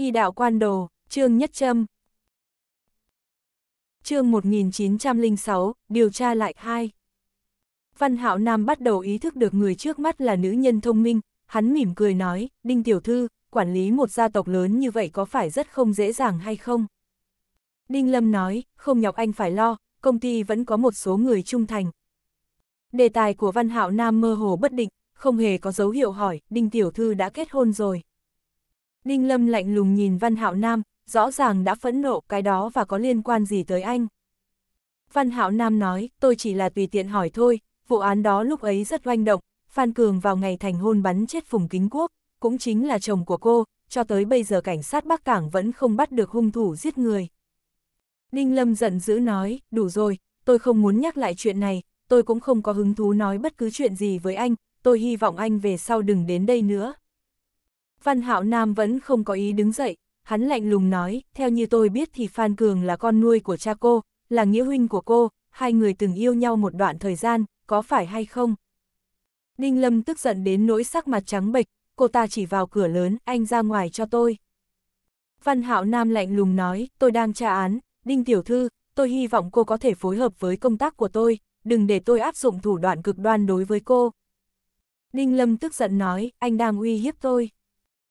Y đạo quan đồ, Trương Nhất Trâm. Chương 1906, điều tra lại hai. Văn Hạo Nam bắt đầu ý thức được người trước mắt là nữ nhân thông minh, hắn mỉm cười nói, Đinh Tiểu Thư, quản lý một gia tộc lớn như vậy có phải rất không dễ dàng hay không? Đinh Lâm nói, không nhọc anh phải lo, công ty vẫn có một số người trung thành. Đề tài của Văn Hạo Nam mơ hồ bất định, không hề có dấu hiệu hỏi, Đinh Tiểu Thư đã kết hôn rồi. Ninh Lâm lạnh lùng nhìn Văn Hạo Nam, rõ ràng đã phẫn nộ cái đó và có liên quan gì tới anh. Văn Hạo Nam nói, tôi chỉ là tùy tiện hỏi thôi, vụ án đó lúc ấy rất oanh động, Phan Cường vào ngày thành hôn bắn chết Phùng Kính Quốc, cũng chính là chồng của cô, cho tới bây giờ cảnh sát Bắc Cảng vẫn không bắt được hung thủ giết người. Ninh Lâm giận dữ nói, đủ rồi, tôi không muốn nhắc lại chuyện này, tôi cũng không có hứng thú nói bất cứ chuyện gì với anh, tôi hy vọng anh về sau đừng đến đây nữa. Phan Hạo Nam vẫn không có ý đứng dậy, hắn lạnh lùng nói, theo như tôi biết thì Phan Cường là con nuôi của cha cô, là nghĩa huynh của cô, hai người từng yêu nhau một đoạn thời gian, có phải hay không? Đinh Lâm tức giận đến nỗi sắc mặt trắng bệch, cô ta chỉ vào cửa lớn, anh ra ngoài cho tôi. Phan Hạo Nam lạnh lùng nói, tôi đang tra án, Đinh Tiểu Thư, tôi hy vọng cô có thể phối hợp với công tác của tôi, đừng để tôi áp dụng thủ đoạn cực đoan đối với cô. Đinh Lâm tức giận nói, anh đang uy hiếp tôi.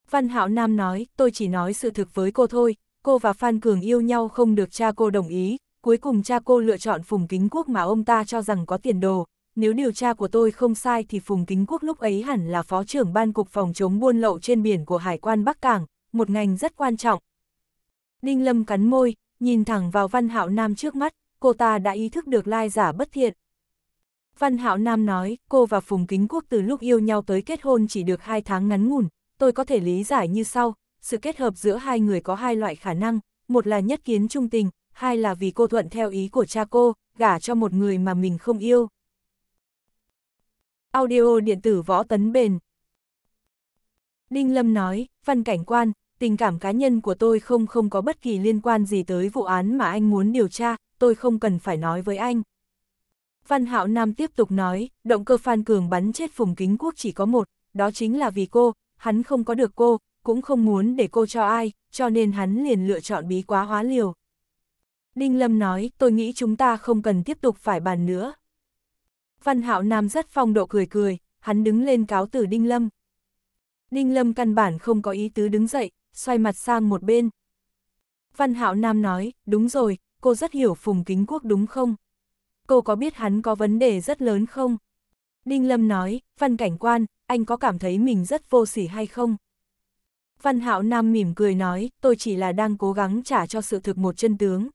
Phan Hạo Nam nói, tôi chỉ nói sự thực với cô thôi, cô và Phan Cường yêu nhau không được cha cô đồng ý, cuối cùng cha cô lựa chọn Phùng Kính Quốc mà ông ta cho rằng có tiền đồ. Nếu điều tra của tôi không sai thì Phùng Kính Quốc lúc ấy hẳn là phó trưởng ban cục phòng chống buôn lậu trên biển của Hải quan Bắc Cảng, một ngành rất quan trọng. Đinh Lâm cắn môi, nhìn thẳng vào Văn Hạo Nam trước mắt, cô ta đã ý thức được lai giả bất thiện. Văn Hạo Nam nói, cô và Phùng Kính Quốc từ lúc yêu nhau tới kết hôn chỉ được hai tháng ngắn ngủn, tôi có thể lý giải như sau, sự kết hợp giữa hai người có hai loại khả năng, một là nhất kiến trung tình, hai là vì cô thuận theo ý của cha cô, gả cho một người mà mình không yêu. Audio điện tử võ tấn bền Đinh Lâm nói, văn cảnh quan, tình cảm cá nhân của tôi không không có bất kỳ liên quan gì tới vụ án mà anh muốn điều tra, tôi không cần phải nói với anh. Văn Hạo Nam tiếp tục nói, động cơ Phan Cường bắn chết Phùng Kính Quốc chỉ có một, đó chính là vì cô, hắn không có được cô, cũng không muốn để cô cho ai, cho nên hắn liền lựa chọn bí quá hóa liều. Đinh Lâm nói, tôi nghĩ chúng ta không cần tiếp tục phải bàn nữa. Văn Hạo Nam rất phong độ cười cười, hắn đứng lên cáo từ Đinh Lâm. Đinh Lâm căn bản không có ý tứ đứng dậy, xoay mặt sang một bên. Văn Hạo Nam nói, đúng rồi, cô rất hiểu Phùng Kính Quốc đúng không? Cô có biết hắn có vấn đề rất lớn không? Đinh Lâm nói, Văn Cảnh Quan, anh có cảm thấy mình rất vô sỉ hay không? Văn Hạo Nam mỉm cười nói, tôi chỉ là đang cố gắng trả cho sự thực một chân tướng.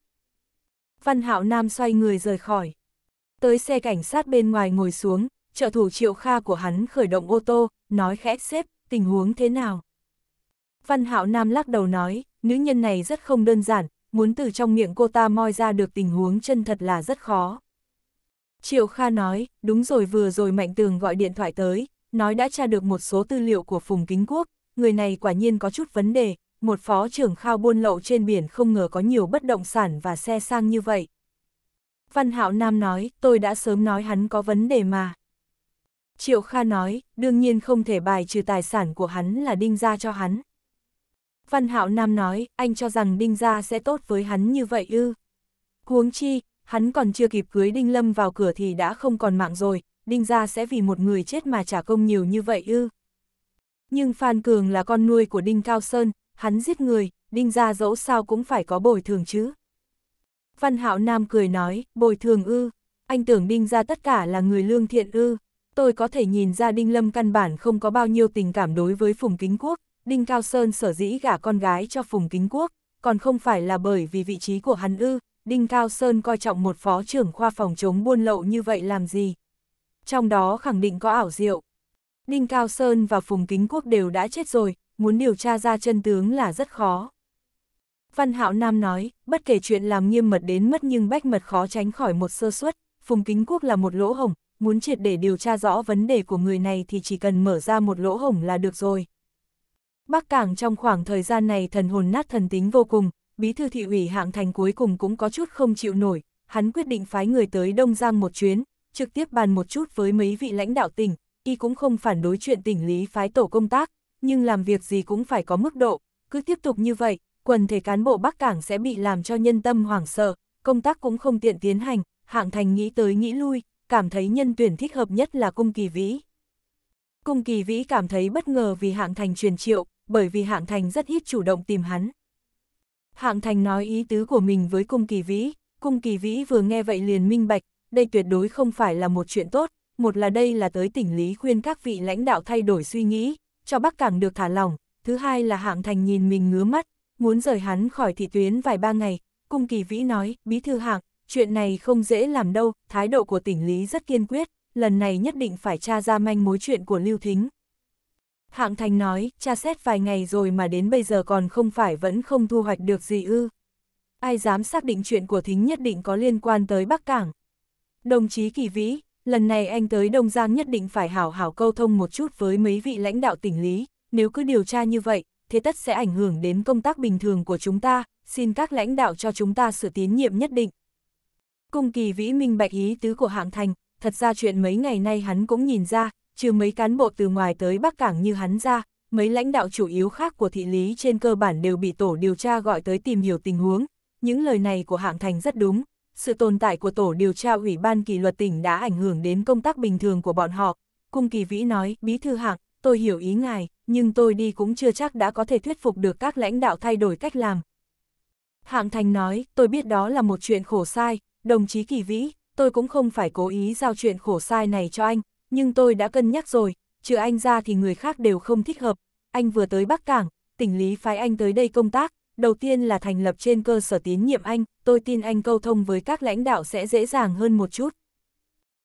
Văn Hạo Nam xoay người rời khỏi. Tới xe cảnh sát bên ngoài ngồi xuống, trợ thủ Triệu Kha của hắn khởi động ô tô, nói khẽ xếp, tình huống thế nào? Văn Hạo Nam lắc đầu nói, nữ nhân này rất không đơn giản, muốn từ trong miệng cô ta moi ra được tình huống chân thật là rất khó. Triệu Kha nói, đúng rồi vừa rồi Mạnh Tường gọi điện thoại tới, nói đã tra được một số tư liệu của Phùng Kính Quốc, người này quả nhiên có chút vấn đề, một phó trưởng khao buôn lậu trên biển không ngờ có nhiều bất động sản và xe sang như vậy. Văn Hạo Nam nói, tôi đã sớm nói hắn có vấn đề mà. Triệu Kha nói, đương nhiên không thể bài trừ tài sản của hắn là đinh Gia cho hắn. Văn Hạo Nam nói, anh cho rằng đinh Gia sẽ tốt với hắn như vậy ư. Huống chi, hắn còn chưa kịp cưới đinh lâm vào cửa thì đã không còn mạng rồi, Đinh Gia sẽ vì một người chết mà trả công nhiều như vậy ư. Nhưng Phan Cường là con nuôi của Đinh Cao Sơn, hắn giết người, Đinh Gia dẫu sao cũng phải có bồi thường chứ. Văn Hạo Nam cười nói, bồi thường ư, anh tưởng Đinh Gia tất cả là người lương thiện ư. Tôi có thể nhìn ra Đinh Lâm căn bản không có bao nhiêu tình cảm đối với Phùng Kính Quốc, Đinh Cao Sơn sở dĩ gả con gái cho Phùng Kính Quốc, còn không phải là bởi vì vị trí của hắn ư, Đinh Cao Sơn coi trọng một phó trưởng khoa phòng chống buôn lậu như vậy làm gì trong đó khẳng định có ảo diệu. đinh Cao Sơn và Phùng Kính Quốc đều đã chết rồi, muốn điều tra ra chân tướng là rất khó. Văn Hạo Nam nói, bất kể chuyện làm nghiêm mật đến mất nhưng bách mật khó tránh khỏi một sơ suất, Phùng Kính Quốc là một lỗ hổng, muốn triệt để điều tra rõ vấn đề của người này thì chỉ cần mở ra một lỗ hổng là được rồi. Bắc Cảng trong khoảng thời gian này thần hồn nát thần tính vô cùng, bí thư thị ủy hạng thành cuối cùng cũng có chút không chịu nổi, hắn quyết định phái người tới Đông Giang một chuyến, trực tiếp bàn một chút với mấy vị lãnh đạo tỉnh, y cũng không phản đối chuyện tỉnh lý phái tổ công tác, nhưng làm việc gì cũng phải có mức độ, cứ tiếp tục như vậy, quần thể cán bộ Bắc Cảng sẽ bị làm cho nhân tâm hoảng sợ, công tác cũng không tiện tiến hành, hạng thành nghĩ tới nghĩ lui, cảm thấy nhân tuyển thích hợp nhất là cung kỳ vĩ. Cung kỳ vĩ cảm thấy bất ngờ vì hạng thành truyền triệu, bởi vì hạng thành rất ít chủ động tìm hắn. Hạng thành nói ý tứ của mình với cung kỳ vĩ, cung kỳ vĩ vừa nghe vậy liền minh bạch, đây tuyệt đối không phải là một chuyện tốt, một là đây là tới tỉnh lý khuyên các vị lãnh đạo thay đổi suy nghĩ, cho Bắc Cảng được thả lỏng, thứ hai là hạng thành nhìn mình ngứa mắt, muốn rời hắn khỏi thị tuyến vài ba ngày, cung kỳ vĩ nói, bí thư hạng, chuyện này không dễ làm đâu, thái độ của tỉnh lý rất kiên quyết, lần này nhất định phải tra ra manh mối chuyện của Lưu Thính. Hạng Thành nói, tra xét vài ngày rồi mà đến bây giờ còn không phải vẫn không thu hoạch được gì ư. Ai dám xác định chuyện của Thính nhất định có liên quan tới Bắc Cảng. Đồng chí Kỳ Vĩ, lần này anh tới Đông Giang nhất định phải hảo hảo câu thông một chút với mấy vị lãnh đạo tỉnh lý, nếu cứ điều tra như vậy, thì tất sẽ ảnh hưởng đến công tác bình thường của chúng ta, xin các lãnh đạo cho chúng ta sự tín nhiệm nhất định. Cùng Kỳ Vĩ minh bạch ý tứ của hạng thành, thật ra chuyện mấy ngày nay hắn cũng nhìn ra, trừ mấy cán bộ từ ngoài tới Bắc Cảng như hắn ra, mấy lãnh đạo chủ yếu khác của thị lý trên cơ bản đều bị tổ điều tra gọi tới tìm hiểu tình huống, những lời này của hạng thành rất đúng, sự tồn tại của Tổ điều tra Ủy ban kỷ luật tỉnh đã ảnh hưởng đến công tác bình thường của bọn họ. Cung Kỳ Vĩ nói, Bí Thư hạng, tôi hiểu ý ngài, nhưng tôi đi cũng chưa chắc đã có thể thuyết phục được các lãnh đạo thay đổi cách làm. Hạng Thành nói, tôi biết đó là một chuyện khổ sai, đồng chí Kỳ Vĩ, tôi cũng không phải cố ý giao chuyện khổ sai này cho anh, nhưng tôi đã cân nhắc rồi, trừ anh ra thì người khác đều không thích hợp. Anh vừa tới Bắc Cảng, tỉnh lý phái anh tới đây công tác, đầu tiên là thành lập trên cơ sở tín nhiệm anh, tôi tin anh câu thông với các lãnh đạo sẽ dễ dàng hơn một chút.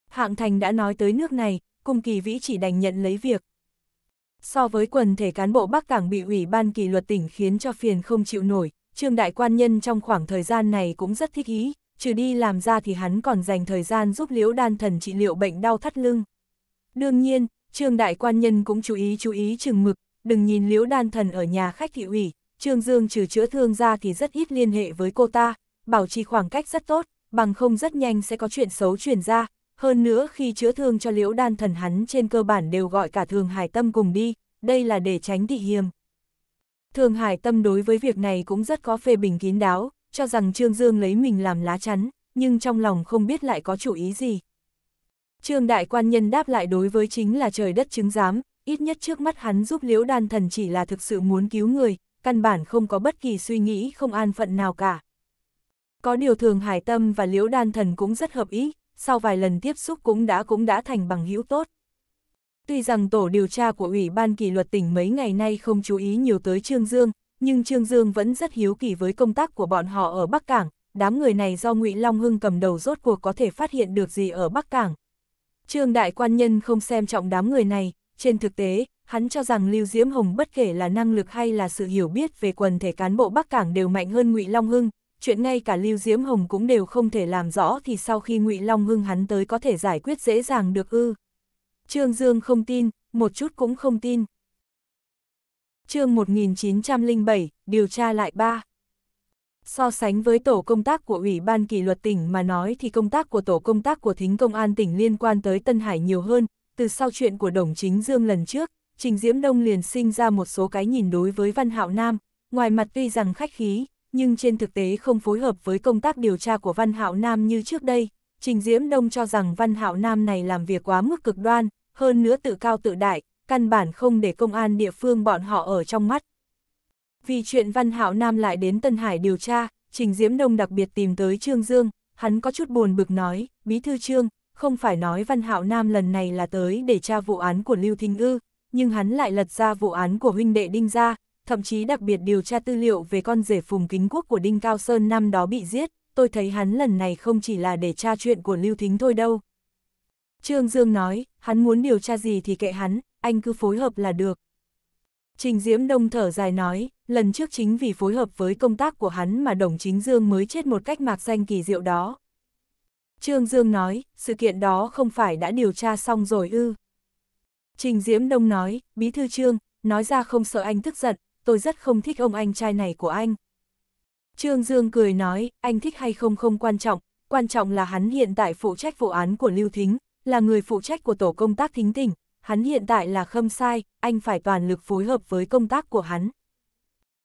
Hạng Thành đã nói tới nước này, Cung Kỳ Vĩ chỉ đành nhận lấy việc. So với quần thể cán bộ Bắc Cảng bị ủy ban kỷ luật tỉnh khiến cho phiền không chịu nổi, Trương Đại Quan Nhân trong khoảng thời gian này cũng rất thích ý, trừ đi làm ra thì hắn còn dành thời gian giúp Liễu Đan Thần trị liệu bệnh đau thắt lưng. Đương nhiên, Trương Đại Quan Nhân cũng chú ý chú ý chừng mực, đừng nhìn Liễu Đan Thần ở nhà khách thị ủy, Trương Dương trừ chữa thương ra thì rất ít liên hệ với cô ta, bảo trì khoảng cách rất tốt, bằng không rất nhanh sẽ có chuyện xấu chuyển ra. Hơn nữa khi chữa thương cho liễu đan thần hắn trên cơ bản đều gọi cả thường hải tâm cùng đi, đây là để tránh thị hiềm. Thường hải tâm đối với việc này cũng rất có phê bình kín đáo, cho rằng Trương Dương lấy mình làm lá chắn, nhưng trong lòng không biết lại có chủ ý gì. Trương đại quan nhân đáp lại đối với chính là trời đất chứng giám, ít nhất trước mắt hắn giúp liễu đan thần chỉ là thực sự muốn cứu người, căn bản không có bất kỳ suy nghĩ không an phận nào cả. Có điều thường hải tâm và liễu đan thần cũng rất hợp ý, sau vài lần tiếp xúc cũng đã cũng đã thành bằng hữu tốt. Tuy rằng tổ điều tra của Ủy ban kỷ luật tỉnh mấy ngày nay không chú ý nhiều tới Trương Dương, nhưng Trương Dương vẫn rất hiếu kỳ với công tác của bọn họ ở Bắc Cảng, đám người này do Ngụy Long Hưng cầm đầu rốt cuộc có thể phát hiện được gì ở Bắc Cảng. Trương đại quan nhân không xem trọng đám người này, trên thực tế, hắn cho rằng Lưu Diễm Hồng bất kể là năng lực hay là sự hiểu biết về quần thể cán bộ Bắc Cảng đều mạnh hơn Ngụy Long Hưng, chuyện ngay cả Lưu Diễm Hồng cũng đều không thể làm rõ thì sau khi Ngụy Long Hưng hắn tới có thể giải quyết dễ dàng được ư? Trương Dương không tin, một chút cũng không tin. Chương 1907, điều tra lại ba. So sánh với tổ công tác của Ủy ban kỷ luật tỉnh mà nói thì công tác của tổ công tác của Thính Công an tỉnh liên quan tới Tân Hải nhiều hơn, từ sau chuyện của đồng chính Dương lần trước, Trình Diễm Đông liền sinh ra một số cái nhìn đối với Văn Hạo Nam, ngoài mặt tuy rằng khách khí, nhưng trên thực tế không phối hợp với công tác điều tra của Văn Hạo Nam như trước đây. Trình Diễm Đông cho rằng Văn Hạo Nam này làm việc quá mức cực đoan, hơn nữa tự cao tự đại, căn bản không để công an địa phương bọn họ ở trong mắt. Vì chuyện Văn Hạo Nam lại đến Tân Hải điều tra, Trình Diễm Đông đặc biệt tìm tới Trương Dương, hắn có chút buồn bực nói, bí thư Trương, không phải nói Văn Hạo Nam lần này là tới để tra vụ án của Lưu Thinh Ư, nhưng hắn lại lật ra vụ án của huynh đệ Đinh Gia, thậm chí đặc biệt điều tra tư liệu về con rể Phùng Kính Quốc của Đinh Cao Sơn năm đó bị giết, tôi thấy hắn lần này không chỉ là để tra chuyện của Lưu Thính thôi đâu. Trương Dương nói, hắn muốn điều tra gì thì kệ hắn, anh cứ phối hợp là được. Trình Diễm Đông thở dài nói, lần trước chính vì phối hợp với công tác của hắn mà Đồng Chính Dương mới chết một cách mạc danh kỳ diệu đó. Trương Dương nói, sự kiện đó không phải đã điều tra xong rồi ư. Trình Diễm Đông nói, bí thư trương, nói ra không sợ anh tức giận, tôi rất không thích ông anh trai này của anh. Trương Dương cười nói, anh thích hay không không quan trọng, quan trọng là hắn hiện tại phụ trách vụ án của Lưu Thính, là người phụ trách của tổ công tác thính tỉnh, hắn hiện tại là khâm sai, anh phải toàn lực phối hợp với công tác của hắn.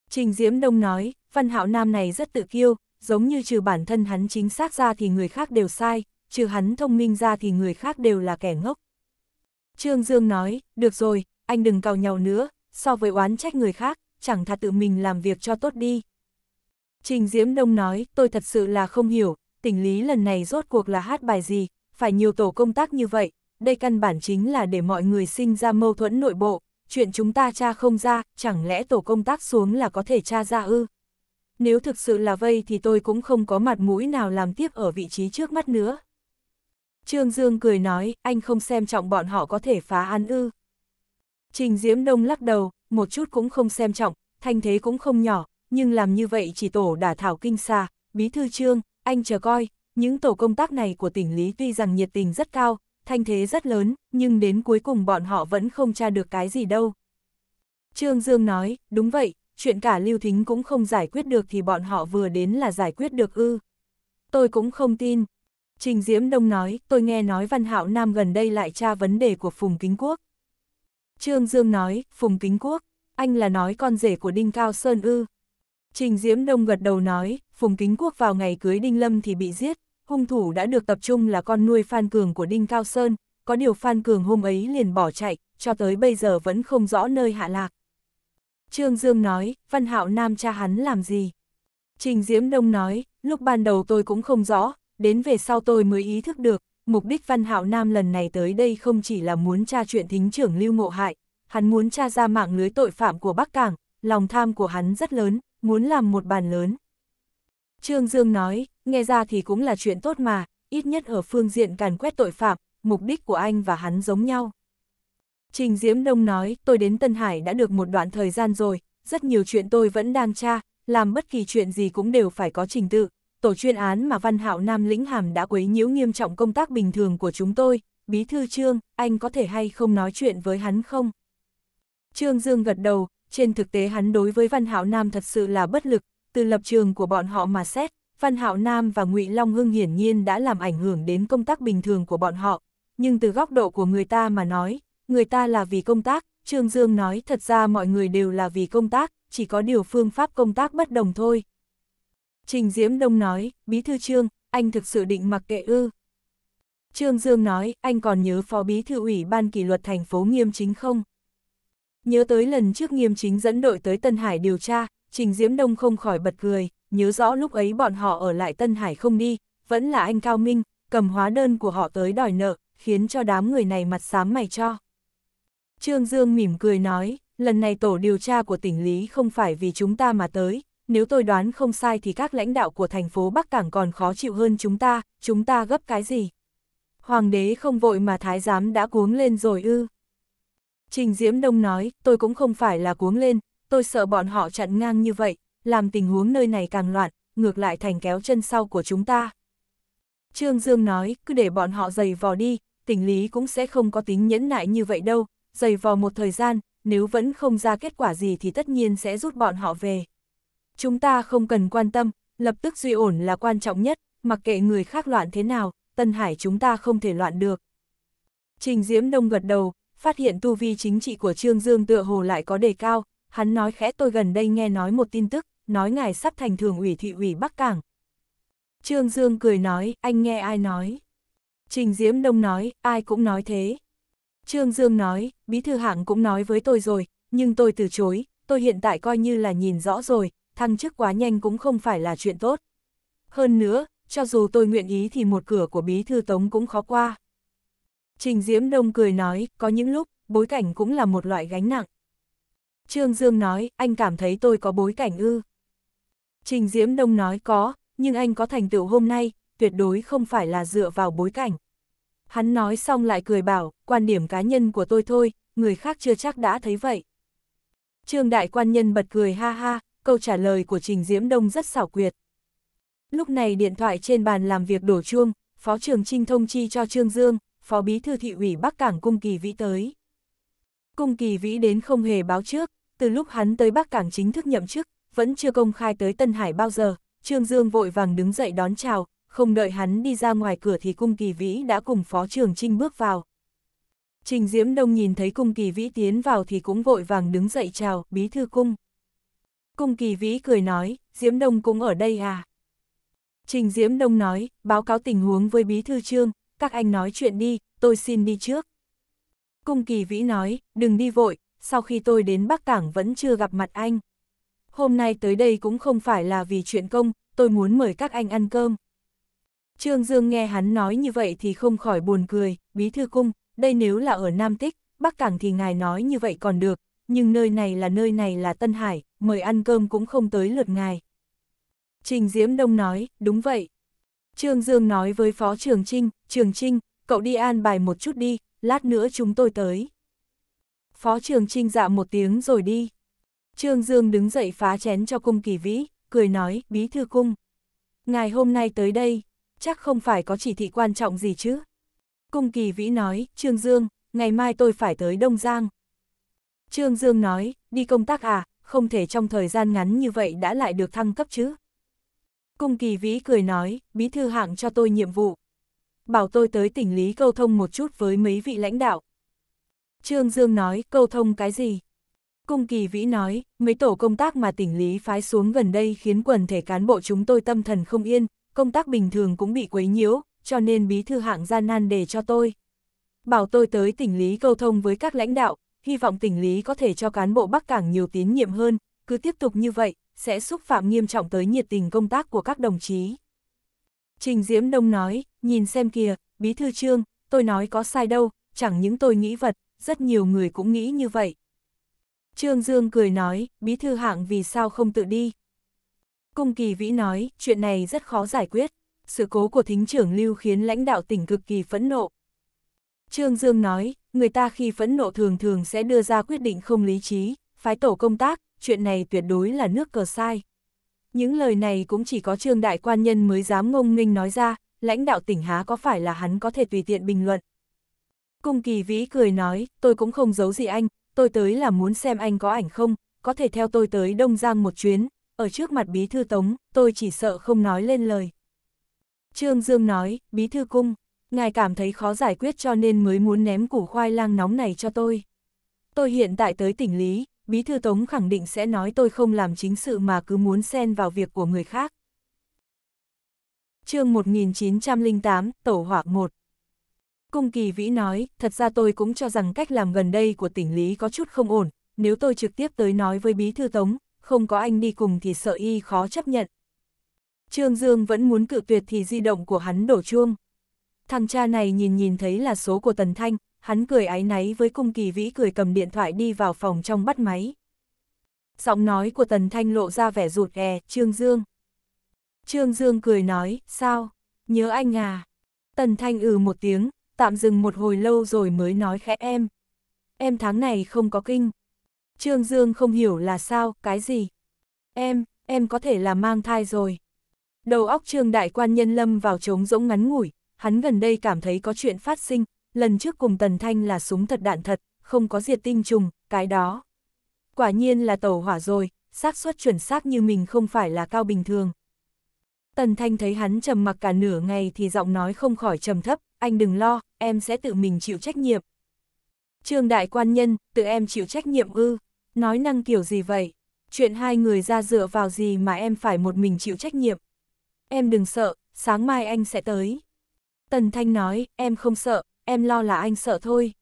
Trình Diễm Đông nói, Văn Hạo Nam này rất tự kiêu, giống như trừ bản thân hắn chính xác ra thì người khác đều sai, trừ hắn thông minh ra thì người khác đều là kẻ ngốc. Trương Dương nói, được rồi, anh đừng cào nhau nữa, so với oán trách người khác, chẳng thà tự mình làm việc cho tốt đi. Trình Diễm Đông nói, tôi thật sự là không hiểu, tỉnh lý lần này rốt cuộc là hát bài gì, phải nhiều tổ công tác như vậy, đây căn bản chính là để mọi người sinh ra mâu thuẫn nội bộ, chuyện chúng ta tra không ra, chẳng lẽ tổ công tác xuống là có thể tra ra ư? Nếu thực sự là vây thì tôi cũng không có mặt mũi nào làm tiếp ở vị trí trước mắt nữa. Trương Dương cười nói, anh không xem trọng bọn họ có thể phá án ư. Trình Diễm Đông lắc đầu, một chút cũng không xem trọng, thanh thế cũng không nhỏ, nhưng làm như vậy chỉ tổ đả thảo kinh xa, bí thư trương, anh chờ coi, những tổ công tác này của tỉnh Lý tuy rằng nhiệt tình rất cao, thanh thế rất lớn, nhưng đến cuối cùng bọn họ vẫn không tra được cái gì đâu. Trương Dương nói, đúng vậy, chuyện cả Lưu Thính cũng không giải quyết được thì bọn họ vừa đến là giải quyết được ư. Tôi cũng không tin, Trình Diễm Đông nói, tôi nghe nói Văn Hạo Nam gần đây lại tra vấn đề của Phùng Kính Quốc. Trương Dương nói, Phùng Kính Quốc, anh là nói con rể của Đinh Cao Sơn ư. Trình Diễm Đông gật đầu nói, Phùng Kính Quốc vào ngày cưới Đinh Lâm thì bị giết, hung thủ đã được tập trung là con nuôi Phan Cường của Đinh Cao Sơn, có điều Phan Cường hôm ấy liền bỏ chạy, cho tới bây giờ vẫn không rõ nơi hạ lạc. Trương Dương nói, Văn Hạo Nam cha hắn làm gì? Trình Diễm Đông nói, lúc ban đầu tôi cũng không rõ, đến về sau tôi mới ý thức được, mục đích Văn Hạo Nam lần này tới đây không chỉ là muốn tra chuyện thính trưởng Lưu Ngộ Hại, hắn muốn tra ra mạng lưới tội phạm của Bắc Cảng, lòng tham của hắn rất lớn, muốn làm một bàn lớn. Trương Dương nói, nghe ra thì cũng là chuyện tốt mà, ít nhất ở phương diện càn quét tội phạm, mục đích của anh và hắn giống nhau. Trình Diễm Đông nói, tôi đến Tân Hải đã được một đoạn thời gian rồi, rất nhiều chuyện tôi vẫn đang tra, làm bất kỳ chuyện gì cũng đều phải có trình tự, tổ chuyên án mà Văn Hạo Nam lĩnh hàm đã quấy nhiễu nghiêm trọng công tác bình thường của chúng tôi, bí thư Trương, anh có thể hay không nói chuyện với hắn không? Trương Dương gật đầu, trên thực tế hắn đối với Văn Hạo Nam thật sự là bất lực, từ lập trường của bọn họ mà xét, Văn Hạo Nam và Ngụy Long Hưng hiển nhiên đã làm ảnh hưởng đến công tác bình thường của bọn họ, nhưng từ góc độ của người ta mà nói, người ta là vì công tác, Trương Dương nói thật ra mọi người đều là vì công tác, chỉ có điều phương pháp công tác bất đồng thôi. Trình Diễm Đông nói, Bí Thư Trương, anh thực sự định mặc kệ ư. Trương Dương nói, anh còn nhớ Phó Bí Thư ủy Ban kỷ luật thành phố Nghiêm Chính không? Nhớ tới lần trước Nghiêm Chính dẫn đội tới Tân Hải điều tra, Trình Diễm Đông không khỏi bật cười, nhớ rõ lúc ấy bọn họ ở lại Tân Hải không đi, vẫn là anh Cao Minh, cầm hóa đơn của họ tới đòi nợ, khiến cho đám người này mặt xám mày cho. Trương Dương mỉm cười nói, lần này tổ điều tra của tỉnh Lý không phải vì chúng ta mà tới, nếu tôi đoán không sai thì các lãnh đạo của thành phố Bắc Cảng còn khó chịu hơn chúng ta, chúng ta gấp cái gì? Hoàng đế không vội mà thái giám đã cuống lên rồi ư. Trình Diễm Đông nói, tôi cũng không phải là cuống lên, tôi sợ bọn họ chặn ngang như vậy, làm tình huống nơi này càng loạn, ngược lại thành kéo chân sau của chúng ta. Trương Dương nói, cứ để bọn họ giày vò đi, tỉnh lý cũng sẽ không có tính nhẫn nại như vậy đâu, giày vò một thời gian, nếu vẫn không ra kết quả gì thì tất nhiên sẽ rút bọn họ về. Chúng ta không cần quan tâm, lập tức duy ổn là quan trọng nhất, mặc kệ người khác loạn thế nào, Tân Hải chúng ta không thể loạn được. Trình Diễm Đông gật đầu, phát hiện tu vi chính trị của Trương Dương tựa hồ lại có đề cao, hắn nói khẽ tôi gần đây nghe nói một tin tức, nói ngài sắp thành thường ủy thị ủy Bắc Cảng. Trương Dương cười nói, anh nghe ai nói? Trình Diễm Đông nói, ai cũng nói thế. Trương Dương nói, bí thư hạng cũng nói với tôi rồi, nhưng tôi từ chối, tôi hiện tại coi như là nhìn rõ rồi, thăng chức quá nhanh cũng không phải là chuyện tốt. Hơn nữa, cho dù tôi nguyện ý thì một cửa của bí thư tống cũng khó qua. Trình Diễm Đông cười nói, có những lúc, bối cảnh cũng là một loại gánh nặng. Trương Dương nói, anh cảm thấy tôi có bối cảnh ư. Trình Diễm Đông nói có, nhưng anh có thành tựu hôm nay, tuyệt đối không phải là dựa vào bối cảnh. Hắn nói xong lại cười bảo, quan điểm cá nhân của tôi thôi, người khác chưa chắc đã thấy vậy. Trương Đại Quan Nhân bật cười ha ha, câu trả lời của Trình Diễm Đông rất xảo quyệt. Lúc này điện thoại trên bàn làm việc đổ chuông, Phó trưởng Trinh thông chi cho Trương Dương, Phó Bí Thư Thị ủy Bắc Cảng Cung Kỳ Vĩ tới. Cung Kỳ Vĩ đến không hề báo trước, từ lúc hắn tới Bắc Cảng chính thức nhậm chức, vẫn chưa công khai tới Tân Hải bao giờ, Trương Dương vội vàng đứng dậy đón chào, không đợi hắn đi ra ngoài cửa thì Cung Kỳ Vĩ đã cùng Phó trưởng Trinh bước vào. Trình Diễm Đông nhìn thấy Cung Kỳ Vĩ tiến vào thì cũng vội vàng đứng dậy chào, Bí Thư Cung. Cung kỳ vĩ cười nói, Diễm Đông cũng ở đây à? Trình Diễm Đông nói, báo cáo tình huống với bí thư trương, các anh nói chuyện đi, tôi xin đi trước. Cung kỳ vĩ nói, đừng đi vội, sau khi tôi đến Bắc Cảng vẫn chưa gặp mặt anh. Hôm nay tới đây cũng không phải là vì chuyện công, tôi muốn mời các anh ăn cơm. Trương Dương nghe hắn nói như vậy thì không khỏi buồn cười, bí thư cung, đây nếu là ở Nam Tích, Bắc Cảng thì ngài nói như vậy còn được, nhưng nơi này là nơi này là Tân Hải, mời ăn cơm cũng không tới lượt ngài. Trình Diễm Đông nói, đúng vậy. Trương Dương nói với Phó Trường Trinh, Trường Trinh, cậu đi an bài một chút đi, lát nữa chúng tôi tới. Phó Trường Trinh dạ một tiếng rồi đi. Trương Dương đứng dậy phá chén cho cung kỳ vĩ, cười nói, bí thư cung. Ngài hôm nay tới đây, chắc không phải có chỉ thị quan trọng gì chứ. Cung kỳ vĩ nói, Trương Dương, ngày mai tôi phải tới Đông Giang. Trương Dương nói, đi công tác à, không thể trong thời gian ngắn như vậy đã lại được thăng cấp chứ. Cung kỳ vĩ cười nói, bí thư hạng cho tôi nhiệm vụ. Bảo tôi tới tỉnh Lý câu thông một chút với mấy vị lãnh đạo. Trương Dương nói, câu thông cái gì? Cung kỳ vĩ nói, mấy tổ công tác mà tỉnh Lý phái xuống gần đây khiến quần thể cán bộ chúng tôi tâm thần không yên, công tác bình thường cũng bị quấy nhiễu, cho nên bí thư hạng gian nan để cho tôi. Bảo tôi tới tỉnh Lý câu thông với các lãnh đạo, hy vọng tỉnh lý có thể cho cán bộ Bắc Cảng nhiều tín nhiệm hơn, cứ tiếp tục như vậy, sẽ xúc phạm nghiêm trọng tới nhiệt tình công tác của các đồng chí. Trình Diễm Đông nói, nhìn xem kìa, bí thư trương, tôi nói có sai đâu, chẳng những tôi nghĩ vật, rất nhiều người cũng nghĩ như vậy. Trương Dương cười nói, bí thư hạng vì sao không tự đi. Cung kỳ vĩ nói, chuyện này rất khó giải quyết. Sự cố của thính trưởng lưu khiến lãnh đạo tỉnh cực kỳ phẫn nộ. Trương Dương nói, người ta khi phẫn nộ thường thường sẽ đưa ra quyết định không lý trí, phái tổ công tác, chuyện này tuyệt đối là nước cờ sai. Những lời này cũng chỉ có trương đại quan nhân mới dám ngông nghênh nói ra, lãnh đạo tỉnh Há có phải là hắn có thể tùy tiện bình luận. Cung kỳ vĩ cười nói, tôi cũng không giấu gì anh, tôi tới là muốn xem anh có ảnh không, có thể theo tôi tới Đông Giang một chuyến, ở trước mặt bí thư tống, tôi chỉ sợ không nói lên lời. Trương Dương nói, bí thư cung, ngài cảm thấy khó giải quyết cho nên mới muốn ném củ khoai lang nóng này cho tôi. Tôi hiện tại tới tỉnh Lý, Bí Thư Tống khẳng định sẽ nói tôi không làm chính sự mà cứ muốn xen vào việc của người khác. chương 1908, Tổ hỏa 1 Cung Kỳ Vĩ nói, thật ra tôi cũng cho rằng cách làm gần đây của tỉnh Lý có chút không ổn, nếu tôi trực tiếp tới nói với Bí Thư Tống, không có anh đi cùng thì sợ y khó chấp nhận. Trương Dương vẫn muốn cự tuyệt thì di động của hắn đổ chuông. Thằng cha này nhìn nhìn thấy là số của Tần Thanh, hắn cười áy náy với cung kỳ vĩ cười cầm điện thoại đi vào phòng trong bắt máy. Giọng nói của Tần Thanh lộ ra vẻ rụt rè, Trương Dương. Trương Dương cười nói, sao, nhớ anh à. Tần Thanh ừ một tiếng, tạm dừng một hồi lâu rồi mới nói khẽ em. Em tháng này không có kinh. Trương Dương không hiểu là sao, cái gì. Em, em có thể là mang thai rồi. Đầu óc Trương Đại Quan Nhân lâm vào trống rỗng ngắn ngủi, hắn gần đây cảm thấy có chuyện phát sinh, lần trước cùng Tần Thanh là súng thật đạn thật, không có diệt tinh trùng, cái đó. Quả nhiên là tàu hỏa rồi, xác suất chuẩn xác như mình không phải là cao bình thường. Tần Thanh thấy hắn trầm mặc cả nửa ngày thì giọng nói không khỏi trầm thấp, anh đừng lo, em sẽ tự mình chịu trách nhiệm. Trương đại quan nhân, tự em chịu trách nhiệm ư, nói năng kiểu gì vậy? Chuyện hai người ra dựa vào gì mà em phải một mình chịu trách nhiệm? Em đừng sợ, sáng mai anh sẽ tới. Tần Thanh nói, em không sợ, em lo là anh sợ thôi.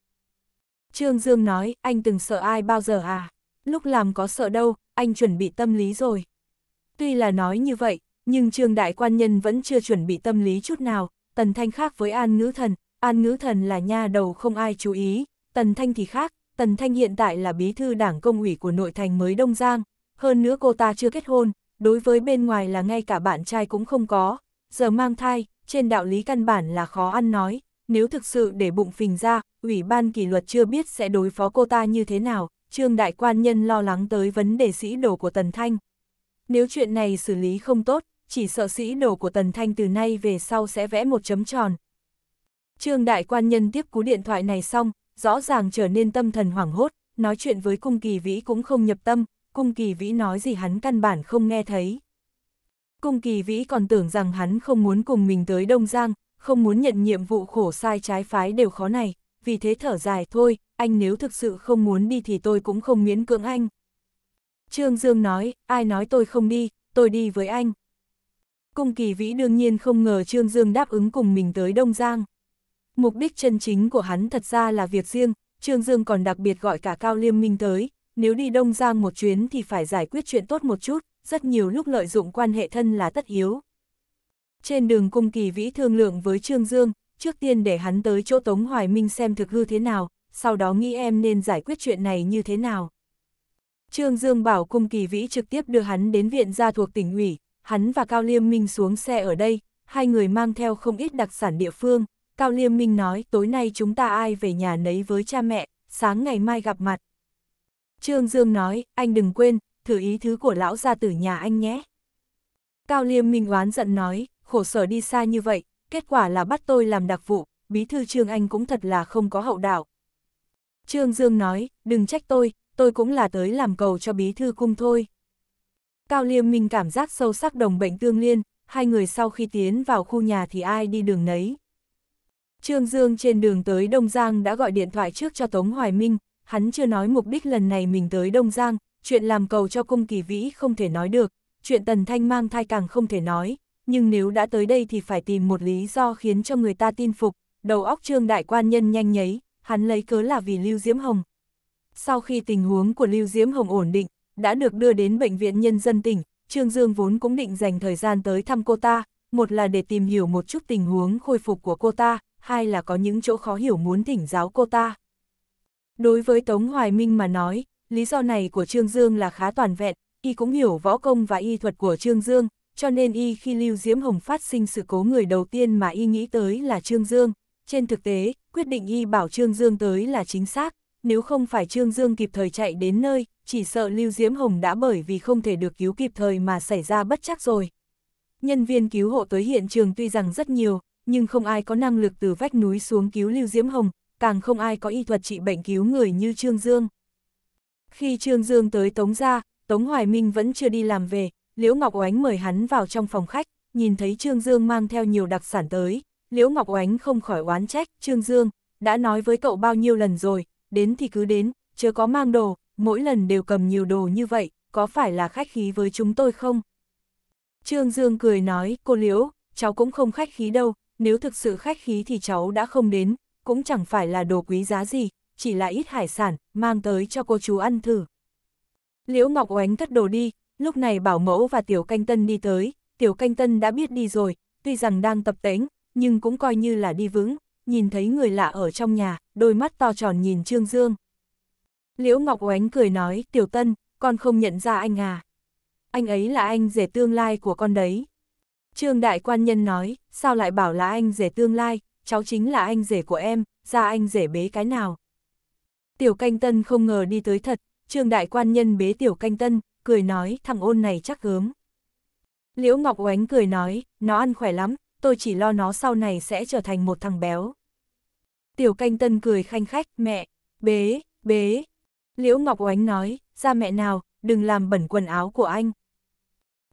Trương Dương nói, anh từng sợ ai bao giờ à? Lúc làm có sợ đâu, anh chuẩn bị tâm lý rồi. Tuy là nói như vậy, nhưng Trương Đại Quan Nhân vẫn chưa chuẩn bị tâm lý chút nào, Tần Thanh khác với An Ngữ Thần, An Ngữ Thần là nha đầu không ai chú ý, Tần Thanh thì khác, Tần Thanh hiện tại là bí thư đảng công ủy của nội thành mới Đông Giang, hơn nữa cô ta chưa kết hôn, đối với bên ngoài là ngay cả bạn trai cũng không có, giờ mang thai, trên đạo lý căn bản là khó ăn nói, nếu thực sự để bụng phình ra, Ủy ban kỷ luật chưa biết sẽ đối phó cô ta như thế nào, Trương Đại Quan Nhân lo lắng tới vấn đề sĩ đồ của Tần Thanh. Nếu chuyện này xử lý không tốt, chỉ sợ sĩ đồ của Tần Thanh từ nay về sau sẽ vẽ một chấm tròn. Trương Đại Quan Nhân tiếp cú điện thoại này xong, rõ ràng trở nên tâm thần hoảng hốt, nói chuyện với Cung Kỳ Vĩ cũng không nhập tâm, Cung Kỳ Vĩ nói gì hắn căn bản không nghe thấy. Cung Kỳ Vĩ còn tưởng rằng hắn không muốn cùng mình tới Đông Giang, không muốn nhận nhiệm vụ khổ sai trái phái đều khó này, vì thế thở dài thôi, anh nếu thực sự không muốn đi thì tôi cũng không miễn cưỡng anh. Trương Dương nói, ai nói tôi không đi, tôi đi với anh. Cung Kỳ Vĩ đương nhiên không ngờ Trương Dương đáp ứng cùng mình tới Đông Giang. Mục đích chân chính của hắn thật ra là việc riêng, Trương Dương còn đặc biệt gọi cả Cao Liêm Minh tới, nếu đi Đông Giang một chuyến thì phải giải quyết chuyện tốt một chút, rất nhiều lúc lợi dụng quan hệ thân là tất hiếu. Trên đường cung kỳ vĩ thương lượng với Trương Dương, trước tiên để hắn tới chỗ Tống Hoài Minh xem thực hư thế nào, sau đó nghĩ em nên giải quyết chuyện này như thế nào. Trương Dương bảo cung kỳ vĩ trực tiếp đưa hắn đến viện gia thuộc tỉnh ủy, hắn và Cao Liêm Minh xuống xe ở đây, hai người mang theo không ít đặc sản địa phương. Cao Liêm Minh nói tối nay chúng ta ai về nhà nấy với cha mẹ, sáng ngày mai gặp mặt. Trương Dương nói, anh đừng quên, thử ý thứ của lão ra từ nhà anh nhé. Cao Liêm Minh oán giận nói, khổ sở đi xa như vậy, kết quả là bắt tôi làm đặc vụ, bí thư Trương Anh cũng thật là không có hậu đạo. Trương Dương nói, đừng trách tôi, tôi cũng là tới làm cầu cho bí thư cung thôi. Cao Liêm Minh cảm giác sâu sắc đồng bệnh tương liên, hai người sau khi tiến vào khu nhà thì ai đi đường nấy. Trương Dương trên đường tới Đông Giang đã gọi điện thoại trước cho Tống Hoài Minh, hắn chưa nói mục đích lần này mình tới Đông Giang, chuyện làm cầu cho cung kỳ vĩ không thể nói được, chuyện Tần Thanh mang thai càng không thể nói, nhưng nếu đã tới đây thì phải tìm một lý do khiến cho người ta tin phục, đầu óc trương đại quan nhân nhanh nháy, hắn lấy cớ là vì Lưu Diễm Hồng. Sau khi tình huống của Lưu Diễm Hồng ổn định, đã được đưa đến Bệnh viện Nhân dân tỉnh, Trương Dương vốn cũng định dành thời gian tới thăm cô ta, một là để tìm hiểu một chút tình huống khôi phục của cô ta, hai là có những chỗ khó hiểu muốn thỉnh giáo cô ta. Đối với Tống Hoài Minh mà nói, Lý do này của Trương Dương là khá toàn vẹn, y cũng hiểu võ công và y thuật của Trương Dương, cho nên y khi Lưu Diễm Hồng phát sinh sự cố người đầu tiên mà y nghĩ tới là Trương Dương. Trên thực tế, quyết định y bảo Trương Dương tới là chính xác, nếu không phải Trương Dương kịp thời chạy đến nơi, chỉ sợ Lưu Diễm Hồng đã bởi vì không thể được cứu kịp thời mà xảy ra bất chắc rồi. Nhân viên cứu hộ tới hiện trường tuy rằng rất nhiều, nhưng không ai có năng lực từ vách núi xuống cứu Lưu Diễm Hồng, càng không ai có y thuật trị bệnh cứu người như Trương Dương. Khi Trương Dương tới Tống ra, Tống Hoài Minh vẫn chưa đi làm về, Liễu Ngọc Oánh mời hắn vào trong phòng khách, nhìn thấy Trương Dương mang theo nhiều đặc sản tới, Liễu Ngọc Oánh không khỏi oán trách, Trương Dương, đã nói với cậu bao nhiêu lần rồi, đến thì cứ đến, chưa có mang đồ, mỗi lần đều cầm nhiều đồ như vậy, có phải là khách khí với chúng tôi không? Trương Dương cười nói, cô Liễu, cháu cũng không khách khí đâu, nếu thực sự khách khí thì cháu đã không đến, cũng chẳng phải là đồ quý giá gì, chỉ là ít hải sản, mang tới cho cô chú ăn thử. Liễu Ngọc Oánh cất đồ đi, lúc này bảo mẫu và Tiểu Canh Tân đi tới, Tiểu Canh Tân đã biết đi rồi, tuy rằng đang tập tễnh, nhưng cũng coi như là đi vững, nhìn thấy người lạ ở trong nhà, đôi mắt to tròn nhìn Trương Dương. Liễu Ngọc Oánh cười nói, Tiểu Tân, con không nhận ra anh à. Anh ấy là anh rể tương lai của con đấy. Trương Đại Quan Nhân nói, sao lại bảo là anh rể tương lai, cháu chính là anh rể của em, ra anh rể bế cái nào. Tiểu canh tân không ngờ đi tới thật, trương đại quan nhân bế tiểu canh tân, cười nói thằng ôn này chắc gớm. Liễu Ngọc Oánh cười nói, nó ăn khỏe lắm, tôi chỉ lo nó sau này sẽ trở thành một thằng béo. Tiểu canh tân cười khanh khách, mẹ, bế, bế. Liễu Ngọc Oánh nói, ra mẹ nào, đừng làm bẩn quần áo của anh.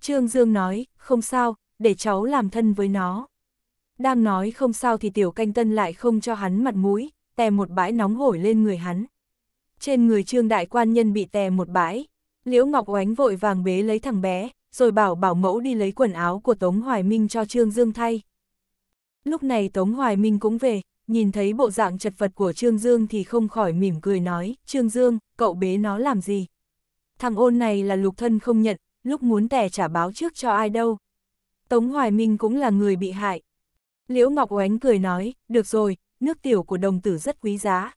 Trương Dương nói, không sao, để cháu làm thân với nó. Đang nói không sao thì tiểu canh tân lại không cho hắn mặt mũi, tè một bãi nóng hổi lên người hắn trên người trương đại quan nhân bị tè một bãi. Liễu Ngọc Oánh vội vàng bế lấy thằng bé, rồi bảo bảo mẫu đi lấy quần áo của Tống Hoài Minh cho Trương Dương thay. Lúc này Tống Hoài Minh cũng về, nhìn thấy bộ dạng chật vật của Trương Dương thì không khỏi mỉm cười nói, Trương Dương, cậu bế nó làm gì? Thằng ôn này là lục thân không nhận, lúc muốn tè trả báo trước cho ai đâu. Tống Hoài Minh cũng là người bị hại. Liễu Ngọc Oánh cười nói, được rồi, nước tiểu của đồng tử rất quý giá.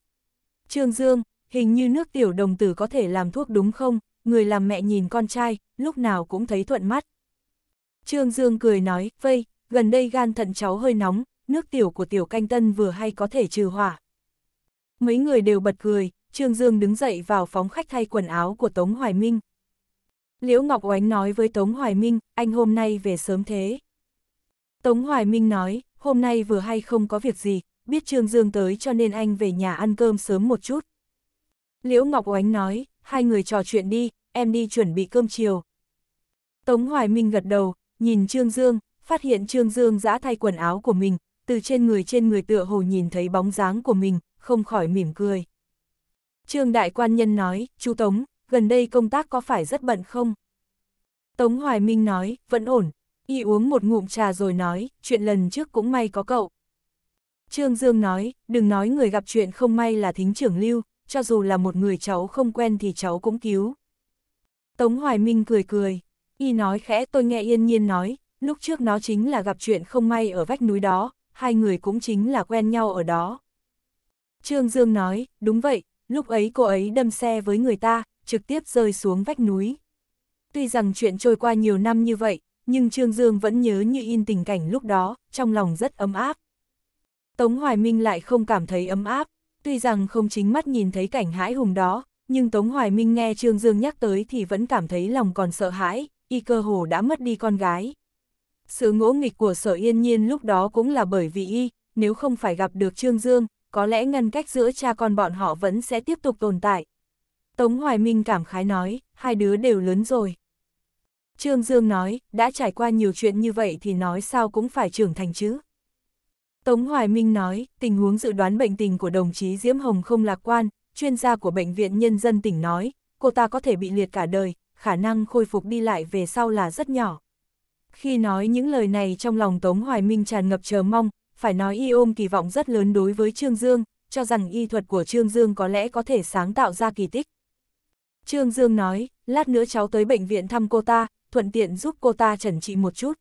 Trương Dương, hình như nước tiểu đồng tử có thể làm thuốc đúng không, người làm mẹ nhìn con trai, lúc nào cũng thấy thuận mắt. Trương Dương cười nói, vây, gần đây gan thận cháu hơi nóng, nước tiểu của tiểu canh tân vừa hay có thể trừ hỏa. Mấy người đều bật cười, Trương Dương đứng dậy vào phóng khách thay quần áo của Tống Hoài Minh. Liễu Ngọc Oánh nói với Tống Hoài Minh, anh hôm nay về sớm thế. Tống Hoài Minh nói, hôm nay vừa hay không có việc gì, biết Trương Dương tới cho nên anh về nhà ăn cơm sớm một chút. Liễu Ngọc Oánh nói, hai người trò chuyện đi, em đi chuẩn bị cơm chiều. Tống Hoài Minh gật đầu, nhìn Trương Dương, phát hiện Trương Dương giã thay quần áo của mình, từ trên người trên người tựa hồ nhìn thấy bóng dáng của mình, không khỏi mỉm cười. Trương Đại Quan Nhân nói, chú Tống, gần đây công tác có phải rất bận không? Tống Hoài Minh nói, vẫn ổn, y uống một ngụm trà rồi nói, chuyện lần trước cũng may có cậu. Trương Dương nói, đừng nói người gặp chuyện không may là thính trưởng lưu, cho dù là một người cháu không quen thì cháu cũng cứu. Tống Hoài Minh cười cười, y nói khẽ tôi nghe yên nhiên nói, lúc trước nó chính là gặp chuyện không may ở vách núi đó, hai người cũng chính là quen nhau ở đó. Trương Dương nói, đúng vậy, lúc ấy cô ấy đâm xe với người ta, trực tiếp rơi xuống vách núi. Tuy rằng chuyện trôi qua nhiều năm như vậy, nhưng Trương Dương vẫn nhớ như in tình cảnh lúc đó, trong lòng rất ấm áp. Tống Hoài Minh lại không cảm thấy ấm áp, tuy rằng không chính mắt nhìn thấy cảnh hãi hùng đó, nhưng Tống Hoài Minh nghe Trương Dương nhắc tới thì vẫn cảm thấy lòng còn sợ hãi, y cơ hồ đã mất đi con gái. Sự ngỗ nghịch của sở yên nhiên lúc đó cũng là bởi vì y, nếu không phải gặp được Trương Dương, có lẽ ngăn cách giữa cha con bọn họ vẫn sẽ tiếp tục tồn tại. Tống Hoài Minh cảm khái nói, hai đứa đều lớn rồi. Trương Dương nói, đã trải qua nhiều chuyện như vậy thì nói sao cũng phải trưởng thành chứ. Tống Hoài Minh nói, tình huống dự đoán bệnh tình của đồng chí Diễm Hồng không lạc quan, chuyên gia của Bệnh viện Nhân dân tỉnh nói, cô ta có thể bị liệt cả đời, khả năng khôi phục đi lại về sau là rất nhỏ. Khi nói những lời này trong lòng Tống Hoài Minh tràn ngập chờ mong, phải nói y ôm kỳ vọng rất lớn đối với Trương Dương, cho rằng y thuật của Trương Dương có lẽ có thể sáng tạo ra kỳ tích. Trương Dương nói, lát nữa cháu tới bệnh viện thăm cô ta, thuận tiện giúp cô ta chẩn trị một chút.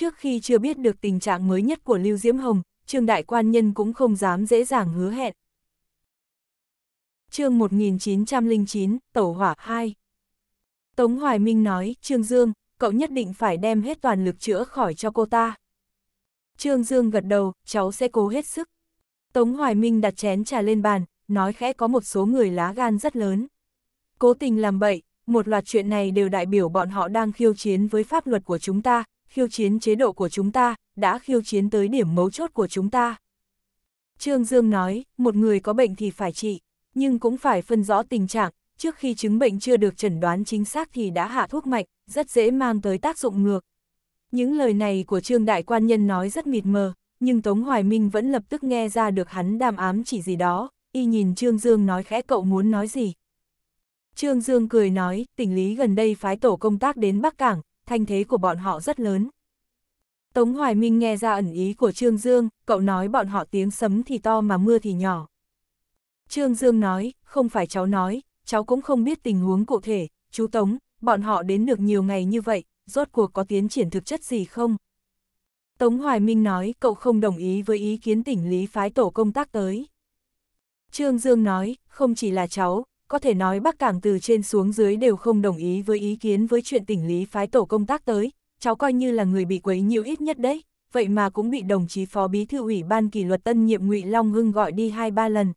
Trước khi chưa biết được tình trạng mới nhất của Lưu Diễm Hồng, Trương Đại Quan Nhân cũng không dám dễ dàng hứa hẹn. chương 1909, Tẩu Hỏa 2 Tống Hoài Minh nói, Trương Dương, cậu nhất định phải đem hết toàn lực chữa khỏi cho cô ta. Trương Dương gật đầu, cháu sẽ cố hết sức. Tống Hoài Minh đặt chén trà lên bàn, nói khẽ có một số người lá gan rất lớn. Cố tình làm bậy, một loạt chuyện này đều đại biểu bọn họ đang khiêu chiến với pháp luật của chúng ta, khiêu chiến chế độ của chúng ta, đã khiêu chiến tới điểm mấu chốt của chúng ta. Trương Dương nói, một người có bệnh thì phải trị, nhưng cũng phải phân rõ tình trạng, trước khi chứng bệnh chưa được chẩn đoán chính xác thì đã hạ thuốc mạnh, rất dễ mang tới tác dụng ngược. Những lời này của Trương Đại Quan Nhân nói rất mịt mờ, nhưng Tống Hoài Minh vẫn lập tức nghe ra được hắn đàm ám chỉ gì đó, y nhìn Trương Dương nói khẽ cậu muốn nói gì. Trương Dương cười nói, tỉnh lý gần đây phái tổ công tác đến Bắc Cảng, thanh thế của bọn họ rất lớn. Tống Hoài Minh nghe ra ẩn ý của Trương Dương, cậu nói bọn họ tiếng sấm thì to mà mưa thì nhỏ. Trương Dương nói, không phải cháu nói, cháu cũng không biết tình huống cụ thể, chú Tống, bọn họ đến được nhiều ngày như vậy, rốt cuộc có tiến triển thực chất gì không? Tống Hoài Minh nói cậu không đồng ý với ý kiến tỉnh lý phái tổ công tác tới. Trương Dương nói, không chỉ là cháu, có thể nói bác Cảng từ trên xuống dưới đều không đồng ý với ý kiến với chuyện tỉnh lý phái tổ công tác tới, cháu coi như là người bị quấy nhiều ít nhất đấy, vậy mà cũng bị đồng chí phó bí thư ủy ban kỷ luật tân nhiệm ngụy Long Hưng gọi đi hai ba lần.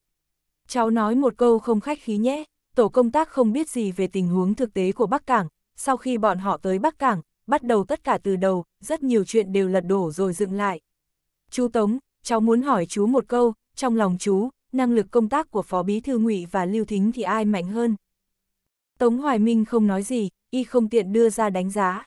Cháu nói một câu không khách khí nhé, tổ công tác không biết gì về tình huống thực tế của bác Cảng, sau khi bọn họ tới bác Cảng, bắt đầu tất cả từ đầu, rất nhiều chuyện đều lật đổ rồi dựng lại. Chú Tống, cháu muốn hỏi chú một câu, trong lòng chú, năng lực công tác của Phó Bí Thư Ngụy và Lưu Thính thì ai mạnh hơn? Tống Hoài Minh không nói gì, y không tiện đưa ra đánh giá.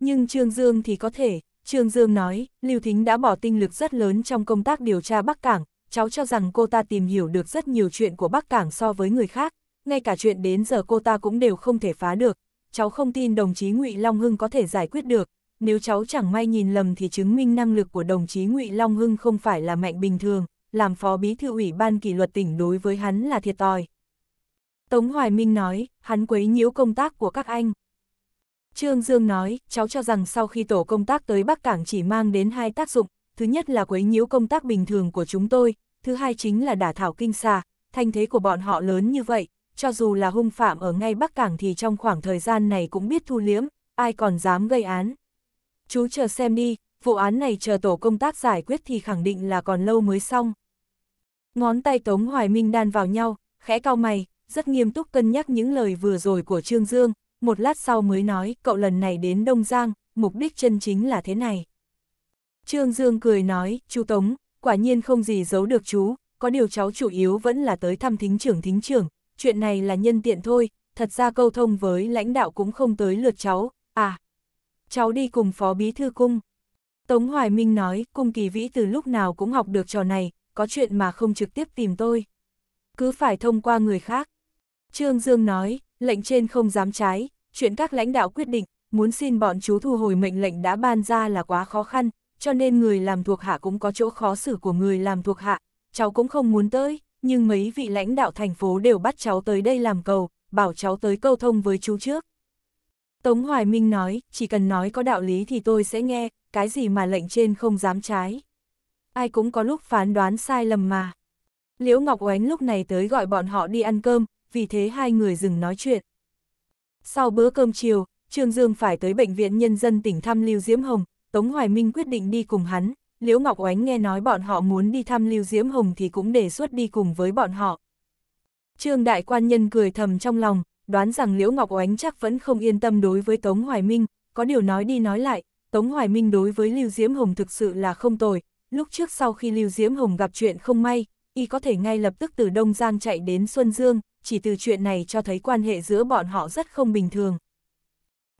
Nhưng Trương Dương thì có thể, Trương Dương nói, Lưu Thính đã bỏ tinh lực rất lớn trong công tác điều tra Bắc Cảng, cháu cho rằng cô ta tìm hiểu được rất nhiều chuyện của Bắc Cảng so với người khác, ngay cả chuyện đến giờ cô ta cũng đều không thể phá được, cháu không tin đồng chí Ngụy Long Hưng có thể giải quyết được, nếu cháu chẳng may nhìn lầm thì chứng minh năng lực của đồng chí Ngụy Long Hưng không phải là mạnh bình thường, làm phó bí thư ủy ban kỷ luật tỉnh đối với hắn là thiệt tòi. Tống Hoài Minh nói, hắn quấy nhiễu công tác của các anh. Trương Dương nói, cháu cho rằng sau khi tổ công tác tới Bắc Cảng chỉ mang đến hai tác dụng, thứ nhất là quấy nhiễu công tác bình thường của chúng tôi, thứ hai chính là đả thảo kinh xà, thanh thế của bọn họ lớn như vậy, cho dù là hung phạm ở ngay Bắc Cảng thì trong khoảng thời gian này cũng biết thu liếm, ai còn dám gây án. Chú chờ xem đi, vụ án này chờ tổ công tác giải quyết thì khẳng định là còn lâu mới xong. Ngón tay Tống Hoài Minh đan vào nhau, khẽ cao mày, rất nghiêm túc cân nhắc những lời vừa rồi của Trương Dương, một lát sau mới nói cậu lần này đến Đông Giang, mục đích chân chính là thế này. Trương Dương cười nói, chú Tống, quả nhiên không gì giấu được chú, có điều cháu chủ yếu vẫn là tới thăm thính trưởng thính trưởng, chuyện này là nhân tiện thôi, thật ra câu thông với lãnh đạo cũng không tới lượt cháu, à. Cháu đi cùng phó bí thư cung, Tống Hoài Minh nói, cung kỳ vĩ từ lúc nào cũng học được trò này, có chuyện mà không trực tiếp tìm tôi. Cứ phải thông qua người khác. Trương Dương nói, lệnh trên không dám trái, chuyện các lãnh đạo quyết định, muốn xin bọn chú thu hồi mệnh lệnh đã ban ra là quá khó khăn, cho nên người làm thuộc hạ cũng có chỗ khó xử của người làm thuộc hạ, cháu cũng không muốn tới, nhưng mấy vị lãnh đạo thành phố đều bắt cháu tới đây làm cầu, bảo cháu tới câu thông với chú trước. Tống Hoài Minh nói, chỉ cần nói có đạo lý thì tôi sẽ nghe, cái gì mà lệnh trên không dám trái. Ai cũng có lúc phán đoán sai lầm mà. Liễu Ngọc Oánh lúc này tới gọi bọn họ đi ăn cơm, vì thế hai người dừng nói chuyện. Sau bữa cơm chiều, Trương Dương phải tới Bệnh viện Nhân dân tỉnh thăm Lưu Diễm Hồng, Tống Hoài Minh quyết định đi cùng hắn. Liễu Ngọc Oánh nghe nói bọn họ muốn đi thăm Lưu Diễm Hồng thì cũng đề xuất đi cùng với bọn họ. Trương Đại Quan Nhân cười thầm trong lòng, đoán rằng Liễu Ngọc Oánh chắc vẫn không yên tâm đối với Tống Hoài Minh, có điều nói đi nói lại, Tống Hoài Minh đối với Lưu Diễm Hồng thực sự là không tồi, lúc trước sau khi Lưu Diễm Hồng gặp chuyện không may, y có thể ngay lập tức từ Đông Giang chạy đến Xuân Dương, chỉ từ chuyện này cho thấy quan hệ giữa bọn họ rất không bình thường.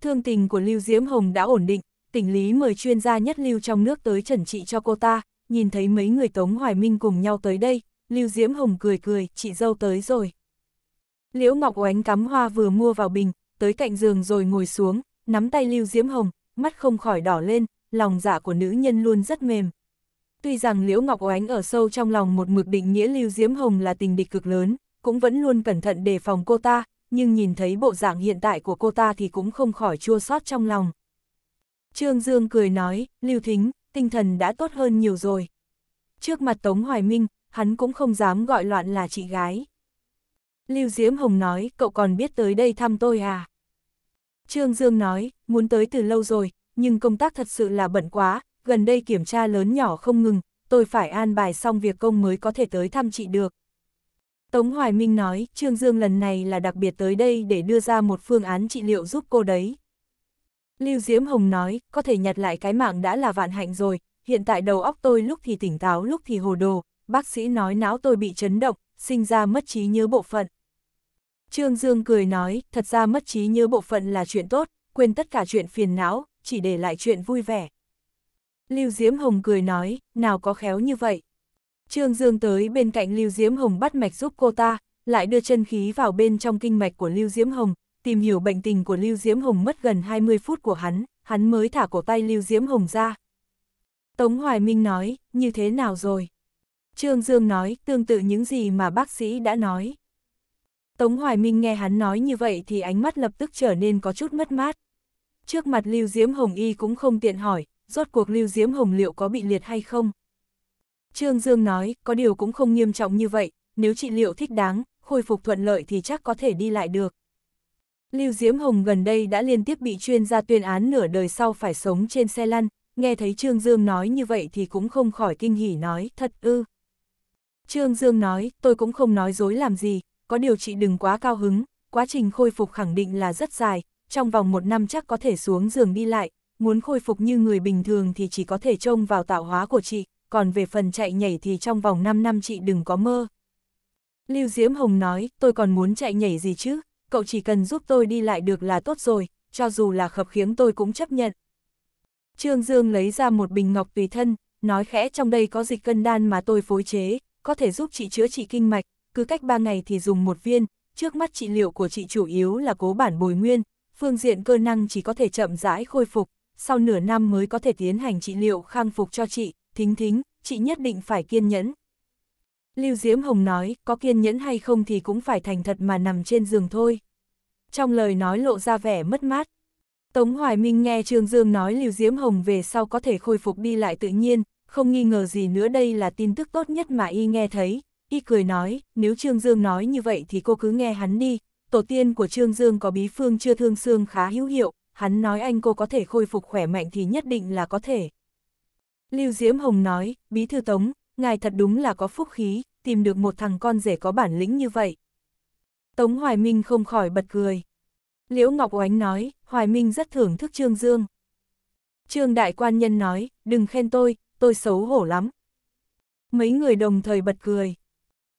Thương tình của Lưu Diễm Hồng đã ổn định, tỉnh Lý mời chuyên gia nhất lưu trong nước tới chẩn trị cho cô ta, nhìn thấy mấy người Tống Hoài Minh cùng nhau tới đây, Lưu Diễm Hồng cười cười, chị dâu tới rồi. Liễu Ngọc Oánh cắm hoa vừa mua vào bình, tới cạnh giường rồi ngồi xuống, nắm tay Lưu Diễm Hồng, mắt không khỏi đỏ lên, lòng dạ của nữ nhân luôn rất mềm. Tuy rằng Liễu Ngọc Oánh ở sâu trong lòng một mực định nghĩa Lưu Diễm Hồng là tình địch cực lớn, cũng vẫn luôn cẩn thận đề phòng cô ta, nhưng nhìn thấy bộ dạng hiện tại của cô ta thì cũng không khỏi chua xót trong lòng. Trương Dương cười nói, Lưu Thính, tinh thần đã tốt hơn nhiều rồi. Trước mặt Tống Hoài Minh, hắn cũng không dám gọi loạn là chị gái. Lưu Diễm Hồng nói, cậu còn biết tới đây thăm tôi à? Trương Dương nói, muốn tới từ lâu rồi, nhưng công tác thật sự là bận quá, gần đây kiểm tra lớn nhỏ không ngừng, tôi phải an bài xong việc công mới có thể tới thăm chị được. Tống Hoài Minh nói, Trương Dương lần này là đặc biệt tới đây để đưa ra một phương án trị liệu giúp cô đấy. Lưu Diễm Hồng nói, có thể nhặt lại cái mạng đã là vạn hạnh rồi, hiện tại đầu óc tôi lúc thì tỉnh táo lúc thì hồ đồ, bác sĩ nói não tôi bị chấn động, sinh ra mất trí nhớ bộ phận. Trương Dương cười nói, thật ra mất trí như bộ phận là chuyện tốt, quên tất cả chuyện phiền não, chỉ để lại chuyện vui vẻ. Lưu Diễm Hồng cười nói, nào có khéo như vậy. Trương Dương tới bên cạnh Lưu Diễm Hồng bắt mạch giúp cô ta, lại đưa chân khí vào bên trong kinh mạch của Lưu Diễm Hồng, tìm hiểu bệnh tình của Lưu Diễm Hồng mất gần 20 phút của hắn, hắn mới thả cổ tay Lưu Diễm Hồng ra. Tống Hoài Minh nói, như thế nào rồi? Trương Dương nói, tương tự những gì mà bác sĩ đã nói. Tống Hoài Minh nghe hắn nói như vậy thì ánh mắt lập tức trở nên có chút mất mát. Trước mặt Lưu Diễm Hồng Y cũng không tiện hỏi, rốt cuộc Lưu Diễm Hồng liệu có bị liệt hay không. Trương Dương nói, có điều cũng không nghiêm trọng như vậy, nếu trị liệu thích đáng, khôi phục thuận lợi thì chắc có thể đi lại được. Lưu Diễm Hồng gần đây đã liên tiếp bị chuyên gia tuyên án nửa đời sau phải sống trên xe lăn, nghe thấy Trương Dương nói như vậy thì cũng không khỏi kinh hỉ nói, thật ư. Trương Dương nói, tôi cũng không nói dối làm gì, có điều chị đừng quá cao hứng, quá trình khôi phục khẳng định là rất dài, trong vòng một năm chắc có thể xuống giường đi lại, muốn khôi phục như người bình thường thì chỉ có thể trông vào tạo hóa của chị, còn về phần chạy nhảy thì trong vòng 5 năm chị đừng có mơ. Lưu Diễm Hồng nói, tôi còn muốn chạy nhảy gì chứ, cậu chỉ cần giúp tôi đi lại được là tốt rồi, cho dù là khập khiếng tôi cũng chấp nhận. Trương Dương lấy ra một bình ngọc tùy thân, nói khẽ trong đây có dịch cân đan mà tôi phối chế, có thể giúp chị chữa trị kinh mạch, cứ cách 3 ngày thì dùng một viên, trước mắt trị liệu của chị chủ yếu là cố bản bồi nguyên, phương diện cơ năng chỉ có thể chậm rãi khôi phục, sau nửa năm mới có thể tiến hành trị liệu khang phục cho chị, thính thính, chị nhất định phải kiên nhẫn. Lưu Diễm Hồng nói, có kiên nhẫn hay không thì cũng phải thành thật mà nằm trên giường thôi. Trong lời nói lộ ra vẻ mất mát. Tống Hoài Minh nghe Trương Dương nói Lưu Diễm Hồng về sau có thể khôi phục đi lại tự nhiên, không nghi ngờ gì nữa đây là tin tức tốt nhất mà y nghe thấy, y cười nói, nếu Trương Dương nói như vậy thì cô cứ nghe hắn đi, tổ tiên của Trương Dương có bí phương chưa thương xương khá hữu hiệu, hắn nói anh cô có thể khôi phục khỏe mạnh thì nhất định là có thể. Lưu Diễm Hồng nói, bí thư tống, ngài thật đúng là có phúc khí, tìm được một thằng con rể có bản lĩnh như vậy. Tống Hoài Minh không khỏi bật cười. Liễu Ngọc Oánh nói, Hoài Minh rất thưởng thức Trương Dương. Trương Đại Quan Nhân nói, đừng khen tôi, tôi xấu hổ lắm. Mấy người đồng thời bật cười.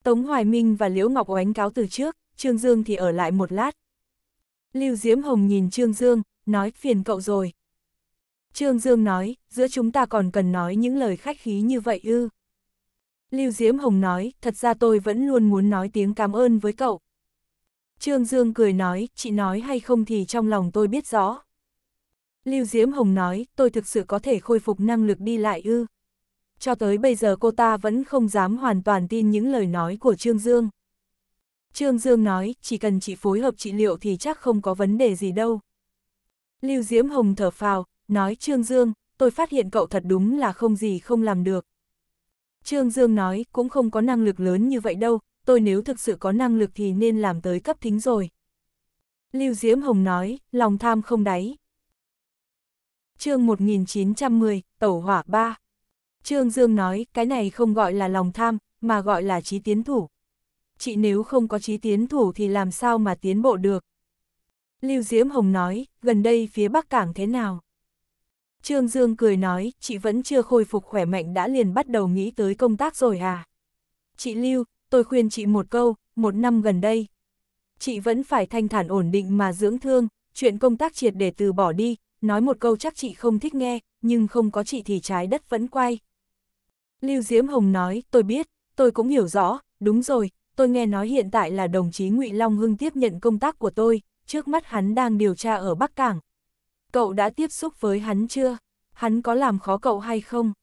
Tống Hoài Minh và Liễu Ngọc oánh cáo từ trước, Trương Dương thì ở lại một lát. Lưu Diễm Hồng nhìn Trương Dương, nói phiền cậu rồi. Trương Dương nói, giữa chúng ta còn cần nói những lời khách khí như vậy ư. Lưu Diễm Hồng nói, thật ra tôi vẫn luôn muốn nói tiếng cảm ơn với cậu. Trương Dương cười nói, chị nói hay không thì trong lòng tôi biết rõ. Lưu Diễm Hồng nói, tôi thực sự có thể khôi phục năng lực đi lại ư cho tới bây giờ cô ta vẫn không dám hoàn toàn tin những lời nói của Trương Dương. Trương Dương nói, chỉ cần chị phối hợp trị liệu thì chắc không có vấn đề gì đâu. Lưu Diễm Hồng thở phào, nói Trương Dương, tôi phát hiện cậu thật đúng là không gì không làm được. Trương Dương nói, cũng không có năng lực lớn như vậy đâu, tôi nếu thực sự có năng lực thì nên làm tới cấp thính rồi. Lưu Diễm Hồng nói, lòng tham không đáy. chương 1910, Tẩu hỏa 3 Trương Dương nói, cái này không gọi là lòng tham, mà gọi là trí tiến thủ. Chị nếu không có trí tiến thủ thì làm sao mà tiến bộ được? Lưu Diễm Hồng nói, gần đây phía Bắc Cảng thế nào? Trương Dương cười nói, chị vẫn chưa khôi phục khỏe mạnh đã liền bắt đầu nghĩ tới công tác rồi à? Chị Lưu, tôi khuyên chị một câu, một năm gần đây. Chị vẫn phải thanh thản ổn định mà dưỡng thương, chuyện công tác triệt để từ bỏ đi, nói một câu chắc chị không thích nghe, nhưng không có chị thì trái đất vẫn quay. Lưu Diễm Hồng nói, tôi biết, tôi cũng hiểu rõ, đúng rồi, tôi nghe nói hiện tại là đồng chí ngụy Long Hưng tiếp nhận công tác của tôi, trước mắt hắn đang điều tra ở Bắc Cảng. Cậu đã tiếp xúc với hắn chưa? Hắn có làm khó cậu hay không?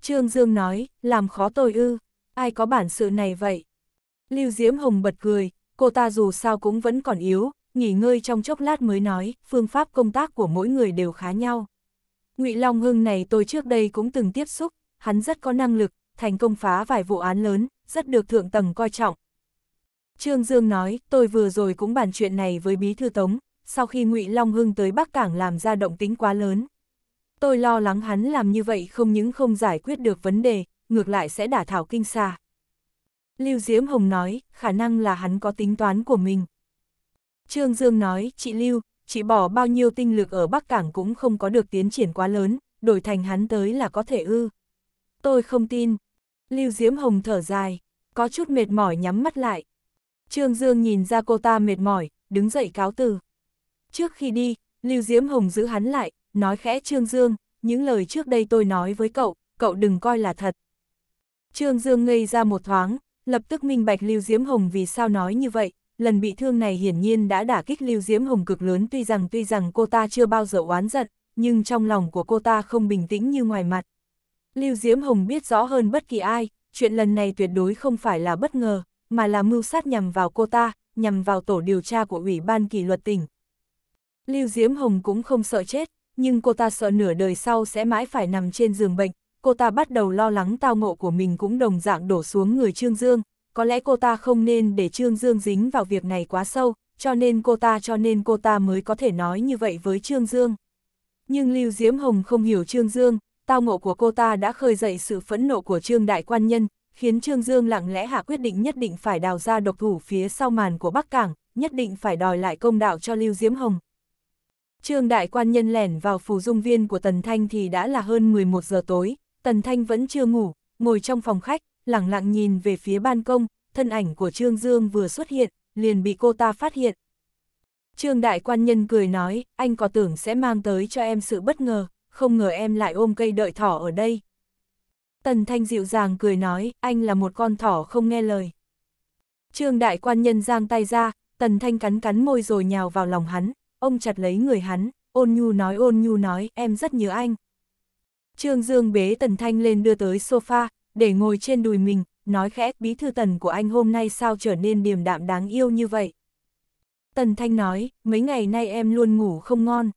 Trương Dương nói, làm khó tôi ư, ai có bản sự này vậy? Lưu Diễm Hồng bật cười, cô ta dù sao cũng vẫn còn yếu, nghỉ ngơi trong chốc lát mới nói, phương pháp công tác của mỗi người đều khá nhau. Ngụy Long Hưng này tôi trước đây cũng từng tiếp xúc, hắn rất có năng lực, thành công phá vài vụ án lớn, rất được thượng tầng coi trọng. Trương Dương nói, tôi vừa rồi cũng bàn chuyện này với Bí Thư Tống, sau khi ngụy Long Hưng tới Bắc Cảng làm ra động tính quá lớn. Tôi lo lắng hắn làm như vậy không những không giải quyết được vấn đề, ngược lại sẽ đả thảo kinh xa. Lưu Diễm Hồng nói, khả năng là hắn có tính toán của mình. Trương Dương nói, chị Lưu, chị bỏ bao nhiêu tinh lực ở Bắc Cảng cũng không có được tiến triển quá lớn, đổi thành hắn tới là có thể ư tôi không tin. Lưu Diễm Hồng thở dài, có chút mệt mỏi nhắm mắt lại. Trương Dương nhìn ra cô ta mệt mỏi, đứng dậy cáo từ. Trước khi đi, Lưu Diễm Hồng giữ hắn lại, nói khẽ Trương Dương, những lời trước đây tôi nói với cậu, cậu đừng coi là thật. Trương Dương ngây ra một thoáng, lập tức minh bạch Lưu Diễm Hồng vì sao nói như vậy, lần bị thương này hiển nhiên đã đả kích Lưu Diễm Hồng cực lớn tuy rằng tuy rằng cô ta chưa bao giờ oán giận, nhưng trong lòng của cô ta không bình tĩnh như ngoài mặt. Lưu Diễm Hồng biết rõ hơn bất kỳ ai, chuyện lần này tuyệt đối không phải là bất ngờ, mà là mưu sát nhằm vào cô ta, nhằm vào tổ điều tra của Ủy ban kỷ luật tỉnh. Lưu Diễm Hồng cũng không sợ chết, nhưng cô ta sợ nửa đời sau sẽ mãi phải nằm trên giường bệnh, cô ta bắt đầu lo lắng tao ngộ của mình cũng đồng dạng đổ xuống người Trương Dương, có lẽ cô ta không nên để Trương Dương dính vào việc này quá sâu, cho nên cô ta cho nên cô ta mới có thể nói như vậy với Trương Dương. Nhưng Lưu Diễm Hồng không hiểu Trương Dương, tao ngộ của cô ta đã khơi dậy sự phẫn nộ của Trương Đại Quan Nhân, khiến Trương Dương lặng lẽ hạ quyết định nhất định phải đào ra độc thủ phía sau màn của Bắc Cảng, nhất định phải đòi lại công đạo cho Lưu Diễm Hồng. Trương Đại Quan Nhân lẻn vào phù dung viên của Tần Thanh thì đã là hơn 11 giờ tối, Tần Thanh vẫn chưa ngủ, ngồi trong phòng khách, lặng lặng nhìn về phía ban công, thân ảnh của Trương Dương vừa xuất hiện, liền bị cô ta phát hiện. Trương Đại Quan Nhân cười nói, anh có tưởng sẽ mang tới cho em sự bất ngờ, không ngờ em lại ôm cây đợi thỏ ở đây. Tần Thanh dịu dàng cười nói, anh là một con thỏ không nghe lời. Trương đại quan nhân giang tay ra, Tần Thanh cắn cắn môi rồi nhào vào lòng hắn, ông chặt lấy người hắn, ôn nhu nói ôn nhu nói, em rất nhớ anh. Trương Dương bế Tần Thanh lên đưa tới sofa, để ngồi trên đùi mình, nói khẽ, bí thư Tần của anh hôm nay sao trở nên điềm đạm đáng yêu như vậy. Tần Thanh nói, mấy ngày nay em luôn ngủ không ngon.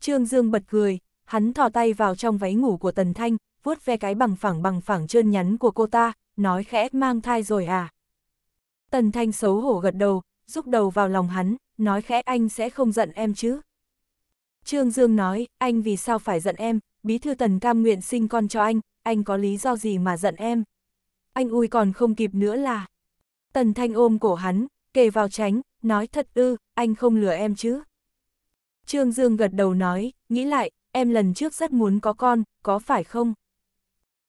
Trương Dương bật cười, hắn thò tay vào trong váy ngủ của Tần Thanh, vuốt ve cái bằng phẳng bằng phẳng trơn nhắn của cô ta, nói khẽ mang thai rồi à. Tần Thanh xấu hổ gật đầu, rúc đầu vào lòng hắn, nói khẽ anh sẽ không giận em chứ. Trương Dương nói, anh vì sao phải giận em, bí thư Tần cam nguyện sinh con cho anh, anh có lý do gì mà giận em. Anh ui còn không kịp nữa là. Tần Thanh ôm cổ hắn, kề vào tránh, nói thật ư, anh không lừa em chứ. Trương Dương gật đầu nói, nghĩ lại, em lần trước rất muốn có con, có phải không?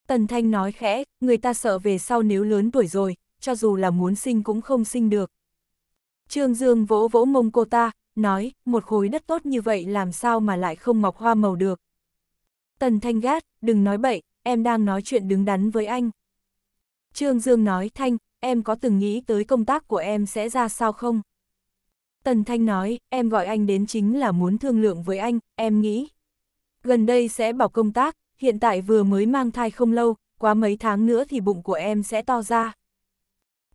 Tần Thanh nói khẽ, người ta sợ về sau nếu lớn tuổi rồi, cho dù là muốn sinh cũng không sinh được. Trương Dương vỗ vỗ mông cô ta, nói, một khối đất tốt như vậy làm sao mà lại không mọc hoa màu được. Tần Thanh gát, đừng nói bậy, em đang nói chuyện đứng đắn với anh. Trương Dương nói, Thanh, em có từng nghĩ tới công tác của em sẽ ra sao không? Tần Thanh nói, em gọi anh đến chính là muốn thương lượng với anh, em nghĩ gần đây sẽ bỏ công tác, hiện tại vừa mới mang thai không lâu, quá mấy tháng nữa thì bụng của em sẽ to ra.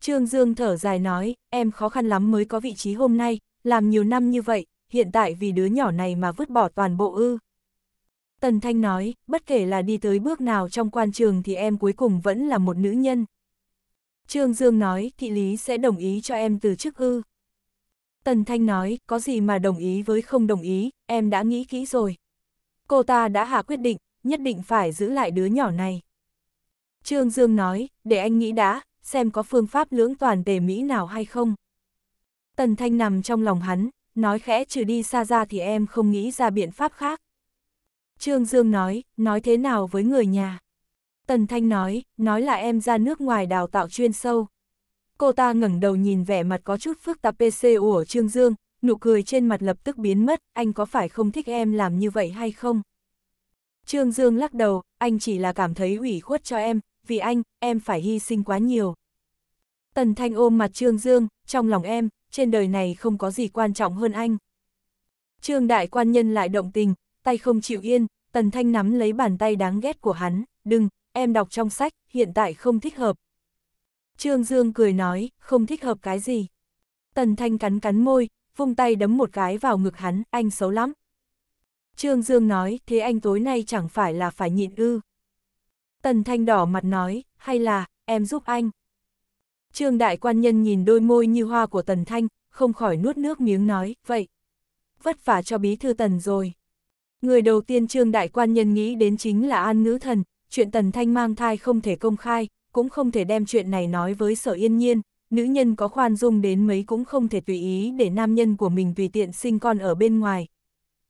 Trương Dương thở dài nói, em khó khăn lắm mới có vị trí hôm nay, làm nhiều năm như vậy, hiện tại vì đứa nhỏ này mà vứt bỏ toàn bộ ư. Tần Thanh nói, bất kể là đi tới bước nào trong quan trường thì em cuối cùng vẫn là một nữ nhân. Trương Dương nói, thị lý sẽ đồng ý cho em từ chức ư. Tần Thanh nói, có gì mà đồng ý với không đồng ý, em đã nghĩ kỹ rồi. Cô ta đã hạ quyết định, nhất định phải giữ lại đứa nhỏ này. Trương Dương nói, để anh nghĩ đã, xem có phương pháp lưỡng toàn tề Mỹ nào hay không. Tần Thanh nằm trong lòng hắn, nói khẽ trừ đi xa ra thì em không nghĩ ra biện pháp khác. Trương Dương nói, nói thế nào với người nhà? Tần Thanh nói, nói là em ra nước ngoài đào tạo chuyên sâu. Cô ta ngẩng đầu nhìn vẻ mặt có chút phức tạp PC của Trương Dương, nụ cười trên mặt lập tức biến mất, anh có phải không thích em làm như vậy hay không? Trương Dương lắc đầu, anh chỉ là cảm thấy ủy khuất cho em, vì anh, em phải hy sinh quá nhiều. Tần Thanh ôm mặt Trương Dương, trong lòng em, trên đời này không có gì quan trọng hơn anh. Trương Đại Quan Nhân lại động tình, tay không chịu yên, Tần Thanh nắm lấy bàn tay đáng ghét của hắn, đừng, em đọc trong sách, hiện tại không thích hợp. Trương Dương cười nói, không thích hợp cái gì. Tần Thanh cắn cắn môi, vung tay đấm một cái vào ngực hắn, anh xấu lắm. Trương Dương nói, thế anh tối nay chẳng phải là phải nhịn ư. Tần Thanh đỏ mặt nói, hay là, em giúp anh. Trương Đại Quan Nhân nhìn đôi môi như hoa của Tần Thanh, không khỏi nuốt nước miếng nói, vậy. Vất vả cho bí thư Tần rồi. Người đầu tiên Trương Đại Quan Nhân nghĩ đến chính là An Ngữ Thần, chuyện Tần Thanh mang thai không thể công khai, cũng không thể đem chuyện này nói với Sở Yên Nhiên, nữ nhân có khoan dung đến mấy cũng không thể tùy ý để nam nhân của mình tùy tiện sinh con ở bên ngoài.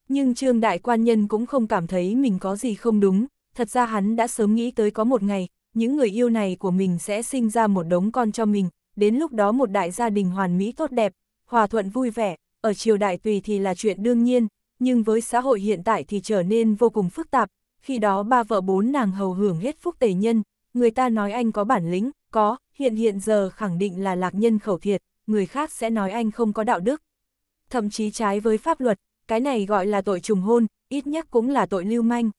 Nhưng Trương Đại Quan Nhân cũng không cảm thấy mình có gì không đúng, thật ra hắn đã sớm nghĩ tới có một ngày, những người yêu này của mình sẽ sinh ra một đống con cho mình, đến lúc đó một đại gia đình hoàn mỹ tốt đẹp, hòa thuận vui vẻ, ở triều đại tùy thì là chuyện đương nhiên, nhưng với xã hội hiện tại thì trở nên vô cùng phức tạp, khi đó ba vợ bốn nàng hầu hưởng hết phúc tề nhân, người ta nói anh có bản lĩnh, có, hiện hiện giờ khẳng định là lạc nhân khẩu thiệt, người khác sẽ nói anh không có đạo đức. Thậm chí trái với pháp luật, cái này gọi là tội trùng hôn, ít nhất cũng là tội lưu manh.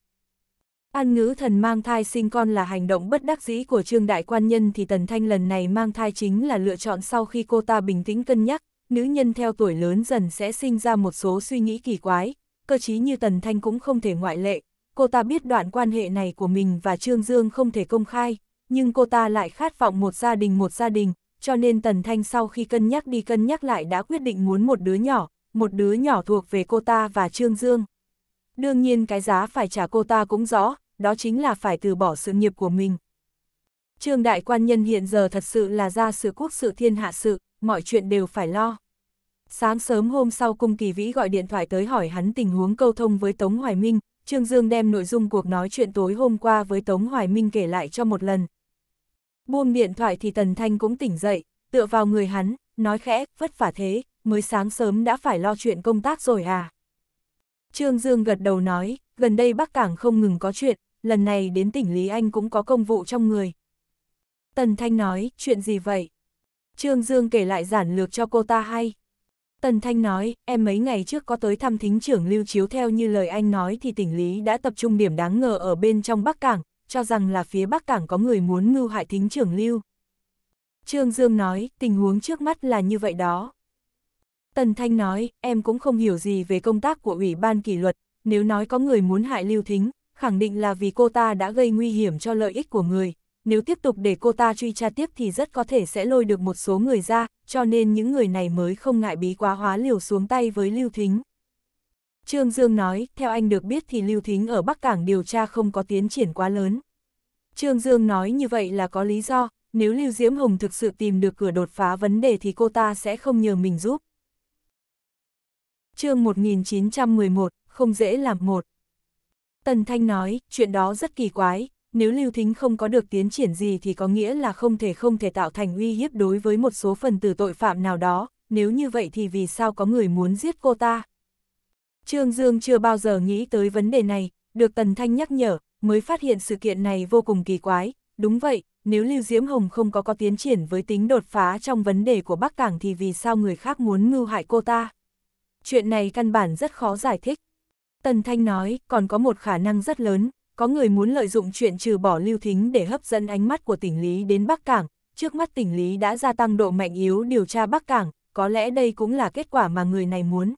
An ngữ thần mang thai sinh con là hành động bất đắc dĩ của trương đại quan nhân thì tần thanh lần này mang thai chính là lựa chọn sau khi cô ta bình tĩnh cân nhắc, nữ nhân theo tuổi lớn dần sẽ sinh ra một số suy nghĩ kỳ quái, cơ chí như tần thanh cũng không thể ngoại lệ, cô ta biết đoạn quan hệ này của mình và trương dương không thể công khai nhưng cô ta lại khát vọng một gia đình một gia đình, cho nên Tần Thanh sau khi cân nhắc đi cân nhắc lại đã quyết định muốn một đứa nhỏ, một đứa nhỏ thuộc về cô ta và Trương Dương. Đương nhiên cái giá phải trả cô ta cũng rõ, đó chính là phải từ bỏ sự nghiệp của mình. Trương Đại Quan Nhân hiện giờ thật sự là ra sự quốc sự thiên hạ sự, mọi chuyện đều phải lo. Sáng sớm hôm sau Cung Kỳ Vĩ gọi điện thoại tới hỏi hắn tình huống câu thông với Tống Hoài Minh, Trương Dương đem nội dung cuộc nói chuyện tối hôm qua với Tống Hoài Minh kể lại cho một lần, Buông điện thoại thì Tần Thanh cũng tỉnh dậy, tựa vào người hắn, nói khẽ, vất vả thế, mới sáng sớm đã phải lo chuyện công tác rồi à. Trương Dương gật đầu nói, gần đây Bắc Cảng không ngừng có chuyện, lần này đến tỉnh Lý Anh cũng có công vụ trong người. Tần Thanh nói, chuyện gì vậy? Trương Dương kể lại giản lược cho cô ta hay. Tần Thanh nói, em mấy ngày trước có tới thăm thính trưởng Lưu Chiếu theo như lời anh nói thì tỉnh Lý đã tập trung điểm đáng ngờ ở bên trong Bắc Cảng, cho rằng là phía Bắc Cảng có người muốn ngư hại thính trưởng lưu. Trương Dương nói, tình huống trước mắt là như vậy đó. Tần Thanh nói, em cũng không hiểu gì về công tác của Ủy ban kỷ luật, nếu nói có người muốn hại lưu thính, khẳng định là vì cô ta đã gây nguy hiểm cho lợi ích của người. Nếu tiếp tục để cô ta truy tra tiếp thì rất có thể sẽ lôi được một số người ra, cho nên những người này mới không ngại bí quá hóa liều xuống tay với Lưu Thính. Trương Dương nói, theo anh được biết thì Lưu Thính ở Bắc Cảng điều tra không có tiến triển quá lớn. Trương Dương nói như vậy là có lý do, nếu Lưu Diễm Hồng thực sự tìm được cửa đột phá vấn đề thì cô ta sẽ không nhờ mình giúp. chương 1911, không dễ làm một. Tần Thanh nói, chuyện đó rất kỳ quái, nếu Lưu Thính không có được tiến triển gì thì có nghĩa là không thể không thể tạo thành uy hiếp đối với một số phần tử tội phạm nào đó, nếu như vậy thì vì sao có người muốn giết cô ta? Trương Dương chưa bao giờ nghĩ tới vấn đề này, được Tần Thanh nhắc nhở, mới phát hiện sự kiện này vô cùng kỳ quái. Đúng vậy, nếu Lưu Diễm Hồng không có có tiến triển với tính đột phá trong vấn đề của Bắc Cảng thì vì sao người khác muốn mưu hại cô ta? Chuyện này căn bản rất khó giải thích. Tần Thanh nói, còn có một khả năng rất lớn, có người muốn lợi dụng chuyện trừ bỏ Lưu Thính để hấp dẫn ánh mắt của tỉnh Lý đến Bắc Cảng. Trước mắt tỉnh Lý đã gia tăng độ mạnh yếu điều tra Bắc Cảng, có lẽ đây cũng là kết quả mà người này muốn.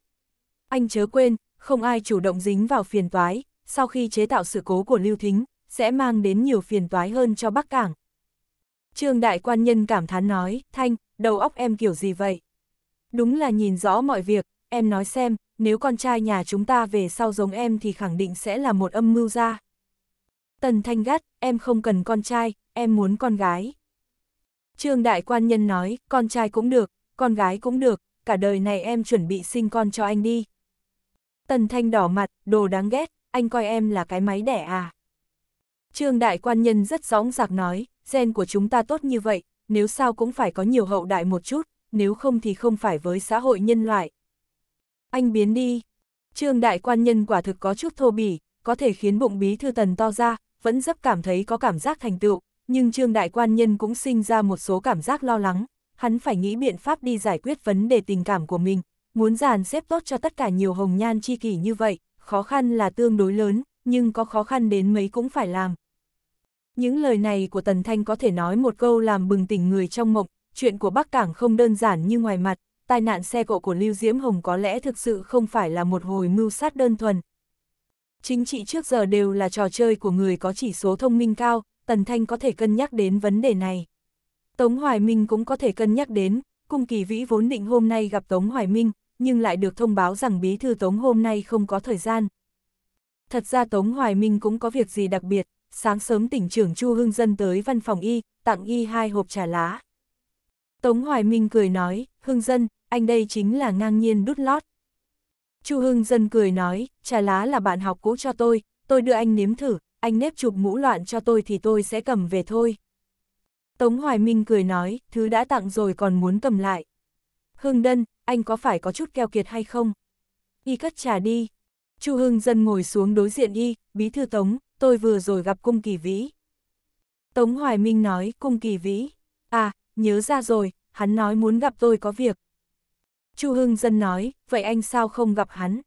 Anh chớ quên, không ai chủ động dính vào phiền toái, sau khi chế tạo sự cố của Lưu Thính, sẽ mang đến nhiều phiền toái hơn cho Bắc Cảng. Trương Đại Quan Nhân cảm thán nói, Thanh, đầu óc em kiểu gì vậy? Đúng là nhìn rõ mọi việc, em nói xem, nếu con trai nhà chúng ta về sau giống em thì khẳng định sẽ là một âm mưu ra. Tần Thanh gắt, em không cần con trai, em muốn con gái. Trương Đại Quan Nhân nói, con trai cũng được, con gái cũng được, cả đời này em chuẩn bị sinh con cho anh đi. Tần Thanh đỏ mặt, đồ đáng ghét, anh coi em là cái máy đẻ à. Trương đại quan nhân rất rõ rạc nói, gen của chúng ta tốt như vậy, nếu sao cũng phải có nhiều hậu đại một chút, nếu không thì không phải với xã hội nhân loại. Anh biến đi. Trương đại quan nhân quả thực có chút thô bỉ, có thể khiến bụng bí thư tần to ra, vẫn rất cảm thấy có cảm giác thành tựu, nhưng trương đại quan nhân cũng sinh ra một số cảm giác lo lắng, hắn phải nghĩ biện pháp đi giải quyết vấn đề tình cảm của mình, Muốn dàn xếp tốt cho tất cả nhiều hồng nhan chi kỷ như vậy, khó khăn là tương đối lớn, nhưng có khó khăn đến mấy cũng phải làm. Những lời này của Tần Thanh có thể nói một câu làm bừng tỉnh người trong mộng, chuyện của Bắc Cảng không đơn giản như ngoài mặt, tai nạn xe cộ của Lưu Diễm Hồng có lẽ thực sự không phải là một hồi mưu sát đơn thuần. Chính trị trước giờ đều là trò chơi của người có chỉ số thông minh cao, Tần Thanh có thể cân nhắc đến vấn đề này. Tống Hoài Minh cũng có thể cân nhắc đến, cung kỳ vĩ vốn định hôm nay gặp Tống Hoài Minh, nhưng lại được thông báo rằng bí thư Tống hôm nay không có thời gian. Thật ra Tống Hoài Minh cũng có việc gì đặc biệt, sáng sớm tỉnh trưởng Chu Hưng Dân tới văn phòng y, tặng y hai hộp trà lá. Tống Hoài Minh cười nói, Hưng Dân, anh đây chính là ngang nhiên đút lót. Chu Hưng Dân cười nói, trà lá là bạn học cũ cho tôi, tôi đưa anh nếm thử, anh nếp chụp mũ loạn cho tôi thì tôi sẽ cầm về thôi. Tống Hoài Minh cười nói, thứ đã tặng rồi còn muốn cầm lại. Hưng Đân, anh có phải có chút keo kiệt hay không? Y cất trà đi. Chu Hưng Dân ngồi xuống đối diện Y, bí thư Tống, tôi vừa rồi gặp Cung Kỳ Vĩ. Tống Hoài Minh nói, Cung Kỳ Vĩ. À, nhớ ra rồi, hắn nói muốn gặp tôi có việc. Chu Hưng Dân nói, vậy anh sao không gặp hắn?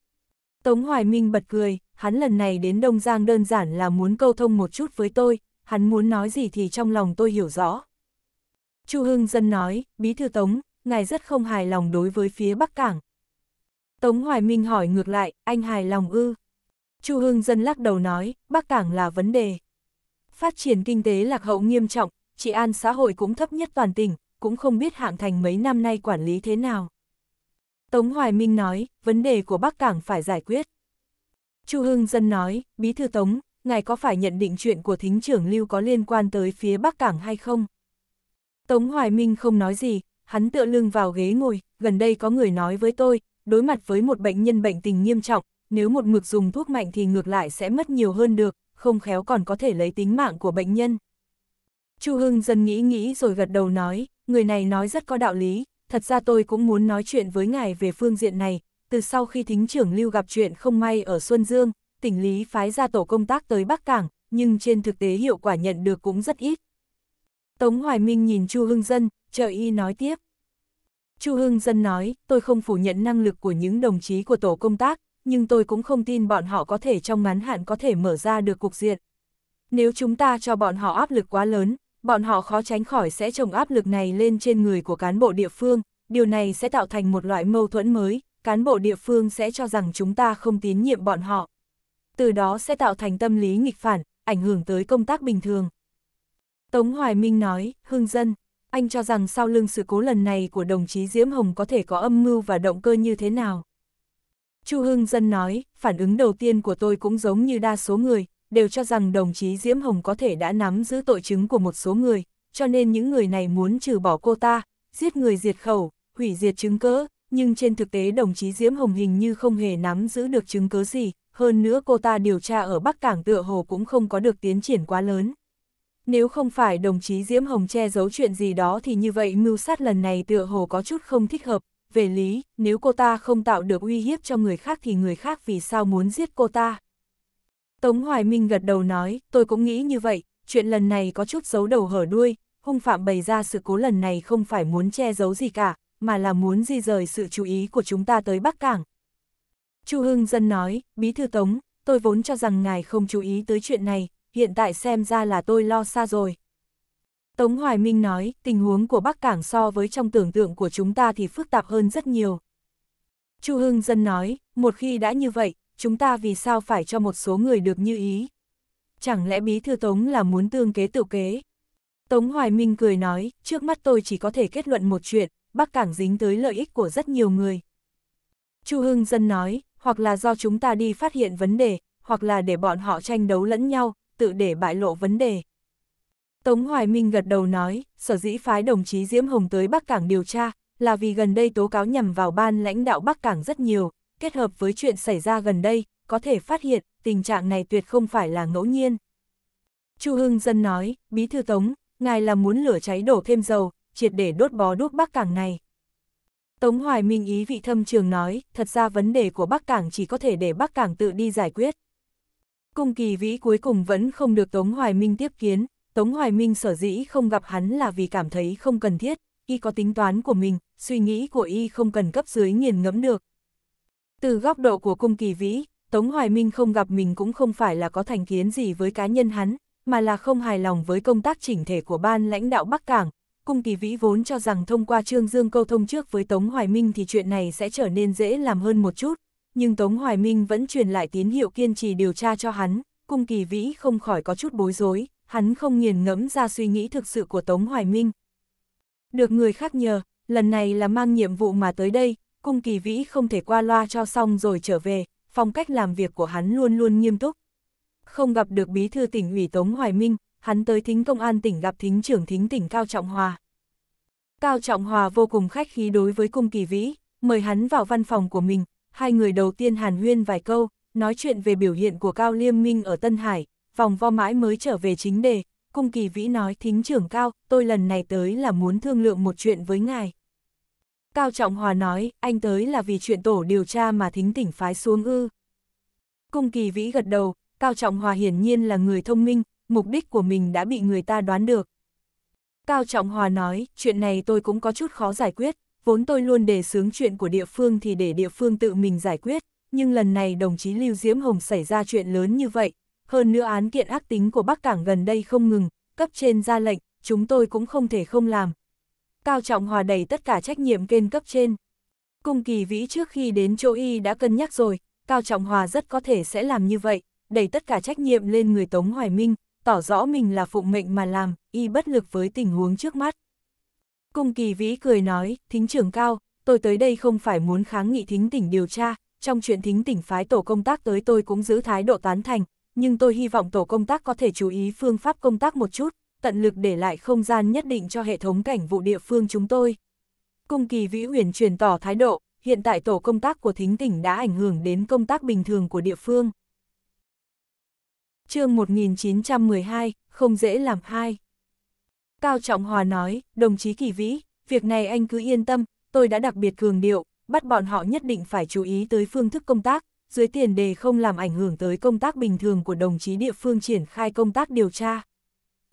Tống Hoài Minh bật cười, hắn lần này đến Đông Giang đơn giản là muốn câu thông một chút với tôi, hắn muốn nói gì thì trong lòng tôi hiểu rõ. Chu Hưng Dân nói, Bí Thư Tống, ngài rất không hài lòng đối với phía Bắc Cảng. Tống Hoài Minh hỏi ngược lại, anh hài lòng ư? Chu Hưng Dân lắc đầu nói, Bắc Cảng là vấn đề. Phát triển kinh tế lạc hậu nghiêm trọng, trị an xã hội cũng thấp nhất toàn tỉnh, cũng không biết hạng thành mấy năm nay quản lý thế nào. Tống Hoài Minh nói, vấn đề của Bắc Cảng phải giải quyết. Chu Hưng Dân nói, Bí thư Tống, ngài có phải nhận định chuyện của thính trưởng Lưu có liên quan tới phía Bắc Cảng hay không? Tống Hoài Minh không nói gì, hắn tựa lưng vào ghế ngồi, gần đây có người nói với tôi, đối mặt với một bệnh nhân bệnh tình nghiêm trọng, nếu một mực dùng thuốc mạnh thì ngược lại sẽ mất nhiều hơn được, không khéo còn có thể lấy tính mạng của bệnh nhân. Chu Hưng dần nghĩ nghĩ rồi gật đầu nói, người này nói rất có đạo lý, thật ra tôi cũng muốn nói chuyện với ngài về phương diện này, từ sau khi thính trưởng lưu gặp chuyện không may ở Xuân Dương, tỉnh lý phái ra tổ công tác tới Bắc Cảng, nhưng trên thực tế hiệu quả nhận được cũng rất ít. Tống Hoài Minh nhìn Chu Hưng Dân, chờ y nói tiếp. Chu Hưng Dân nói, tôi không phủ nhận năng lực của những đồng chí của tổ công tác, nhưng tôi cũng không tin bọn họ có thể trong ngắn hạn có thể mở ra được cục diện. Nếu chúng ta cho bọn họ áp lực quá lớn, bọn họ khó tránh khỏi sẽ trồng áp lực này lên trên người của cán bộ địa phương, điều này sẽ tạo thành một loại mâu thuẫn mới, cán bộ địa phương sẽ cho rằng chúng ta không tín nhiệm bọn họ. Từ đó sẽ tạo thành tâm lý nghịch phản, ảnh hưởng tới công tác bình thường. Tống Hoài Minh nói, Hưng Dân, anh cho rằng sau lưng sự cố lần này của đồng chí Diễm Hồng có thể có âm mưu và động cơ như thế nào. Chu Hưng Dân nói, phản ứng đầu tiên của tôi cũng giống như đa số người, đều cho rằng đồng chí Diễm Hồng có thể đã nắm giữ tội chứng của một số người, cho nên những người này muốn trừ bỏ cô ta, giết người diệt khẩu, hủy diệt chứng cớ, nhưng trên thực tế đồng chí Diễm Hồng hình như không hề nắm giữ được chứng cớ gì, hơn nữa cô ta điều tra ở Bắc Cảng tựa hồ cũng không có được tiến triển quá lớn. Nếu không phải đồng chí Diễm Hồng che giấu chuyện gì đó thì như vậy mưu sát lần này tựa hồ có chút không thích hợp. Về lý, nếu cô ta không tạo được uy hiếp cho người khác thì người khác vì sao muốn giết cô ta? Tống Hoài Minh gật đầu nói, tôi cũng nghĩ như vậy, chuyện lần này có chút giấu đầu hở đuôi, hung phạm bày ra sự cố lần này không phải muốn che giấu gì cả, mà là muốn di rời sự chú ý của chúng ta tới Bắc Cảng. Chu Hưng Dân nói, Bí Thư Tống, tôi vốn cho rằng ngài không chú ý tới chuyện này, hiện tại xem ra là tôi lo xa rồi. Tống Hoài Minh nói, tình huống của Bắc Cảng so với trong tưởng tượng của chúng ta thì phức tạp hơn rất nhiều. Chu Hưng Dân nói, một khi đã như vậy, chúng ta vì sao phải cho một số người được như ý? Chẳng lẽ Bí Thư Tống là muốn tương kế tự kế? Tống Hoài Minh cười nói, trước mắt tôi chỉ có thể kết luận một chuyện, Bắc Cảng dính tới lợi ích của rất nhiều người. Chu Hưng Dân nói, hoặc là do chúng ta đi phát hiện vấn đề, hoặc là để bọn họ tranh đấu lẫn nhau, tự để bại lộ vấn đề. Tống Hoài Minh gật đầu nói, sở dĩ phái đồng chí Diễm Hồng tới Bắc Cảng điều tra, là vì gần đây tố cáo nhằm vào ban lãnh đạo Bắc Cảng rất nhiều, kết hợp với chuyện xảy ra gần đây, có thể phát hiện, tình trạng này tuyệt không phải là ngẫu nhiên. Chu Hưng Dân nói, Bí Thư Tống, ngài là muốn lửa cháy đổ thêm dầu, triệt để đốt bó đuốc Bắc Cảng này. Tống Hoài Minh ý vị thâm trường nói, thật ra vấn đề của Bắc Cảng chỉ có thể để Bắc Cảng tự đi giải quyết. Cung kỳ vĩ cuối cùng vẫn không được Tống Hoài Minh tiếp kiến, Tống Hoài Minh sở dĩ không gặp hắn là vì cảm thấy không cần thiết, y có tính toán của mình, suy nghĩ của y không cần cấp dưới nghiền ngẫm được. Từ góc độ của cung kỳ vĩ, Tống Hoài Minh không gặp mình cũng không phải là có thành kiến gì với cá nhân hắn, mà là không hài lòng với công tác chỉnh thể của ban lãnh đạo Bắc Cảng. Cung kỳ vĩ vốn cho rằng thông qua Trương Dương câu thông trước với Tống Hoài Minh thì chuyện này sẽ trở nên dễ làm hơn một chút, nhưng Tống Hoài Minh vẫn truyền lại tín hiệu kiên trì điều tra cho hắn, cung kỳ vĩ không khỏi có chút bối rối, hắn không nghiền ngẫm ra suy nghĩ thực sự của Tống Hoài Minh. Được người khác nhờ, lần này là mang nhiệm vụ mà tới đây, cung kỳ vĩ không thể qua loa cho xong rồi trở về, phong cách làm việc của hắn luôn luôn nghiêm túc. Không gặp được bí thư tỉnh ủy Tống Hoài Minh, hắn tới thính công an tỉnh gặp thính trưởng thính tỉnh Cao Trọng Hòa. Cao Trọng Hòa vô cùng khách khí đối với cung kỳ vĩ, mời hắn vào văn phòng của mình, hai người đầu tiên hàn huyên vài câu, nói chuyện về biểu hiện của Cao Liêm Minh ở Tân Hải, vòng vo mãi mới trở về chính đề, cung kỳ vĩ nói thính trưởng Cao, tôi lần này tới là muốn thương lượng một chuyện với ngài. Cao Trọng Hòa nói, anh tới là vì chuyện tổ điều tra mà thính tỉnh phái xuống ư. Cung kỳ vĩ gật đầu, Cao Trọng Hòa hiển nhiên là người thông minh, mục đích của mình đã bị người ta đoán được. Cao Trọng Hòa nói, chuyện này tôi cũng có chút khó giải quyết, vốn tôi luôn đề xướng chuyện của địa phương thì để địa phương tự mình giải quyết, nhưng lần này đồng chí Lưu Diễm Hồng xảy ra chuyện lớn như vậy, hơn nữa án kiện ác tính của Bắc Cảng gần đây không ngừng, cấp trên ra lệnh, chúng tôi cũng không thể không làm. Cao Trọng Hòa đầy tất cả trách nhiệm kênh cấp trên. Cung kỳ vĩ trước khi đến chỗ y đã cân nhắc rồi, Cao Trọng Hòa rất có thể sẽ làm như vậy, đẩy tất cả trách nhiệm lên người Tống Hoài Minh, tỏ rõ mình là phụng mệnh mà làm, y bất lực với tình huống trước mắt. Cung kỳ vĩ cười nói, thính trưởng cao, tôi tới đây không phải muốn kháng nghị thính tỉnh điều tra, trong chuyện thính tỉnh phái tổ công tác tới tôi cũng giữ thái độ tán thành, nhưng tôi hy vọng tổ công tác có thể chú ý phương pháp công tác một chút, tận lực để lại không gian nhất định cho hệ thống cảnh vụ địa phương chúng tôi. Cung kỳ vĩ huyền truyền tỏ thái độ, hiện tại tổ công tác của thính tỉnh đã ảnh hưởng đến công tác bình thường của địa phương. chương 1912, không dễ làm hai. Cao Trọng Hòa nói, đồng chí Kỳ Vĩ, việc này anh cứ yên tâm, tôi đã đặc biệt cường điệu, bắt bọn họ nhất định phải chú ý tới phương thức công tác, dưới tiền đề không làm ảnh hưởng tới công tác bình thường của đồng chí địa phương triển khai công tác điều tra.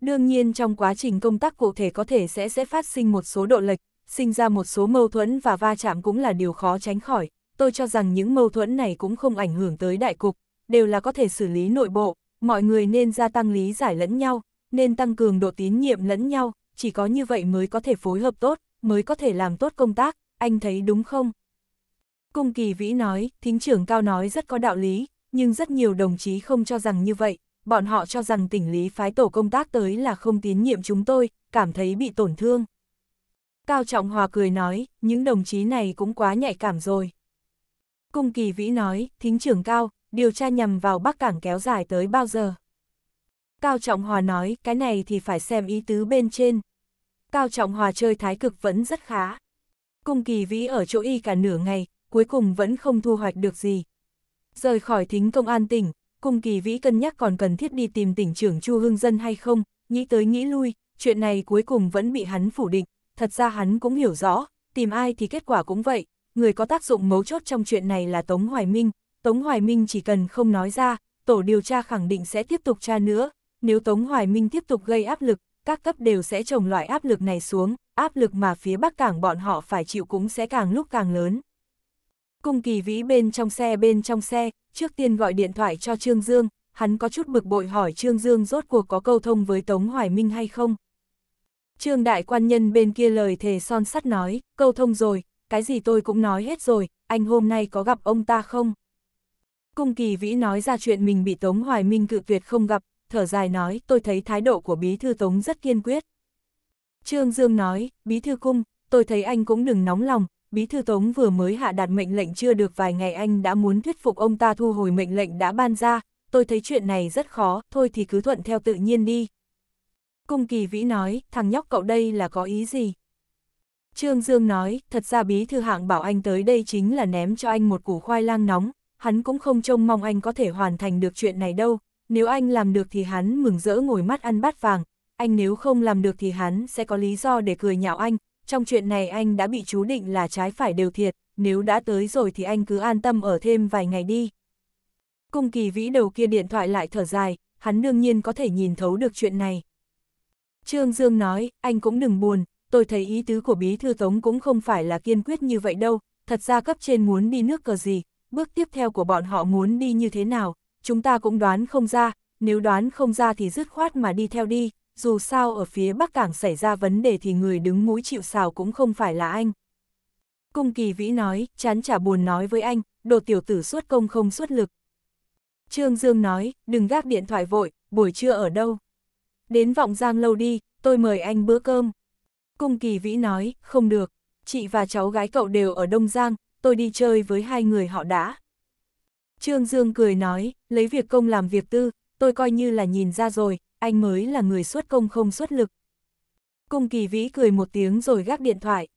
Đương nhiên trong quá trình công tác cụ thể có thể sẽ sẽ phát sinh một số độ lệch, sinh ra một số mâu thuẫn và va chạm cũng là điều khó tránh khỏi, tôi cho rằng những mâu thuẫn này cũng không ảnh hưởng tới đại cục, đều là có thể xử lý nội bộ, mọi người nên gia tăng lý giải lẫn nhau, nên tăng cường độ tín nhiệm lẫn nhau, chỉ có như vậy mới có thể phối hợp tốt, mới có thể làm tốt công tác, anh thấy đúng không? Cung kỳ vĩ nói, thính trưởng cao nói rất có đạo lý, nhưng rất nhiều đồng chí không cho rằng như vậy, bọn họ cho rằng tỉnh lý phái tổ công tác tới là không tín nhiệm chúng tôi, cảm thấy bị tổn thương. Cao Trọng Hòa cười nói, những đồng chí này cũng quá nhạy cảm rồi. Cung kỳ vĩ nói, thính trưởng cao, điều tra nhằm vào Bắc Cảng kéo dài tới bao giờ? Cao Trọng Hòa nói, cái này thì phải xem ý tứ bên trên. Cao Trọng Hòa chơi thái cực vẫn rất khá. Cung kỳ vĩ ở chỗ y cả nửa ngày, cuối cùng vẫn không thu hoạch được gì. Rời khỏi thính công an tỉnh, cung kỳ vĩ cân nhắc còn cần thiết đi tìm tỉnh trưởng Chu Hương Dân hay không, nghĩ tới nghĩ lui, chuyện này cuối cùng vẫn bị hắn phủ định. Thật ra hắn cũng hiểu rõ, tìm ai thì kết quả cũng vậy, người có tác dụng mấu chốt trong chuyện này là Tống Hoài Minh. Tống Hoài Minh chỉ cần không nói ra, tổ điều tra khẳng định sẽ tiếp tục tra nữa, nếu Tống Hoài Minh tiếp tục gây áp lực, các cấp đều sẽ trồng loại áp lực này xuống, áp lực mà phía Bắc Cảng bọn họ phải chịu cũng sẽ càng lúc càng lớn. Cung kỳ vĩ bên trong xe bên trong xe, trước tiên gọi điện thoại cho Trương Dương, hắn có chút bực bội hỏi Trương Dương rốt cuộc có câu thông với Tống Hoài Minh hay không. Trương đại quan nhân bên kia lời thề son sắt nói, câu thông rồi, cái gì tôi cũng nói hết rồi, anh hôm nay có gặp ông ta không? Cung kỳ vĩ nói ra chuyện mình bị Tống Hoài Minh cự tuyệt không gặp, thở dài nói, tôi thấy thái độ của Bí Thư Tống rất kiên quyết. Trương Dương nói, Bí Thư Cung, tôi thấy anh cũng đừng nóng lòng, Bí Thư Tống vừa mới hạ đạt mệnh lệnh chưa được vài ngày anh đã muốn thuyết phục ông ta thu hồi mệnh lệnh đã ban ra, tôi thấy chuyện này rất khó, thôi thì cứ thuận theo tự nhiên đi. Cung Kỳ Vĩ nói, thằng nhóc cậu đây là có ý gì? Trương Dương nói, thật ra Bí Thư Hạng bảo anh tới đây chính là ném cho anh một củ khoai lang nóng, hắn cũng không trông mong anh có thể hoàn thành được chuyện này đâu, nếu anh làm được thì hắn mừng rỡ ngồi mắt ăn bát vàng, anh nếu không làm được thì hắn sẽ có lý do để cười nhạo anh, trong chuyện này anh đã bị chú định là trái phải đều thiệt, nếu đã tới rồi thì anh cứ an tâm ở thêm vài ngày đi. Cung kỳ vĩ đầu kia điện thoại lại thở dài, hắn đương nhiên có thể nhìn thấu được chuyện này. Trương Dương nói, anh cũng đừng buồn, tôi thấy ý tứ của bí thư tống cũng không phải là kiên quyết như vậy đâu, thật ra cấp trên muốn đi nước cờ gì, bước tiếp theo của bọn họ muốn đi như thế nào, chúng ta cũng đoán không ra, nếu đoán không ra thì dứt khoát mà đi theo đi, dù sao ở phía Bắc Cảng xảy ra vấn đề thì người đứng mũi chịu xào cũng không phải là anh. Cung kỳ vĩ nói, chán chả buồn nói với anh, đồ tiểu tử suốt công không suốt lực. Trương Dương nói, đừng gác điện thoại vội, buổi trưa ở đâu. Đến vọng giang lâu đi, tôi mời anh bữa cơm. Cung kỳ vĩ nói, không được, chị và cháu gái cậu đều ở Đông Giang, tôi đi chơi với hai người họ đã. Trương Dương cười nói, lấy việc công làm việc tư, tôi coi như là nhìn ra rồi, anh mới là người xuất công không xuất lực. Cung kỳ vĩ cười một tiếng rồi gác điện thoại.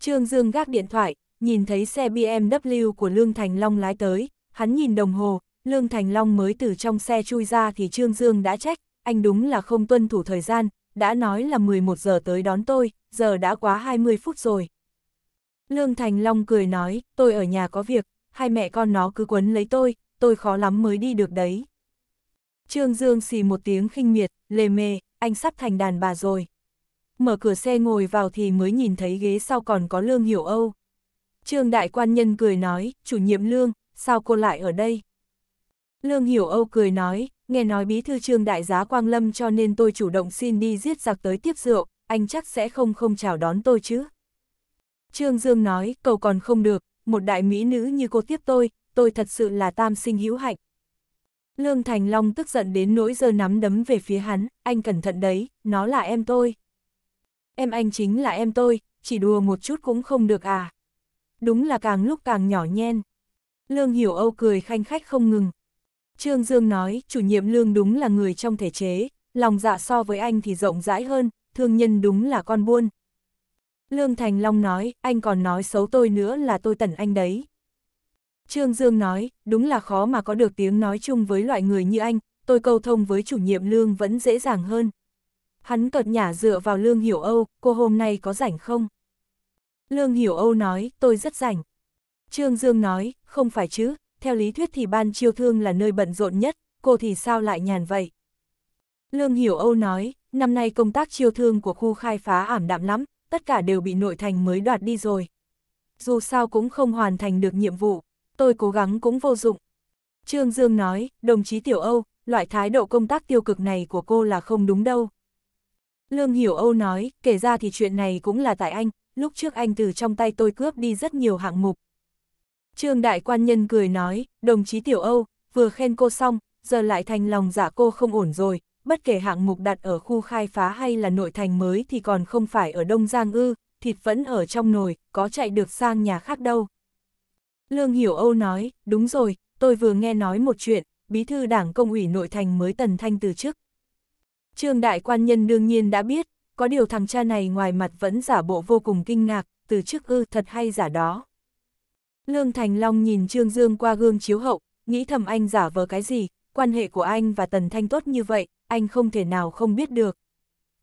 Trương Dương gác điện thoại, nhìn thấy xe BMW của Lương Thành Long lái tới, hắn nhìn đồng hồ, Lương Thành Long mới từ trong xe chui ra thì Trương Dương đã trách, anh đúng là không tuân thủ thời gian, đã nói là 11 giờ tới đón tôi, giờ đã quá 20 phút rồi. Lương Thành Long cười nói, tôi ở nhà có việc, hai mẹ con nó cứ quấn lấy tôi, tôi khó lắm mới đi được đấy. Trương Dương xì một tiếng khinh miệt, lề mề, anh sắp thành đàn bà rồi. Mở cửa xe ngồi vào thì mới nhìn thấy ghế sau còn có Lương Hiểu Âu. Trương Đại Quan Nhân cười nói, chủ nhiệm Lương, sao cô lại ở đây? Lương Hiểu Âu cười nói, nghe nói bí thư trương đại giá Quang Lâm cho nên tôi chủ động xin đi giết giặc tới tiếp rượu, anh chắc sẽ không không chào đón tôi chứ. Trương Dương nói, cầu còn không được, một đại mỹ nữ như cô tiếp tôi, tôi thật sự là tam sinh hữu hạnh. Lương Thành Long tức giận đến nỗi giơ nắm đấm về phía hắn, anh cẩn thận đấy, nó là em tôi. Em anh chính là em tôi, chỉ đùa một chút cũng không được à. Đúng là càng lúc càng nhỏ nhen. Lương Hiểu Âu cười khanh khách không ngừng. Trương Dương nói, chủ nhiệm Lương đúng là người trong thể chế, lòng dạ so với anh thì rộng rãi hơn, thương nhân đúng là con buôn, Lương Thành Long nói, anh còn nói xấu tôi nữa là tôi tẩn anh đấy. Trương Dương nói, đúng là khó mà có được tiếng nói chung với loại người như anh, tôi cầu thông với chủ nhiệm Lương vẫn dễ dàng hơn. Hắn cợt nhả dựa vào Lương Hiểu Âu, cô hôm nay có rảnh không? Lương Hiểu Âu nói, tôi rất rảnh. Trương Dương nói, không phải chứ, theo lý thuyết thì ban chiêu thương là nơi bận rộn nhất, cô thì sao lại nhàn vậy? Lương Hiểu Âu nói, năm nay công tác chiêu thương của khu khai phá ảm đạm lắm, tất cả đều bị nội thành mới đoạt đi rồi. Dù sao cũng không hoàn thành được nhiệm vụ, tôi cố gắng cũng vô dụng. Trương Dương nói, đồng chí Tiểu Âu, loại thái độ công tác tiêu cực này của cô là không đúng đâu. Lương Hiểu Âu nói, kể ra thì chuyện này cũng là tại anh, lúc trước anh từ trong tay tôi cướp đi rất nhiều hạng mục. Trương Đại Quan Nhân cười nói, đồng chí Tiểu Âu, vừa khen cô xong, giờ lại thành lòng giả dạ cô không ổn rồi, bất kể hạng mục đặt ở khu khai phá hay là nội thành mới thì còn không phải ở Đông Giang ư, thịt vẫn ở trong nồi, có chạy được sang nhà khác đâu. Lương Hiểu Âu nói, đúng rồi, tôi vừa nghe nói một chuyện, bí thư đảng công ủy nội thành mới Tần Thanh từ chức. Trương Đại Quan Nhân đương nhiên đã biết, có điều thằng cha này ngoài mặt vẫn giả bộ vô cùng kinh ngạc, từ chức ư thật hay giả đó. Lương Thành Long nhìn Trương Dương qua gương chiếu hậu, nghĩ thầm anh giả vờ cái gì, quan hệ của anh và Tần Thanh tốt như vậy, anh không thể nào không biết được.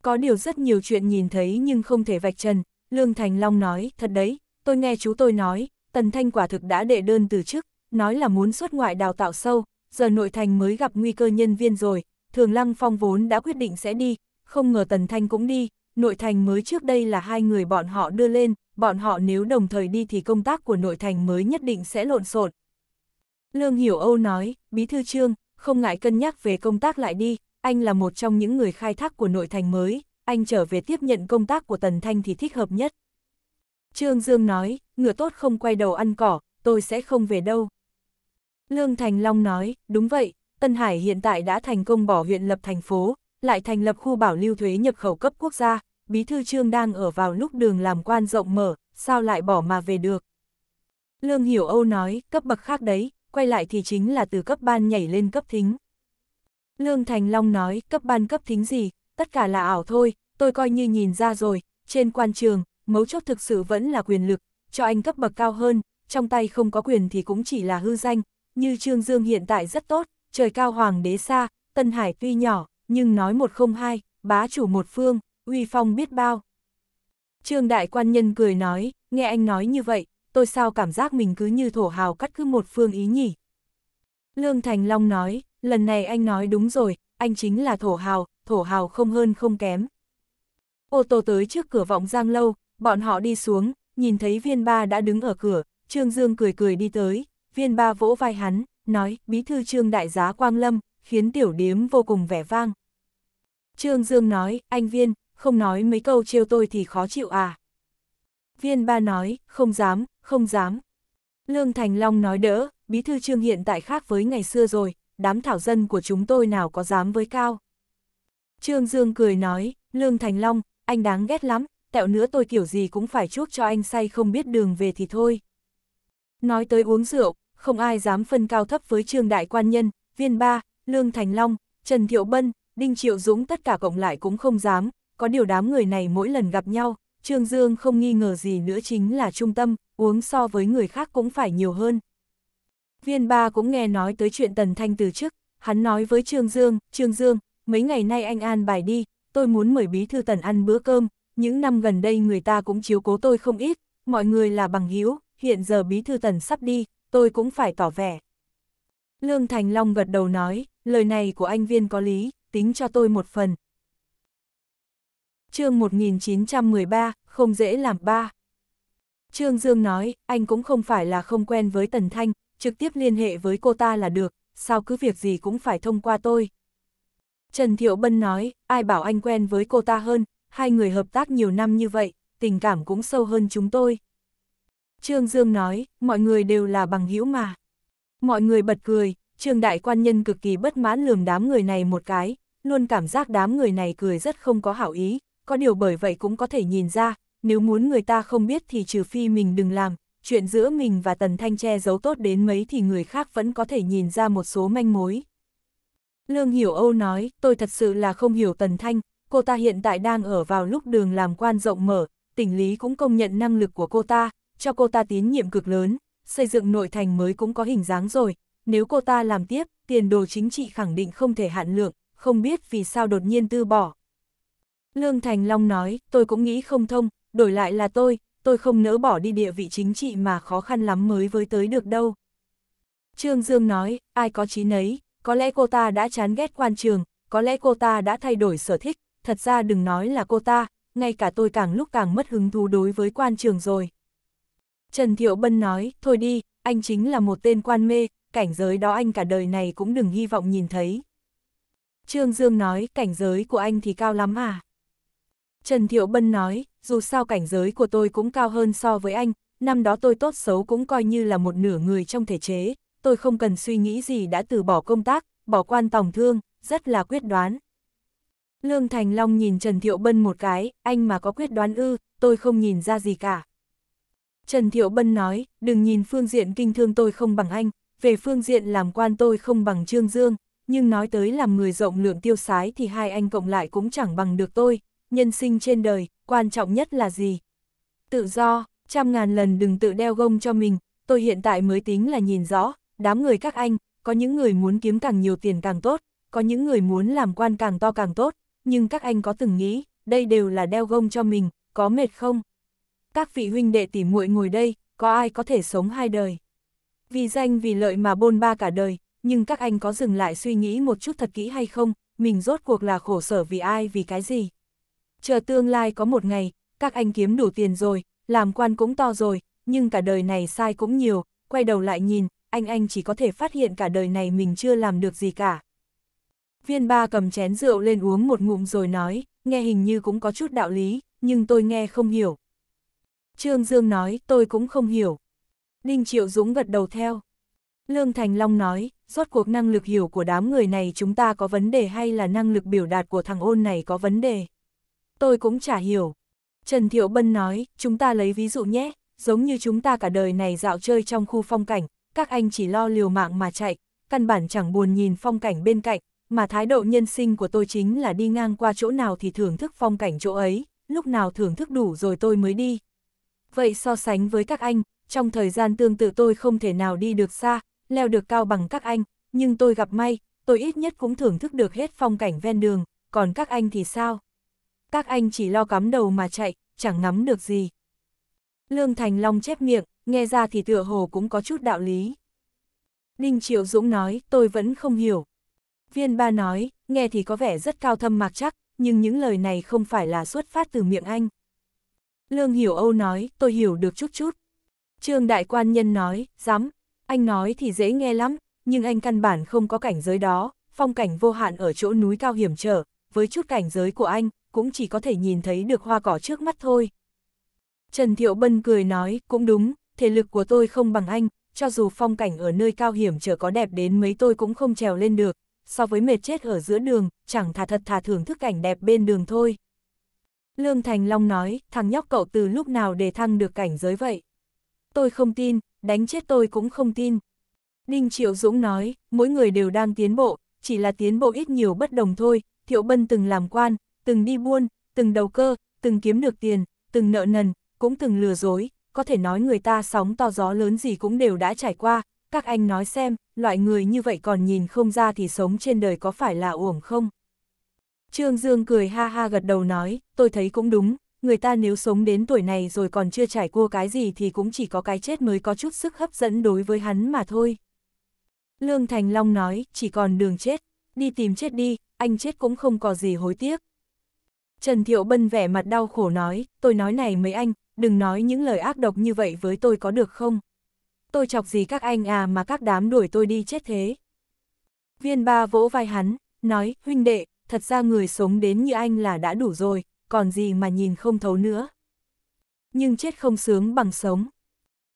Có điều rất nhiều chuyện nhìn thấy nhưng không thể vạch trần, Lương Thành Long nói, thật đấy, tôi nghe chú tôi nói, Tần Thanh quả thực đã đệ đơn từ chức, nói là muốn xuất ngoại đào tạo sâu, giờ nội thành mới gặp nguy cơ nhân viên rồi, Thường Lăng Phong vốn đã quyết định sẽ đi, không ngờ Tần Thanh cũng đi, nội thành mới trước đây là hai người bọn họ đưa lên, bọn họ nếu đồng thời đi thì công tác của nội thành mới nhất định sẽ lộn xộn. Lương Hiểu Âu nói, Bí Thư Trương, không ngại cân nhắc về công tác lại đi, anh là một trong những người khai thác của nội thành mới, anh trở về tiếp nhận công tác của Tần Thanh thì thích hợp nhất. Trương Dương nói, ngựa tốt không quay đầu ăn cỏ, tôi sẽ không về đâu. Lương Thành Long nói, đúng vậy, Tân Hải hiện tại đã thành công bỏ huyện lập thành phố, lại thành lập khu bảo lưu thuế nhập khẩu cấp quốc gia, bí thư trương đang ở vào lúc đường làm quan rộng mở, sao lại bỏ mà về được. Lương Hiểu Âu nói, cấp bậc khác đấy, quay lại thì chính là từ cấp ban nhảy lên cấp thính. Lương Thành Long nói, cấp ban cấp thính gì, tất cả là ảo thôi, tôi coi như nhìn ra rồi, trên quan trường, mấu chốt thực sự vẫn là quyền lực, cho anh cấp bậc cao hơn, trong tay không có quyền thì cũng chỉ là hư danh, như Trương Dương hiện tại rất tốt, trời cao hoàng đế xa, Tân Hải tuy nhỏ, nhưng nói một không hai, bá chủ một phương, uy phong biết bao. Trương Đại Quan Nhân cười nói, nghe anh nói như vậy, tôi sao cảm giác mình cứ như thổ hào cắt cứ một phương ý nhỉ. Lương Thành Long nói, lần này anh nói đúng rồi, anh chính là thổ hào, thổ hào không hơn không kém. Ô tô tới trước cửa vọng giang lâu, bọn họ đi xuống, nhìn thấy viên ba đã đứng ở cửa, Trương Dương cười cười đi tới, viên ba vỗ vai hắn, nói, bí thư Trương đại giá Quang Lâm, khiến tiểu điếm vô cùng vẻ vang. Trương Dương nói, anh viên, không nói mấy câu trêu tôi thì khó chịu à. Viên ba nói, không dám, không dám. Lương Thành Long nói đỡ, bí thư Trương hiện tại khác với ngày xưa rồi, đám thảo dân của chúng tôi nào có dám với cao. Trương Dương cười nói, Lương Thành Long, anh đáng ghét lắm, tẹo nữa tôi kiểu gì cũng phải chuốc cho anh say không biết đường về thì thôi. Nói tới uống rượu, không ai dám phân cao thấp với Trương Đại Quan Nhân, Viên Ba, Lương Thành Long, Trần Thiệu Bân, Đinh Triệu Dũng tất cả cộng lại cũng không dám, có điều đám người này mỗi lần gặp nhau, Trương Dương không nghi ngờ gì nữa chính là trung tâm, uống so với người khác cũng phải nhiều hơn. Viên ba cũng nghe nói tới chuyện Tần Thanh từ chức, hắn nói với Trương Dương, Trương Dương, mấy ngày nay anh an bài đi, tôi muốn mời bí thư Tần ăn bữa cơm, những năm gần đây người ta cũng chiếu cố tôi không ít, mọi người là bằng hữu hiện giờ bí thư Tần sắp đi, tôi cũng phải tỏ vẻ. Lương Thành Long gật đầu nói, lời này của anh viên có lý, tính cho tôi một phần. chương 1913, không dễ làm ba. Trương Dương nói, anh cũng không phải là không quen với Tần Thanh, trực tiếp liên hệ với cô ta là được, sao cứ việc gì cũng phải thông qua tôi. Trần Thiệu Bân nói, ai bảo anh quen với cô ta hơn, hai người hợp tác nhiều năm như vậy, tình cảm cũng sâu hơn chúng tôi. Trương Dương nói, mọi người đều là bằng hữu mà. Mọi người bật cười, Trương Đại Quan Nhân cực kỳ bất mãn lườm đám người này một cái, luôn cảm giác đám người này cười rất không có hảo ý, có điều bởi vậy cũng có thể nhìn ra, nếu muốn người ta không biết thì trừ phi mình đừng làm, chuyện giữa mình và Tần Thanh che giấu tốt đến mấy thì người khác vẫn có thể nhìn ra một số manh mối. Lương Hiểu Âu nói, tôi thật sự là không hiểu Tần Thanh, cô ta hiện tại đang ở vào lúc đường làm quan rộng mở, tỉnh Lý cũng công nhận năng lực của cô ta, cho cô ta tín nhiệm cực lớn, xây dựng nội thành mới cũng có hình dáng rồi, nếu cô ta làm tiếp, tiền đồ chính trị khẳng định không thể hạn lượng, không biết vì sao đột nhiên tư bỏ. Lương Thành Long nói, tôi cũng nghĩ không thông, đổi lại là tôi, tôi không nỡ bỏ đi địa vị chính trị mà khó khăn lắm mới với tới được đâu. Trương Dương nói, ai có trí nấy, có lẽ cô ta đã chán ghét quan trường, có lẽ cô ta đã thay đổi sở thích, thật ra đừng nói là cô ta, ngay cả tôi càng lúc càng mất hứng thú đối với quan trường rồi. Trần Thiệu Bân nói, thôi đi, anh chính là một tên quan mê, cảnh giới đó anh cả đời này cũng đừng hy vọng nhìn thấy. Trương Dương nói, cảnh giới của anh thì cao lắm à? Trần Thiệu Bân nói, dù sao cảnh giới của tôi cũng cao hơn so với anh, năm đó tôi tốt xấu cũng coi như là một nửa người trong thể chế, tôi không cần suy nghĩ gì đã từ bỏ công tác, bỏ quan tòng thương, rất là quyết đoán. Lương Thành Long nhìn Trần Thiệu Bân một cái, anh mà có quyết đoán ư, tôi không nhìn ra gì cả. Trần Thiệu Bân nói, đừng nhìn phương diện kinh thương tôi không bằng anh, về phương diện làm quan tôi không bằng Trương Dương, nhưng nói tới làm người rộng lượng tiêu sái thì hai anh cộng lại cũng chẳng bằng được tôi, nhân sinh trên đời, quan trọng nhất là gì? Tự do, trăm ngàn lần đừng tự đeo gông cho mình, tôi hiện tại mới tính là nhìn rõ, đám người các anh, có những người muốn kiếm càng nhiều tiền càng tốt, có những người muốn làm quan càng to càng tốt, nhưng các anh có từng nghĩ, đây đều là đeo gông cho mình, có mệt không? Các vị huynh đệ tỉ muội ngồi đây, có ai có thể sống hai đời? Vì danh vì lợi mà bôn ba cả đời, nhưng các anh có dừng lại suy nghĩ một chút thật kỹ hay không, mình rốt cuộc là khổ sở vì ai vì cái gì? chờ tương lai có một ngày, các anh kiếm đủ tiền rồi, làm quan cũng to rồi, nhưng cả đời này sai cũng nhiều, quay đầu lại nhìn, anh anh chỉ có thể phát hiện cả đời này mình chưa làm được gì cả. Viên ba cầm chén rượu lên uống một ngụm rồi nói, nghe hình như cũng có chút đạo lý, nhưng tôi nghe không hiểu. Trương Dương nói, tôi cũng không hiểu. Đinh Triệu Dũng gật đầu theo. Lương Thành Long nói, rốt cuộc năng lực hiểu của đám người này chúng ta có vấn đề hay là năng lực biểu đạt của thằng ôn này có vấn đề tôi cũng chả hiểu. Trần Thiệu Bân nói, chúng ta lấy ví dụ nhé, giống như chúng ta cả đời này dạo chơi trong khu phong cảnh, các anh chỉ lo liều mạng mà chạy, căn bản chẳng buồn nhìn phong cảnh bên cạnh, mà thái độ nhân sinh của tôi chính là đi ngang qua chỗ nào thì thưởng thức phong cảnh chỗ ấy, lúc nào thưởng thức đủ rồi tôi mới đi. Vậy so sánh với các anh, trong thời gian tương tự tôi không thể nào đi được xa, leo được cao bằng các anh, nhưng tôi gặp may, tôi ít nhất cũng thưởng thức được hết phong cảnh ven đường, còn các anh thì sao? các anh chỉ lo cắm đầu mà chạy, chẳng ngắm được gì. Lương Thành Long chép miệng, nghe ra thì tựa hồ cũng có chút đạo lý. Ninh Triệu Dũng nói, tôi vẫn không hiểu. Viên ba nói, nghe thì có vẻ rất cao thâm mạc chắc, nhưng những lời này không phải là xuất phát từ miệng anh. Lương Hiểu Âu nói, tôi hiểu được chút chút. Trương Đại Quan Nhân nói, dám, anh nói thì dễ nghe lắm, nhưng anh căn bản không có cảnh giới đó, phong cảnh vô hạn ở chỗ núi cao hiểm trở, với chút cảnh giới của anh, cũng chỉ có thể nhìn thấy được hoa cỏ trước mắt thôi. Trần Thiệu Bân cười nói, cũng đúng, thể lực của tôi không bằng anh, cho dù phong cảnh ở nơi cao hiểm trở có đẹp đến mấy tôi cũng không trèo lên được, so với mệt chết ở giữa đường, chẳng thà thật thà thưởng thức cảnh đẹp bên đường thôi. Lương Thành Long nói, thằng nhóc cậu từ lúc nào để thăng được cảnh giới vậy? Tôi không tin, đánh chết tôi cũng không tin. đinh Triệu Dũng nói, mỗi người đều đang tiến bộ, chỉ là tiến bộ ít nhiều bất đồng thôi, Thiệu Bân từng làm quan, từng đi buôn, từng đầu cơ, từng kiếm được tiền, từng nợ nần, cũng từng lừa dối, có thể nói người ta sóng to gió lớn gì cũng đều đã trải qua, các anh nói xem, loại người như vậy còn nhìn không ra thì sống trên đời có phải là uổng không? Trương Dương cười ha ha gật đầu nói, tôi thấy cũng đúng, người ta nếu sống đến tuổi này rồi còn chưa trải qua cái gì thì cũng chỉ có cái chết mới có chút sức hấp dẫn đối với hắn mà thôi. Lương Thành Long nói, chỉ còn đường chết, đi tìm chết đi, anh chết cũng không có gì hối tiếc. Trần Thiệu Bân vẻ mặt đau khổ nói, tôi nói này mấy anh, đừng nói những lời ác độc như vậy với tôi có được không? Tôi chọc gì các anh à mà các đám đuổi tôi đi chết thế? Viên ba vỗ vai hắn, nói, huynh đệ, thật ra người sống đến như anh là đã đủ rồi, còn gì mà nhìn không thấu nữa. Nhưng chết không sướng bằng sống.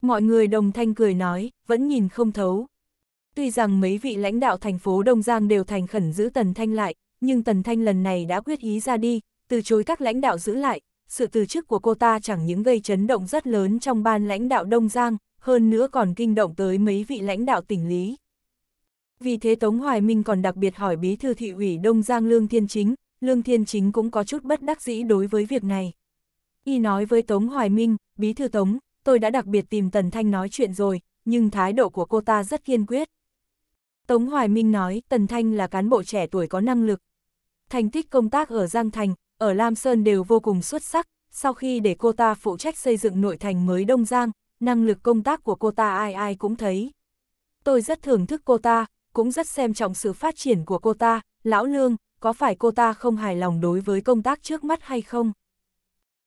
Mọi người đồng thanh cười nói, vẫn nhìn không thấu. Tuy rằng mấy vị lãnh đạo thành phố Đông Giang đều thành khẩn giữ Tần Thanh lại, nhưng Tần Thanh lần này đã quyết ý ra đi, từ chối các lãnh đạo giữ lại, sự từ chức của cô ta chẳng những gây chấn động rất lớn trong ban lãnh đạo Đông Giang, hơn nữa còn kinh động tới mấy vị lãnh đạo tỉnh lý. Vì thế Tống Hoài Minh còn đặc biệt hỏi bí thư thị ủy Đông Giang Lương Thiên Chính, Lương Thiên Chính cũng có chút bất đắc dĩ đối với việc này. Y nói với Tống Hoài Minh, bí thư Tống, tôi đã đặc biệt tìm Tần Thanh nói chuyện rồi, nhưng thái độ của cô ta rất kiên quyết. Tống Hoài Minh nói Tần Thanh là cán bộ trẻ tuổi có năng lực. Thành tích công tác ở Giang Thành, ở Lam Sơn đều vô cùng xuất sắc, sau khi để cô ta phụ trách xây dựng nội thành mới Đông Giang, năng lực công tác của cô ta ai ai cũng thấy. Tôi rất thưởng thức cô ta, cũng rất xem trọng sự phát triển của cô ta, lão Lương, có phải cô ta không hài lòng đối với công tác trước mắt hay không?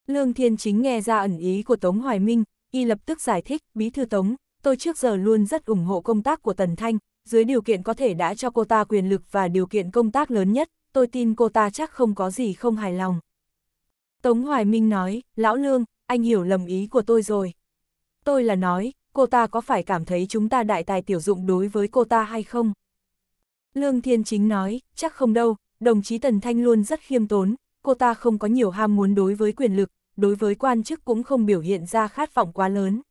Lương Thiên Chính nghe ra ẩn ý của Tống Hoài Minh, y lập tức giải thích, bí thư Tống, tôi trước giờ luôn rất ủng hộ công tác của Tần Thanh, dưới điều kiện có thể đã cho cô ta quyền lực và điều kiện công tác lớn nhất, tôi tin cô ta chắc không có gì không hài lòng. Tống Hoài Minh nói, Lão Lương, anh hiểu lầm ý của tôi rồi. Tôi là nói, cô ta có phải cảm thấy chúng ta đại tài tiểu dụng đối với cô ta hay không? Lương Thiên Chính nói, chắc không đâu, đồng chí Tần Thanh luôn rất khiêm tốn, cô ta không có nhiều ham muốn đối với quyền lực, đối với quan chức cũng không biểu hiện ra khát vọng quá lớn.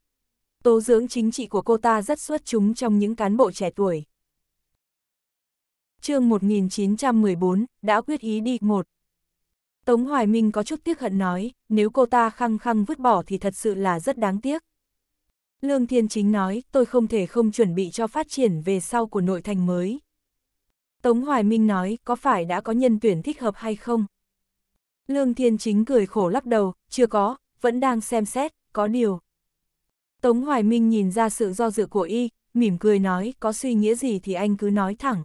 Tố dưỡng chính trị của cô ta rất xuất chúng trong những cán bộ trẻ tuổi chương 1914, đã quyết ý đi một. Tống Hoài Minh có chút tiếc hận nói, nếu cô ta khăng khăng vứt bỏ thì thật sự là rất đáng tiếc. Lương Thiên Chính nói, tôi không thể không chuẩn bị cho phát triển về sau của nội thành mới. Tống Hoài Minh nói, có phải đã có nhân tuyển thích hợp hay không? Lương Thiên Chính cười khổ lắc đầu, chưa có, vẫn đang xem xét, có điều. Tống Hoài Minh nhìn ra sự do dự của y, mỉm cười nói, có suy nghĩa gì thì anh cứ nói thẳng,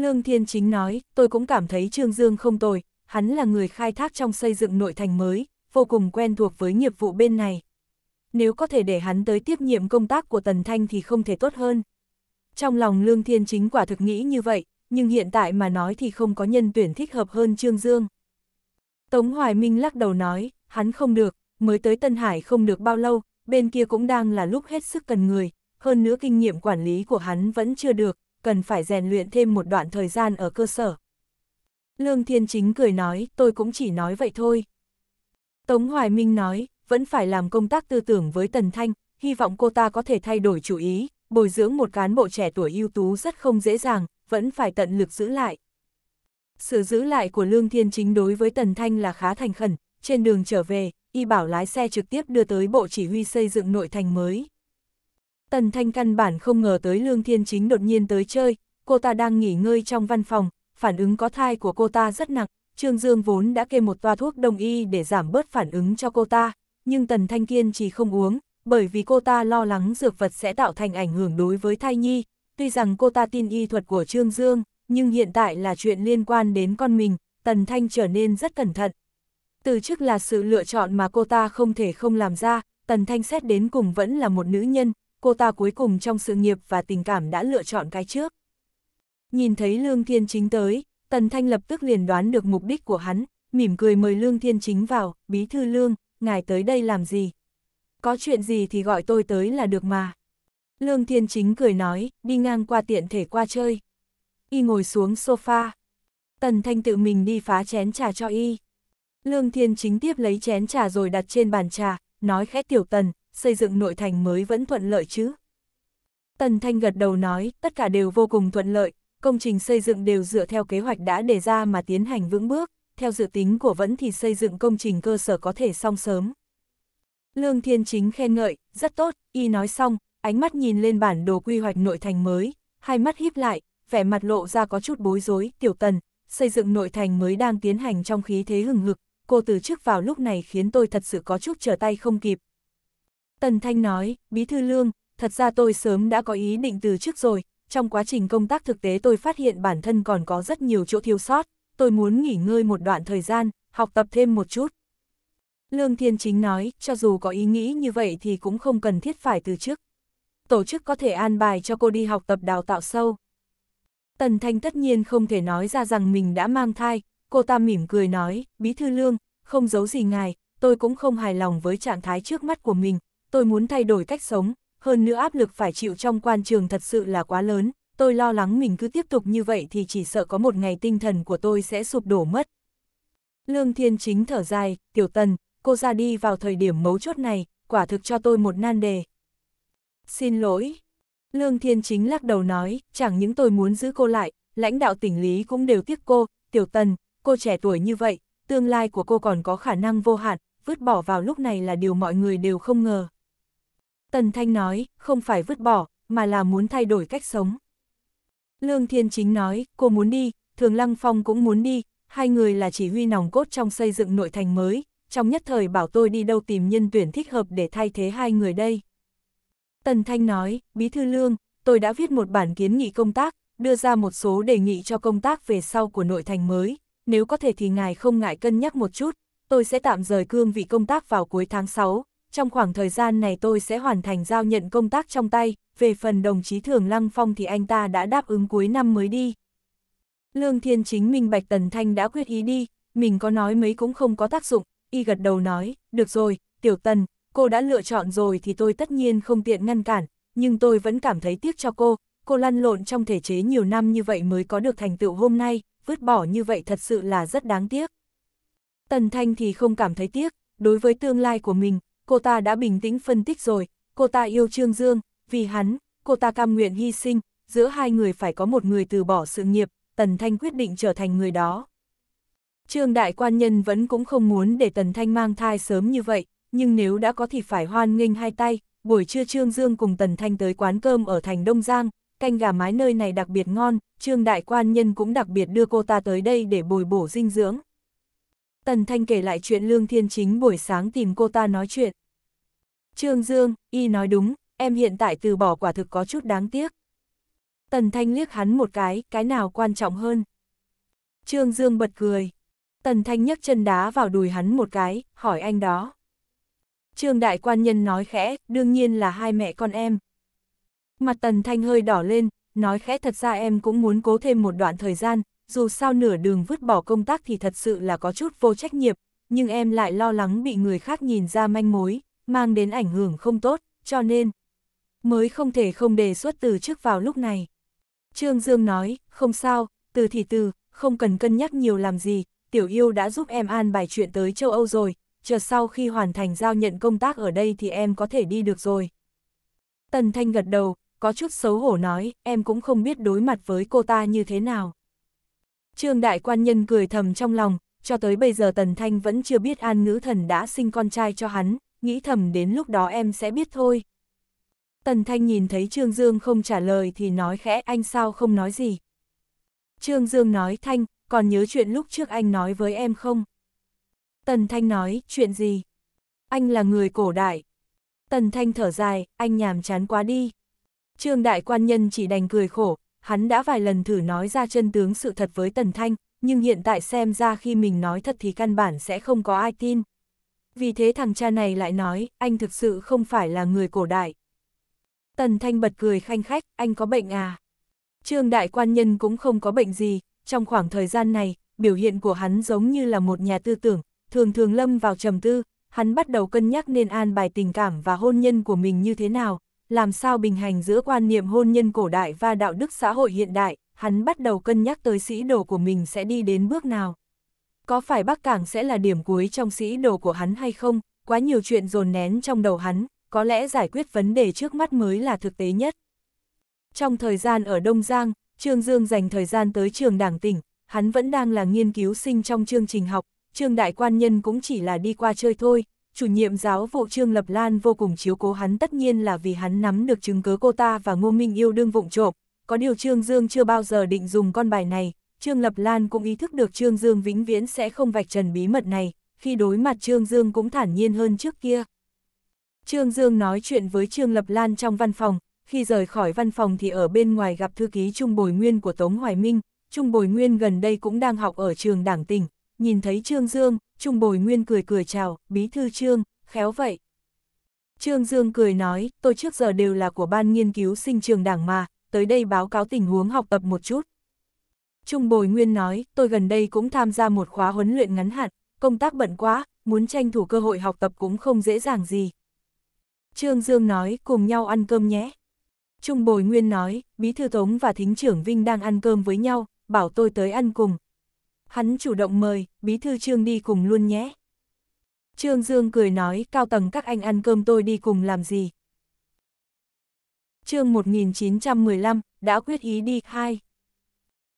Lương Thiên Chính nói, tôi cũng cảm thấy Trương Dương không tồi, hắn là người khai thác trong xây dựng nội thành mới, vô cùng quen thuộc với nghiệp vụ bên này. Nếu có thể để hắn tới tiếp nhiệm công tác của Tần Thanh thì không thể tốt hơn. Trong lòng Lương Thiên Chính quả thực nghĩ như vậy, nhưng hiện tại mà nói thì không có nhân tuyển thích hợp hơn Trương Dương. Tống Hoài Minh lắc đầu nói, hắn không được, mới tới Tân Hải không được bao lâu, bên kia cũng đang là lúc hết sức cần người, hơn nữa kinh nghiệm quản lý của hắn vẫn chưa được, cần phải rèn luyện thêm một đoạn thời gian ở cơ sở. Lương Thiên Chính cười nói, tôi cũng chỉ nói vậy thôi. Tống Hoài Minh nói, vẫn phải làm công tác tư tưởng với Tần Thanh, hy vọng cô ta có thể thay đổi chủ ý, bồi dưỡng một cán bộ trẻ tuổi ưu tú rất không dễ dàng, vẫn phải tận lực giữ lại. Sự giữ lại của Lương Thiên Chính đối với Tần Thanh là khá thành khẩn, trên đường trở về, y bảo lái xe trực tiếp đưa tới bộ chỉ huy xây dựng nội thành mới. Tần Thanh căn bản không ngờ tới Lương Thiên Chính đột nhiên tới chơi, cô ta đang nghỉ ngơi trong văn phòng, phản ứng có thai của cô ta rất nặng, Trương Dương vốn đã kê một toa thuốc đông y để giảm bớt phản ứng cho cô ta, nhưng Tần Thanh kiên trì không uống, bởi vì cô ta lo lắng dược vật sẽ tạo thành ảnh hưởng đối với thai nhi, tuy rằng cô ta tin y thuật của Trương Dương, nhưng hiện tại là chuyện liên quan đến con mình, Tần Thanh trở nên rất cẩn thận. Từ chức là sự lựa chọn mà cô ta không thể không làm ra, Tần Thanh xét đến cùng vẫn là một nữ nhân, cô ta cuối cùng trong sự nghiệp và tình cảm đã lựa chọn cái trước. Nhìn thấy Lương Thiên Chính tới, Tần Thanh lập tức liền đoán được mục đích của hắn, mỉm cười mời Lương Thiên Chính vào, bí thư Lương, ngài tới đây làm gì? Có chuyện gì thì gọi tôi tới là được mà. Lương Thiên Chính cười nói, đi ngang qua tiện thể qua chơi. Y ngồi xuống sofa. Tần Thanh tự mình đi phá chén trà cho Y. Lương Thiên Chính tiếp lấy chén trà rồi đặt trên bàn trà, nói khẽ tiểu tần, xây dựng nội thành mới vẫn thuận lợi chứ. Tần Thanh gật đầu nói, tất cả đều vô cùng thuận lợi, công trình xây dựng đều dựa theo kế hoạch đã đề ra mà tiến hành vững bước, theo dự tính của vẫn thì xây dựng công trình cơ sở có thể xong sớm. Lương Thiên Chính khen ngợi, rất tốt, y nói xong, ánh mắt nhìn lên bản đồ quy hoạch nội thành mới, hai mắt híp lại, vẻ mặt lộ ra có chút bối rối, tiểu tần, xây dựng nội thành mới đang tiến hành trong khí thế hừng hực, cô từ trước vào lúc này khiến tôi thật sự có chút trở tay không kịp, Tần Thanh nói, Bí Thư Lương, thật ra tôi sớm đã có ý định từ trước rồi, trong quá trình công tác thực tế tôi phát hiện bản thân còn có rất nhiều chỗ thiếu sót, tôi muốn nghỉ ngơi một đoạn thời gian, học tập thêm một chút. Lương Thiên Chính nói, cho dù có ý nghĩ như vậy thì cũng không cần thiết phải từ chức. Tổ chức có thể an bài cho cô đi học tập đào tạo sâu. Tần Thanh tất nhiên không thể nói ra rằng mình đã mang thai, cô ta mỉm cười nói, Bí Thư Lương, không giấu gì ngài, tôi cũng không hài lòng với trạng thái trước mắt của mình, tôi muốn thay đổi cách sống, hơn nữa áp lực phải chịu trong quan trường thật sự là quá lớn, tôi lo lắng mình cứ tiếp tục như vậy thì chỉ sợ có một ngày tinh thần của tôi sẽ sụp đổ mất. Lương Thiên Chính thở dài, tiểu tần, cô ra đi vào thời điểm mấu chốt này, quả thực cho tôi một nan đề. Xin lỗi. Lương Thiên Chính lắc đầu nói, chẳng những tôi muốn giữ cô lại, lãnh đạo tỉnh lý cũng đều tiếc cô, tiểu tần, cô trẻ tuổi như vậy, tương lai của cô còn có khả năng vô hạn, vứt bỏ vào lúc này là điều mọi người đều không ngờ. Tần Thanh nói, không phải vứt bỏ, mà là muốn thay đổi cách sống. Lương Thiên Chính nói, cô muốn đi, Thường Lăng Phong cũng muốn đi, hai người là chỉ huy nòng cốt trong xây dựng nội thành mới, trong nhất thời bảo tôi đi đâu tìm nhân tuyển thích hợp để thay thế hai người đây. Tần Thanh nói, Bí Thư Lương, tôi đã viết một bản kiến nghị công tác, đưa ra một số đề nghị cho công tác về sau của nội thành mới, nếu có thể thì ngài không ngại cân nhắc một chút, tôi sẽ tạm rời cương vị công tác vào cuối tháng 6, trong khoảng thời gian này tôi sẽ hoàn thành giao nhận công tác trong tay, về phần đồng chí Thường Lăng Phong thì anh ta đã đáp ứng cuối năm mới đi. Lương Thiên Chính minh bạch Tần Thanh đã quyết ý đi, mình có nói mấy cũng không có tác dụng, y gật đầu nói, được rồi, Tiểu Tần, cô đã lựa chọn rồi thì tôi tất nhiên không tiện ngăn cản, nhưng tôi vẫn cảm thấy tiếc cho cô, cô lăn lộn trong thể chế nhiều năm như vậy mới có được thành tựu hôm nay, vứt bỏ như vậy thật sự là rất đáng tiếc. Tần Thanh thì không cảm thấy tiếc, đối với tương lai của mình, cô ta đã bình tĩnh phân tích rồi, cô ta yêu Trương Dương, vì hắn, cô ta cam nguyện hy sinh, giữa hai người phải có một người từ bỏ sự nghiệp, Tần Thanh quyết định trở thành người đó. Trương Đại Quan Nhân vẫn cũng không muốn để Tần Thanh mang thai sớm như vậy, nhưng nếu đã có thì phải hoan nghênh hai tay, buổi trưa Trương Dương cùng Tần Thanh tới quán cơm ở thành Đông Giang, canh gà mái nơi này đặc biệt ngon, Trương Đại Quan Nhân cũng đặc biệt đưa cô ta tới đây để bồi bổ dinh dưỡng. Tần Thanh kể lại chuyện Lương Thiên Chính buổi sáng tìm cô ta nói chuyện. Trương Dương, y nói đúng, em hiện tại từ bỏ quả thực có chút đáng tiếc. Tần Thanh liếc hắn một cái, cái nào quan trọng hơn. Trương Dương bật cười. Tần Thanh nhấc chân đá vào đùi hắn một cái, hỏi anh đó. Trương Đại Quan Nhân nói khẽ, đương nhiên là hai mẹ con em. Mặt Tần Thanh hơi đỏ lên, nói khẽ thật ra em cũng muốn cố thêm một đoạn thời gian, dù sao nửa đường vứt bỏ công tác thì thật sự là có chút vô trách nhiệm, nhưng em lại lo lắng bị người khác nhìn ra manh mối, mang đến ảnh hưởng không tốt, cho nên mới không thể không đề xuất từ trước vào lúc này. Trương Dương nói, không sao, từ thì từ, không cần cân nhắc nhiều làm gì, tiểu yêu đã giúp em an bài chuyện tới châu Âu rồi, chờ sau khi hoàn thành giao nhận công tác ở đây thì em có thể đi được rồi. Tần Thanh gật đầu, có chút xấu hổ nói, em cũng không biết đối mặt với cô ta như thế nào. Trương Đại Quan Nhân cười thầm trong lòng, cho tới bây giờ Tần Thanh vẫn chưa biết An Ngữ Thần đã sinh con trai cho hắn, nghĩ thầm đến lúc đó em sẽ biết thôi. Tần Thanh nhìn thấy Trương Dương không trả lời thì nói khẽ anh sao không nói gì. Trương Dương nói Thanh, còn nhớ chuyện lúc trước anh nói với em không? Tần Thanh nói, chuyện gì? Anh là người cổ đại. Tần Thanh thở dài, anh nhàm chán quá đi. Trương Đại Quan Nhân chỉ đành cười khổ, hắn đã vài lần thử nói ra chân tướng sự thật với Tần Thanh, nhưng hiện tại xem ra khi mình nói thật thì căn bản sẽ không có ai tin. Vì thế thằng cha này lại nói, anh thực sự không phải là người cổ đại. Tần Thanh bật cười khanh khách, anh có bệnh à? Trương Đại Quan Nhân cũng không có bệnh gì, trong khoảng thời gian này, biểu hiện của hắn giống như là một nhà tư tưởng, thường thường lâm vào trầm tư, hắn bắt đầu cân nhắc nên an bài tình cảm và hôn nhân của mình như thế nào, làm sao bình hành giữa quan niệm hôn nhân cổ đại và đạo đức xã hội hiện đại, hắn bắt đầu cân nhắc tới sĩ đồ của mình sẽ đi đến bước nào. Có phải Bắc Cảng sẽ là điểm cuối trong sĩ đồ của hắn hay không, quá nhiều chuyện dồn nén trong đầu hắn, có lẽ giải quyết vấn đề trước mắt mới là thực tế nhất. Trong thời gian ở Đông Giang, Trương Dương dành thời gian tới trường đảng tỉnh, hắn vẫn đang là nghiên cứu sinh trong chương trình học, Trương Đại Quan Nhân cũng chỉ là đi qua chơi thôi, chủ nhiệm giáo vụ Trương Lập Lan vô cùng chiếu cố hắn tất nhiên là vì hắn nắm được chứng cứ cô ta và Ngô Minh yêu đương vụng trộm, có điều Trương Dương chưa bao giờ định dùng con bài này, Trương Lập Lan cũng ý thức được Trương Dương vĩnh viễn sẽ không vạch trần bí mật này, khi đối mặt Trương Dương cũng thản nhiên hơn trước kia. Trương Dương nói chuyện với Trương Lập Lan trong văn phòng, khi rời khỏi văn phòng thì ở bên ngoài gặp thư ký Trung Bồi Nguyên của Tống Hoài Minh, Trung Bồi Nguyên gần đây cũng đang học ở trường đảng tỉnh, nhìn thấy Trương Dương, Trung Bồi Nguyên cười cười chào, bí thư trương, khéo vậy. Trương Dương cười nói, tôi trước giờ đều là của ban nghiên cứu sinh trường đảng mà, tới đây báo cáo tình huống học tập một chút. Trung Bồi Nguyên nói, tôi gần đây cũng tham gia một khóa huấn luyện ngắn hạn, công tác bận quá, muốn tranh thủ cơ hội học tập cũng không dễ dàng gì. Trương Dương nói, cùng nhau ăn cơm nhé. Trung Bồi Nguyên nói, Bí Thư Tống và Thính trưởng Vinh đang ăn cơm với nhau, bảo tôi tới ăn cùng, Hắn chủ động mời, bí thư Trương đi cùng luôn nhé. Trương Dương cười nói, cao tầng các anh ăn cơm tôi đi cùng làm gì. chương 1915, đã quyết ý đi, 2.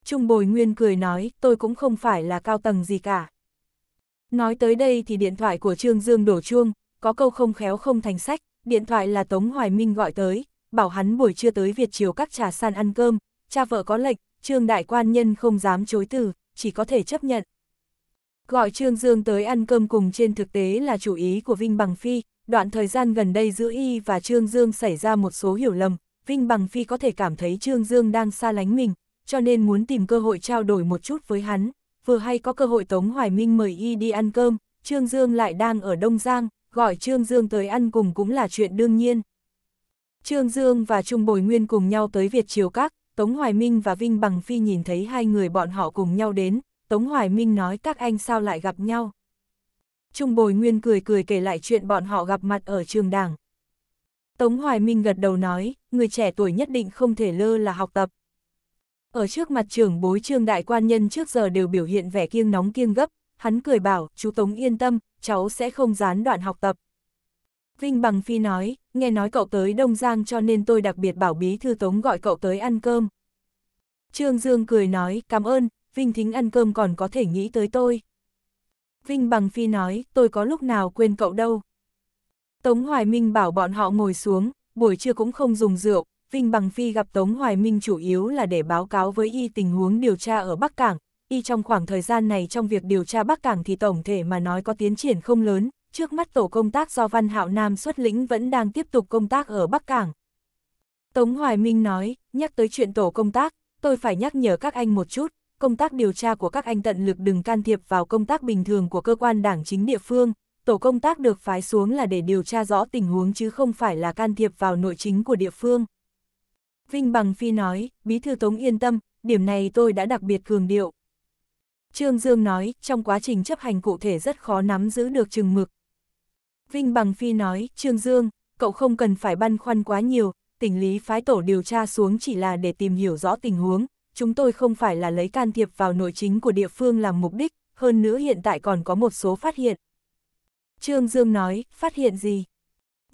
Trung Bồi Nguyên cười nói, tôi cũng không phải là cao tầng gì cả. Nói tới đây thì điện thoại của Trương Dương đổ chuông, có câu không khéo không thành sách, điện thoại là Tống Hoài Minh gọi tới, bảo hắn buổi trưa tới Việt Triều các trà san ăn cơm, cha vợ có lệch Trương Đại Quan Nhân không dám chối từ, chỉ có thể chấp nhận. Gọi Trương Dương tới ăn cơm cùng trên thực tế là chủ ý của Vinh Bằng Phi, đoạn thời gian gần đây giữa y và Trương Dương xảy ra một số hiểu lầm, Vinh Bằng Phi có thể cảm thấy Trương Dương đang xa lánh mình, cho nên muốn tìm cơ hội trao đổi một chút với hắn, vừa hay có cơ hội Tống Hoài Minh mời y đi ăn cơm, Trương Dương lại đang ở Đông Giang, gọi Trương Dương tới ăn cùng cũng là chuyện đương nhiên. Trương Dương và Trung Bồi Nguyên cùng nhau tới Việt Triều Các, Tống Hoài Minh và Vinh Bằng Phi nhìn thấy hai người bọn họ cùng nhau đến, Tống Hoài Minh nói các anh sao lại gặp nhau. Trung Bồi Nguyên cười cười kể lại chuyện bọn họ gặp mặt ở trường đảng. Tống Hoài Minh gật đầu nói, người trẻ tuổi nhất định không thể lơ là học tập. Ở trước mặt trưởng bối trương đại quan nhân trước giờ đều biểu hiện vẻ kiêng nóng kiêng gấp, hắn cười bảo, chú Tống yên tâm, cháu sẽ không gián đoạn học tập. Vinh Bằng Phi nói, nghe nói cậu tới Đông Giang cho nên tôi đặc biệt bảo bí thư tống gọi cậu tới ăn cơm. Trương Dương cười nói, cảm ơn, Vinh Thính ăn cơm còn có thể nghĩ tới tôi. Vinh Bằng Phi nói, tôi có lúc nào quên cậu đâu. Tống Hoài Minh bảo bọn họ ngồi xuống, buổi trưa cũng không dùng rượu, Vinh Bằng Phi gặp Tống Hoài Minh chủ yếu là để báo cáo với y tình huống điều tra ở Bắc Cảng. Y trong khoảng thời gian này trong việc điều tra Bắc Cảng thì tổng thể mà nói có tiến triển không lớn, trước mắt tổ công tác do Văn Hạo Nam xuất lĩnh vẫn đang tiếp tục công tác ở Bắc Cảng. Tống Hoài Minh nói, nhắc tới chuyện tổ công tác, tôi phải nhắc nhở các anh một chút, công tác điều tra của các anh tận lực đừng can thiệp vào công tác bình thường của cơ quan đảng chính địa phương, tổ công tác được phái xuống là để điều tra rõ tình huống chứ không phải là can thiệp vào nội chính của địa phương. Vinh Bằng Phi nói, Bí Thư Tống yên tâm, điểm này tôi đã đặc biệt cường điệu. Trương Dương nói, trong quá trình chấp hành cụ thể rất khó nắm giữ được chừng mực, Vinh Bằng Phi nói, Trương Dương, cậu không cần phải băn khoăn quá nhiều, tỉnh lý phái tổ điều tra xuống chỉ là để tìm hiểu rõ tình huống, chúng tôi không phải là lấy can thiệp vào nội chính của địa phương làm mục đích, hơn nữa hiện tại còn có một số phát hiện. Trương Dương nói, phát hiện gì?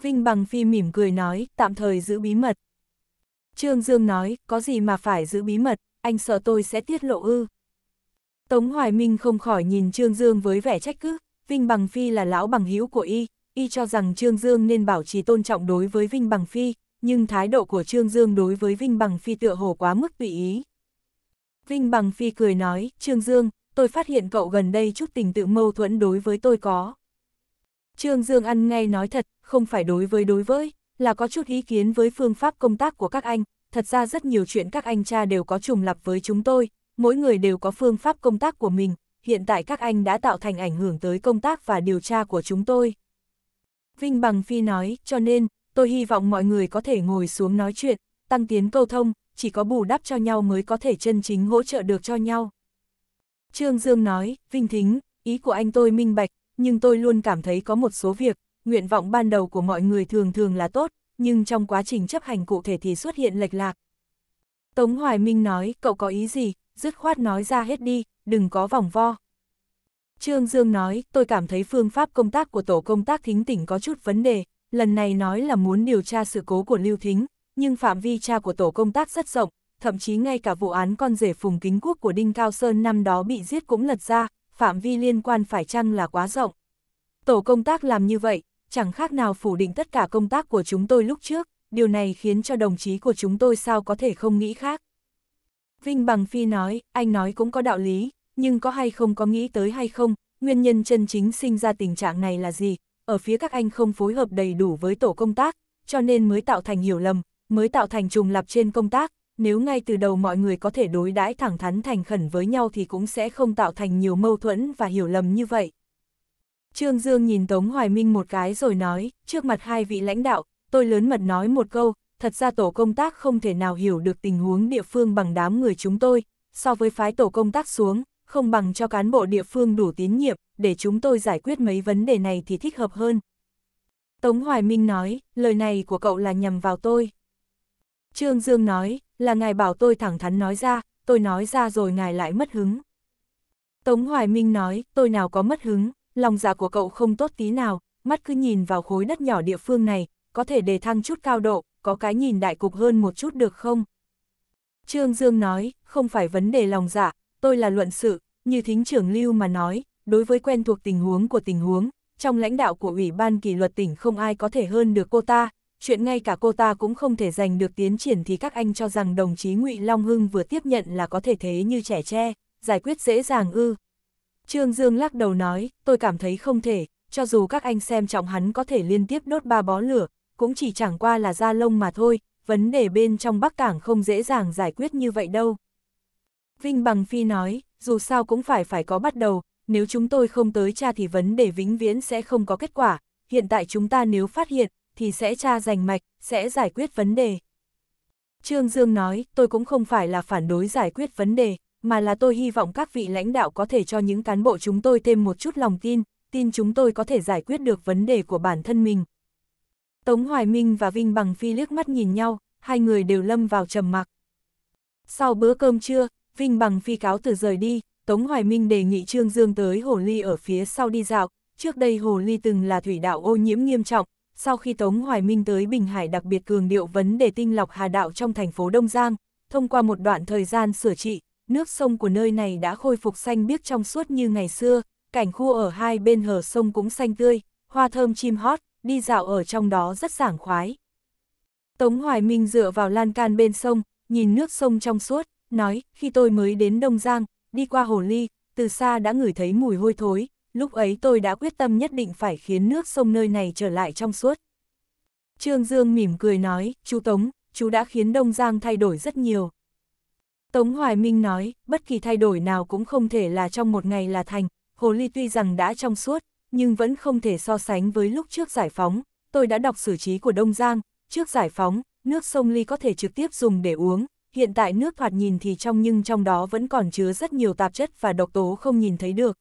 Vinh Bằng Phi mỉm cười nói, tạm thời giữ bí mật. Trương Dương nói, có gì mà phải giữ bí mật, anh sợ tôi sẽ tiết lộ ư. Tống Hoài Minh không khỏi nhìn Trương Dương với vẻ trách cứ, Vinh Bằng Phi là lão bằng hữu của y, y cho rằng Trương Dương nên bảo trì tôn trọng đối với Vinh Bằng Phi, nhưng thái độ của Trương Dương đối với Vinh Bằng Phi tựa hồ quá mức tùy ý. Vinh Bằng Phi cười nói, Trương Dương, tôi phát hiện cậu gần đây chút tình tự mâu thuẫn đối với tôi có. Trương Dương ăn ngay nói thật, không phải đối với đối với, là có chút ý kiến với phương pháp công tác của các anh, thật ra rất nhiều chuyện các anh cha đều có trùng lập với chúng tôi, mỗi người đều có phương pháp công tác của mình, hiện tại các anh đã tạo thành ảnh hưởng tới công tác và điều tra của chúng tôi. Vinh Bằng Phi nói, cho nên, tôi hy vọng mọi người có thể ngồi xuống nói chuyện, tăng tiến câu thông, chỉ có bù đắp cho nhau mới có thể chân chính hỗ trợ được cho nhau. Trương Dương nói, Vinh Thính, ý của anh tôi minh bạch, nhưng tôi luôn cảm thấy có một số việc, nguyện vọng ban đầu của mọi người thường thường là tốt, nhưng trong quá trình chấp hành cụ thể thì xuất hiện lệch lạc. Tống Hoài Minh nói, cậu có ý gì, dứt khoát nói ra hết đi, đừng có vòng vo. Trương Dương nói, tôi cảm thấy phương pháp công tác của tổ công tác thính tỉnh có chút vấn đề, lần này nói là muốn điều tra sự cố của Lưu Thính, nhưng phạm vi tra của tổ công tác rất rộng, thậm chí ngay cả vụ án con rể Phùng Kính Quốc của Đinh Cao Sơn năm đó bị giết cũng lật ra, phạm vi liên quan phải chăng là quá rộng. Tổ công tác làm như vậy, chẳng khác nào phủ định tất cả công tác của chúng tôi lúc trước, điều này khiến cho đồng chí của chúng tôi sao có thể không nghĩ khác. Vinh Bằng Phi nói, anh nói cũng có đạo lý, nhưng có hay không có nghĩ tới hay không, nguyên nhân chân chính sinh ra tình trạng này là gì, ở phía các anh không phối hợp đầy đủ với tổ công tác, cho nên mới tạo thành hiểu lầm, mới tạo thành trùng lập trên công tác, nếu ngay từ đầu mọi người có thể đối đãi thẳng thắn thành khẩn với nhau thì cũng sẽ không tạo thành nhiều mâu thuẫn và hiểu lầm như vậy. Trương Dương nhìn Tống Hoài Minh một cái rồi nói, trước mặt hai vị lãnh đạo, tôi lớn mật nói một câu, thật ra tổ công tác không thể nào hiểu được tình huống địa phương bằng đám người chúng tôi, so với phái tổ công tác xuống, không bằng cho cán bộ địa phương đủ tín nhiệm, để chúng tôi giải quyết mấy vấn đề này thì thích hợp hơn. Tống Hoài Minh nói, lời này của cậu là nhầm vào tôi. Trương Dương nói, là ngài bảo tôi thẳng thắn nói ra, tôi nói ra rồi ngài lại mất hứng. Tống Hoài Minh nói, tôi nào có mất hứng, lòng dạ của cậu không tốt tí nào, mắt cứ nhìn vào khối đất nhỏ địa phương này, có thể đề thăng chút cao độ, có cái nhìn đại cục hơn một chút được không? Trương Dương nói, không phải vấn đề lòng dạ, tôi là luận sự, như thính trưởng lưu mà nói, đối với quen thuộc tình huống của tình huống, trong lãnh đạo của Ủy ban kỷ luật tỉnh không ai có thể hơn được cô ta, chuyện ngay cả cô ta cũng không thể giành được tiến triển thì các anh cho rằng đồng chí ngụy Long Hưng vừa tiếp nhận là có thể thế như trẻ tre, giải quyết dễ dàng ư. Trương Dương lắc đầu nói, tôi cảm thấy không thể, cho dù các anh xem trọng hắn có thể liên tiếp đốt ba bó lửa, cũng chỉ chẳng qua là da lông mà thôi, vấn đề bên trong Bắc Cảng không dễ dàng giải quyết như vậy đâu. Vinh Bằng Phi nói, dù sao cũng phải phải có bắt đầu, nếu chúng tôi không tới tra thì vấn đề vĩnh viễn sẽ không có kết quả, hiện tại chúng ta nếu phát hiện, thì sẽ tra rành mạch, sẽ giải quyết vấn đề. Trương Dương nói, tôi cũng không phải là phản đối giải quyết vấn đề, mà là tôi hy vọng các vị lãnh đạo có thể cho những cán bộ chúng tôi thêm một chút lòng tin, tin chúng tôi có thể giải quyết được vấn đề của bản thân mình. Tống Hoài Minh và Vinh Bằng Phi liếc mắt nhìn nhau, hai người đều lâm vào trầm mặc. Sau bữa cơm trưa, Vinh bằng phi cáo từ rời đi, Tống Hoài Minh đề nghị Trương Dương tới Hồ Ly ở phía sau đi dạo, trước đây Hồ Ly từng là thủy đạo ô nhiễm nghiêm trọng, sau khi Tống Hoài Minh tới Bình Hải đặc biệt cường điệu vấn đề tinh lọc hà đạo trong thành phố Đông Giang, thông qua một đoạn thời gian sửa trị, nước sông của nơi này đã khôi phục xanh biếc trong suốt như ngày xưa, cảnh khu ở hai bên hở sông cũng xanh tươi, hoa thơm chim hót, đi dạo ở trong đó rất sảng khoái. Tống Hoài Minh dựa vào lan can bên sông, nhìn nước sông trong suốt, nói, khi tôi mới đến Đông Giang, đi qua Hồ Ly, từ xa đã ngửi thấy mùi hôi thối, lúc ấy tôi đã quyết tâm nhất định phải khiến nước sông nơi này trở lại trong suốt. Trương Dương mỉm cười nói, chú Tống, chú đã khiến Đông Giang thay đổi rất nhiều. Tống Hoài Minh nói, bất kỳ thay đổi nào cũng không thể là trong một ngày là thành, Hồ Ly tuy rằng đã trong suốt, nhưng vẫn không thể so sánh với lúc trước giải phóng. Tôi đã đọc sử trí của Đông Giang, trước giải phóng, nước sông Ly có thể trực tiếp dùng để uống, hiện tại nước thoạt nhìn thì trong nhưng trong đó vẫn còn chứa rất nhiều tạp chất và độc tố không nhìn thấy được.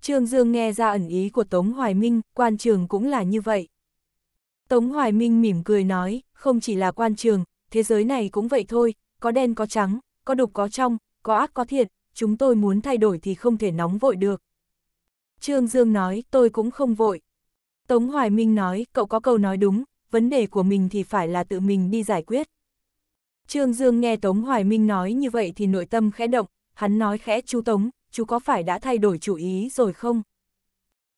Trương Dương nghe ra ẩn ý của Tống Hoài Minh, quan trường cũng là như vậy. Tống Hoài Minh mỉm cười nói, không chỉ là quan trường, thế giới này cũng vậy thôi, có đen có trắng, có đục có trong, có ác có thiện, chúng tôi muốn thay đổi thì không thể nóng vội được. Trương Dương nói, tôi cũng không vội. Tống Hoài Minh nói, cậu có câu nói đúng, vấn đề của mình thì phải là tự mình đi giải quyết. Trương Dương nghe Tống Hoài Minh nói như vậy thì nội tâm khẽ động, hắn nói khẽ chú Tống, chú có phải đã thay đổi chủ ý rồi không?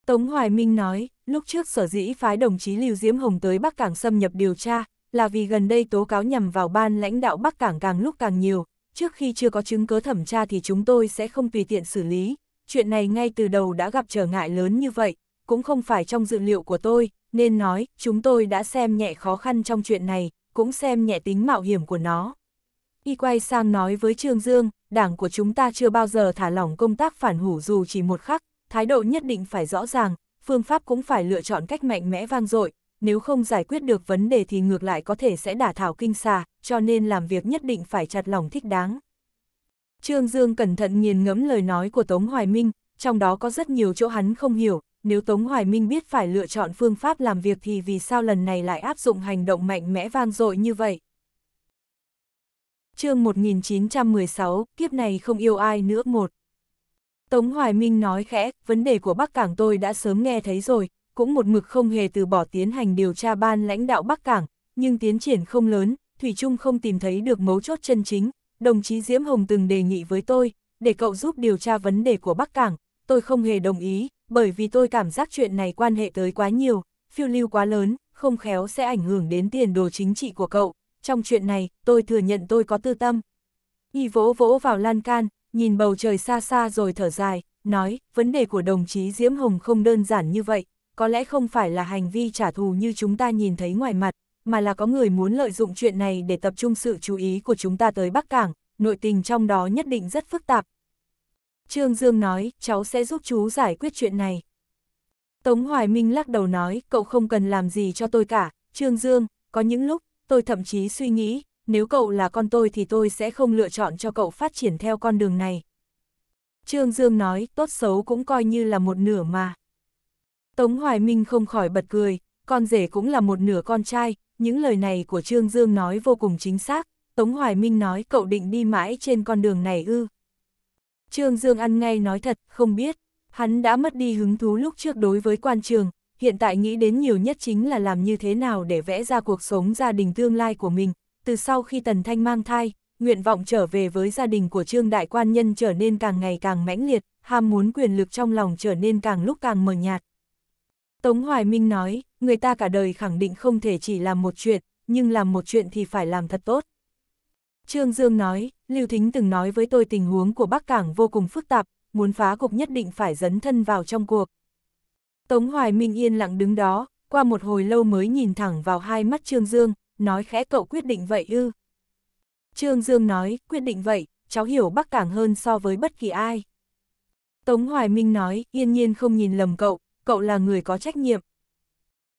Tống Hoài Minh nói, lúc trước sở dĩ phái đồng chí Lưu Diễm Hồng tới Bắc Cảng xâm nhập điều tra, là vì gần đây tố cáo nhằm vào ban lãnh đạo Bắc Cảng càng lúc càng nhiều, trước khi chưa có chứng cứ thẩm tra thì chúng tôi sẽ không tùy tiện xử lý, chuyện này ngay từ đầu đã gặp trở ngại lớn như vậy, cũng không phải trong dự liệu của tôi, nên nói, chúng tôi đã xem nhẹ khó khăn trong chuyện này, cũng xem nhẹ tính mạo hiểm của nó. Y quay sang nói với Trương Dương, đảng của chúng ta chưa bao giờ thả lỏng công tác phản hủ dù chỉ một khắc, thái độ nhất định phải rõ ràng, phương pháp cũng phải lựa chọn cách mạnh mẽ vang dội, nếu không giải quyết được vấn đề thì ngược lại có thể sẽ đả thảo kinh xà, cho nên làm việc nhất định phải chặt lòng thích đáng. Trương Dương cẩn thận nghiền ngẫm lời nói của Tống Hoài Minh, trong đó có rất nhiều chỗ hắn không hiểu, nếu Tống Hoài Minh biết phải lựa chọn phương pháp làm việc thì vì sao lần này lại áp dụng hành động mạnh mẽ vang dội như vậy? chương 1916, kiếp này không yêu ai nữa một. Tống Hoài Minh nói khẽ, vấn đề của Bắc Cảng tôi đã sớm nghe thấy rồi, cũng một mực không hề từ bỏ tiến hành điều tra ban lãnh đạo Bắc Cảng, nhưng tiến triển không lớn, Thủy Trung không tìm thấy được mấu chốt chân chính. Đồng chí Diễm Hồng từng đề nghị với tôi, để cậu giúp điều tra vấn đề của Bắc Cảng, tôi không hề đồng ý, bởi vì tôi cảm giác chuyện này quan hệ tới quá nhiều, phiêu lưu quá lớn, không khéo sẽ ảnh hưởng đến tiền đồ chính trị của cậu. Trong chuyện này, tôi thừa nhận tôi có tư tâm. Y vỗ vỗ vào lan can, nhìn bầu trời xa xa rồi thở dài, nói, vấn đề của đồng chí Diễm Hồng không đơn giản như vậy, có lẽ không phải là hành vi trả thù như chúng ta nhìn thấy ngoài mặt, mà là có người muốn lợi dụng chuyện này để tập trung sự chú ý của chúng ta tới Bắc Cảng, nội tình trong đó nhất định rất phức tạp, Trương Dương nói, cháu sẽ giúp chú giải quyết chuyện này. Tống Hoài Minh lắc đầu nói, cậu không cần làm gì cho tôi cả, Trương Dương, có những lúc, tôi thậm chí suy nghĩ, nếu cậu là con tôi thì tôi sẽ không lựa chọn cho cậu phát triển theo con đường này. Trương Dương nói, tốt xấu cũng coi như là một nửa mà. Tống Hoài Minh không khỏi bật cười, con rể cũng là một nửa con trai, những lời này của Trương Dương nói vô cùng chính xác. Tống Hoài Minh nói cậu định đi mãi trên con đường này ư. Trương Dương ăn ngay nói thật, không biết, hắn đã mất đi hứng thú lúc trước đối với quan trường, hiện tại nghĩ đến nhiều nhất chính là làm như thế nào để vẽ ra cuộc sống gia đình tương lai của mình. Từ sau khi Tần Thanh mang thai, nguyện vọng trở về với gia đình của Trương Đại Quan Nhân trở nên càng ngày càng mãnh liệt, ham muốn quyền lực trong lòng trở nên càng lúc càng mờ nhạt. Tống Hoài Minh nói, người ta cả đời khẳng định không thể chỉ làm một chuyện, nhưng làm một chuyện thì phải làm thật tốt. Trương Dương nói, Lưu Thính từng nói với tôi tình huống của Bắc Cảng vô cùng phức tạp, muốn phá cục nhất định phải dấn thân vào trong cuộc. Tống Hoài Minh yên lặng đứng đó, qua một hồi lâu mới nhìn thẳng vào hai mắt Trương Dương, nói khẽ cậu quyết định vậy ư. Trương Dương nói, quyết định vậy, cháu hiểu Bắc Cảng hơn so với bất kỳ ai. Tống Hoài Minh nói, yên nhiên không nhìn lầm cậu, cậu là người có trách nhiệm.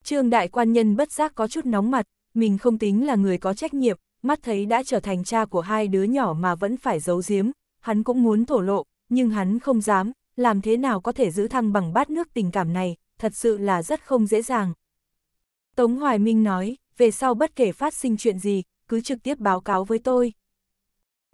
Trương Đại Quan Nhân bất giác có chút nóng mặt, mình không tính là người có trách nhiệm, mắt thấy đã trở thành cha của hai đứa nhỏ mà vẫn phải giấu giếm, hắn cũng muốn thổ lộ, nhưng hắn không dám, làm thế nào có thể giữ thăng bằng bát nước tình cảm này, thật sự là rất không dễ dàng. Tống Hoài Minh nói, về sau bất kể phát sinh chuyện gì, cứ trực tiếp báo cáo với tôi.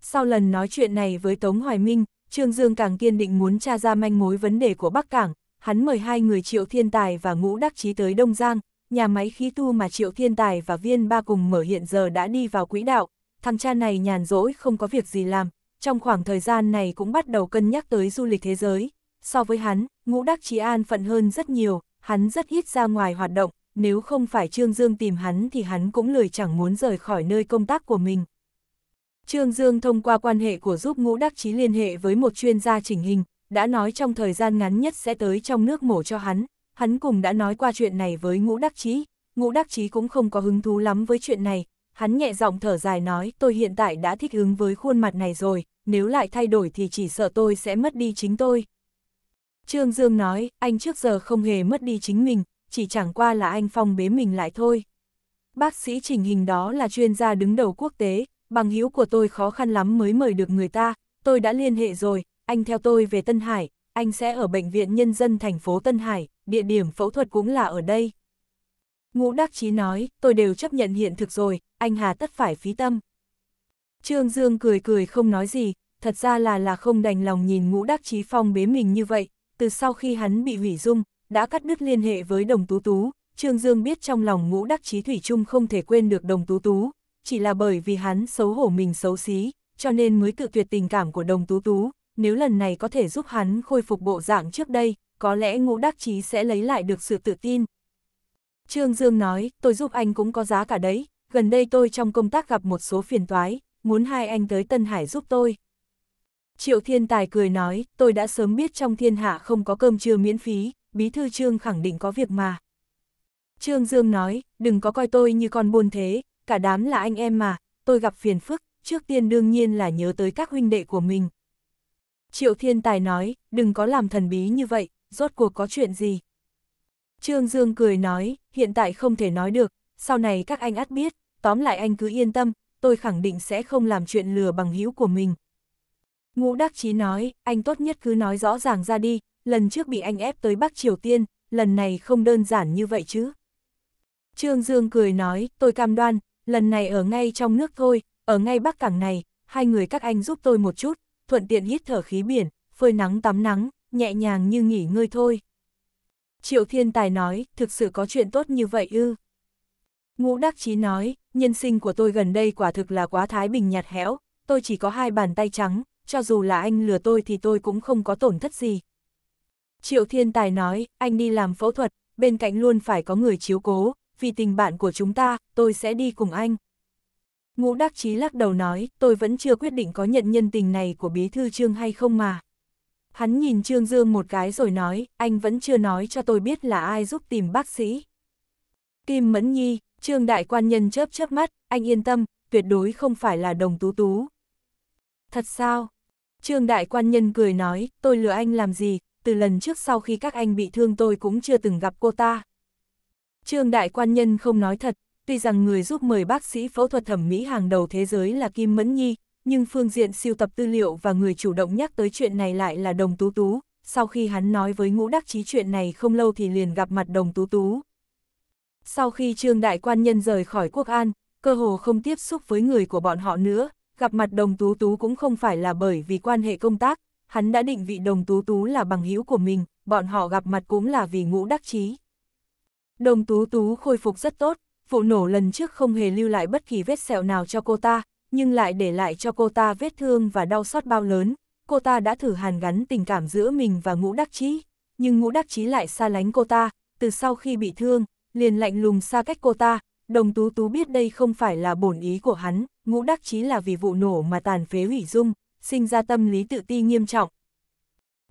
Sau lần nói chuyện này với Tống Hoài Minh, Trương Dương càng kiên định muốn tra ra manh mối vấn đề của Bắc Cảng, hắn mời hai người triệu thiên tài và ngũ đắc chí tới Đông Giang, nhà máy khí tu mà Triệu Thiên Tài và Viên Ba cùng mở hiện giờ đã đi vào quỹ đạo, thằng cha này nhàn rỗi không có việc gì làm, trong khoảng thời gian này cũng bắt đầu cân nhắc tới du lịch thế giới. So với hắn, ngũ đắc trí an phận hơn rất nhiều, hắn rất ít ra ngoài hoạt động, nếu không phải Trương Dương tìm hắn thì hắn cũng lười chẳng muốn rời khỏi nơi công tác của mình. Trương Dương thông qua quan hệ của giúp ngũ đắc trí liên hệ với một chuyên gia chỉnh hình, đã nói trong thời gian ngắn nhất sẽ tới trong nước mổ cho hắn, Hắn cùng đã nói qua chuyện này với ngũ đắc chí, ngũ đắc chí cũng không có hứng thú lắm với chuyện này, hắn nhẹ giọng thở dài nói tôi hiện tại đã thích ứng với khuôn mặt này rồi, nếu lại thay đổi thì chỉ sợ tôi sẽ mất đi chính tôi. Trương Dương nói, anh trước giờ không hề mất đi chính mình, chỉ chẳng qua là anh phong bế mình lại thôi. Bác sĩ trình hình đó là chuyên gia đứng đầu quốc tế, bằng hữu của tôi khó khăn lắm mới mời được người ta, tôi đã liên hệ rồi, anh theo tôi về Tân Hải, anh sẽ ở Bệnh viện Nhân dân thành phố Tân Hải địa điểm phẫu thuật cũng là ở đây. Ngũ Đắc Chí nói, tôi đều chấp nhận hiện thực rồi, anh hà tất phải phí tâm. Trương Dương cười cười không nói gì, thật ra là là không đành lòng nhìn Ngũ Đắc Chí phong bế mình như vậy, từ sau khi hắn bị hủy dung, đã cắt đứt liên hệ với Đồng Tú Tú, Trương Dương biết trong lòng Ngũ Đắc Chí thủy chung không thể quên được Đồng Tú Tú, chỉ là bởi vì hắn xấu hổ mình xấu xí, cho nên mới tự tuyệt tình cảm của Đồng Tú Tú, nếu lần này có thể giúp hắn khôi phục bộ dạng trước đây, có lẽ ngũ đắc chí sẽ lấy lại được sự tự tin. Trương Dương nói, tôi giúp anh cũng có giá cả đấy, gần đây tôi trong công tác gặp một số phiền toái, muốn hai anh tới Tân Hải giúp tôi. Triệu Thiên Tài cười nói, tôi đã sớm biết trong thiên hạ không có cơm trưa miễn phí, bí thư Trương khẳng định có việc mà. Trương Dương nói, đừng có coi tôi như con buôn thế, cả đám là anh em mà, tôi gặp phiền phức, trước tiên đương nhiên là nhớ tới các huynh đệ của mình. Triệu Thiên Tài nói, đừng có làm thần bí như vậy, rốt cuộc có chuyện gì? Trương Dương cười nói, hiện tại không thể nói được, sau này các anh ắt biết, tóm lại anh cứ yên tâm, tôi khẳng định sẽ không làm chuyện lừa bằng hữu của mình. Ngũ Đắc Chí nói, anh tốt nhất cứ nói rõ ràng ra đi, lần trước bị anh ép tới Bắc Triều Tiên, lần này không đơn giản như vậy chứ. Trương Dương cười nói, tôi cam đoan, lần này ở ngay trong nước thôi, ở ngay Bắc Cảng này, hai người các anh giúp tôi một chút, thuận tiện hít thở khí biển, phơi nắng tắm nắng, nhẹ nhàng như nghỉ ngơi thôi. Triệu Thiên Tài nói, thực sự có chuyện tốt như vậy ư. Ngũ Đắc Chí nói, nhân sinh của tôi gần đây quả thực là quá thái bình nhạt hẽo, tôi chỉ có hai bàn tay trắng, cho dù là anh lừa tôi thì tôi cũng không có tổn thất gì. Triệu Thiên Tài nói, anh đi làm phẫu thuật, bên cạnh luôn phải có người chiếu cố, vì tình bạn của chúng ta, tôi sẽ đi cùng anh. Ngũ Đắc Chí lắc đầu nói, tôi vẫn chưa quyết định có nhận nhân tình này của bí thư trương hay không mà. Hắn nhìn Trương Dương một cái rồi nói, anh vẫn chưa nói cho tôi biết là ai giúp tìm bác sĩ. Kim Mẫn Nhi, Trương Đại Quan Nhân chớp chớp mắt, anh yên tâm, tuyệt đối không phải là đồng tú tú. Thật sao? Trương Đại Quan Nhân cười nói, tôi lừa anh làm gì, từ lần trước sau khi các anh bị thương tôi cũng chưa từng gặp cô ta. Trương Đại Quan Nhân không nói thật, tuy rằng người giúp mời bác sĩ phẫu thuật thẩm mỹ hàng đầu thế giới là Kim Mẫn Nhi, nhưng phương diện siêu tập tư liệu và người chủ động nhắc tới chuyện này lại là Đồng Tú Tú, sau khi hắn nói với ngũ đắc chí chuyện này không lâu thì liền gặp mặt Đồng Tú Tú. Sau khi Trương Đại Quan Nhân rời khỏi Quốc An, cơ hồ không tiếp xúc với người của bọn họ nữa, gặp mặt Đồng Tú Tú cũng không phải là bởi vì quan hệ công tác, hắn đã định vị Đồng Tú Tú là bằng hữu của mình, bọn họ gặp mặt cũng là vì ngũ đắc chí. Đồng Tú Tú khôi phục rất tốt, vụ nổ lần trước không hề lưu lại bất kỳ vết sẹo nào cho cô ta, nhưng lại để lại cho cô ta vết thương và đau xót bao lớn. Cô ta đã thử hàn gắn tình cảm giữa mình và ngũ đắc chí, nhưng ngũ đắc chí lại xa lánh cô ta, từ sau khi bị thương, liền lạnh lùng xa cách cô ta, đồng tú tú biết đây không phải là bổn ý của hắn, ngũ đắc chí là vì vụ nổ mà tàn phế hủy dung, sinh ra tâm lý tự ti nghiêm trọng.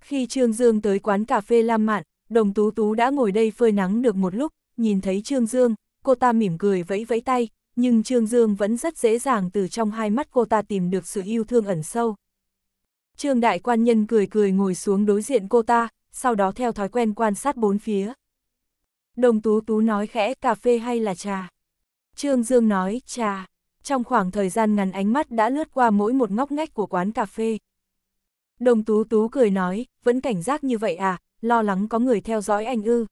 Khi Trương Dương tới quán cà phê Lam Mạn, đồng tú tú đã ngồi đây phơi nắng được một lúc, nhìn thấy Trương Dương, cô ta mỉm cười vẫy vẫy tay, nhưng Trương Dương vẫn rất dễ dàng từ trong hai mắt cô ta tìm được sự yêu thương ẩn sâu. Trương đại quan nhân cười cười ngồi xuống đối diện cô ta, sau đó theo thói quen quan sát bốn phía. Đồng Tú Tú nói khẽ cà phê hay là trà. Trương Dương nói trà. Trong khoảng thời gian ngắn ánh mắt đã lướt qua mỗi một ngóc ngách của quán cà phê. Đồng Tú Tú cười nói, vẫn cảnh giác như vậy à, lo lắng có người theo dõi anh ư.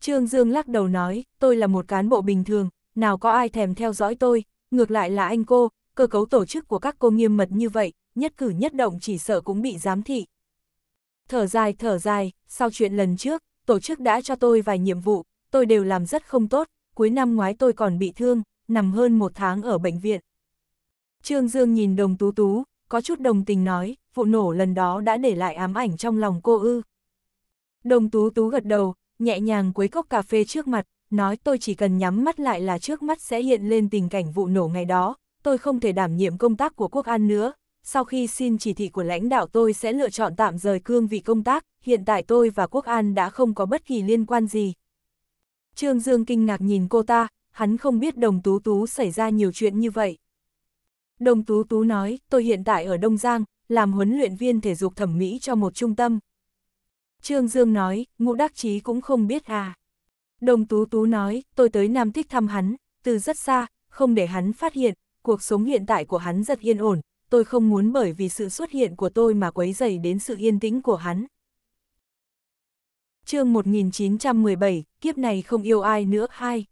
Trương Dương lắc đầu nói, tôi là một cán bộ bình thường, nào có ai thèm theo dõi tôi, ngược lại là anh cô, cơ cấu tổ chức của các cô nghiêm mật như vậy, nhất cử nhất động chỉ sợ cũng bị giám thị. Thở dài thở dài, sau chuyện lần trước, tổ chức đã cho tôi vài nhiệm vụ, tôi đều làm rất không tốt, cuối năm ngoái tôi còn bị thương, nằm hơn một tháng ở bệnh viện. Trương Dương nhìn đồng tú tú, có chút đồng tình nói, vụ nổ lần đó đã để lại ám ảnh trong lòng cô ư. Đồng tú tú gật đầu, nhẹ nhàng quấy cốc cà phê trước mặt, nói tôi chỉ cần nhắm mắt lại là trước mắt sẽ hiện lên tình cảnh vụ nổ ngày đó, tôi không thể đảm nhiệm công tác của quốc an nữa. Sau khi xin chỉ thị của lãnh đạo tôi sẽ lựa chọn tạm rời cương vị công tác, hiện tại tôi và quốc an đã không có bất kỳ liên quan gì. Trương Dương kinh ngạc nhìn cô ta, hắn không biết đồng tú tú xảy ra nhiều chuyện như vậy. Đồng tú tú nói, tôi hiện tại ở Đông Giang, làm huấn luyện viên thể dục thẩm mỹ cho một trung tâm. Trương Dương nói, ngũ đắc chí cũng không biết à. Đồng Tú Tú nói, tôi tới Nam Thích thăm hắn, từ rất xa, không để hắn phát hiện, cuộc sống hiện tại của hắn rất yên ổn, tôi không muốn bởi vì sự xuất hiện của tôi mà quấy dày đến sự yên tĩnh của hắn. chương 1917, kiếp này không yêu ai nữa, hai.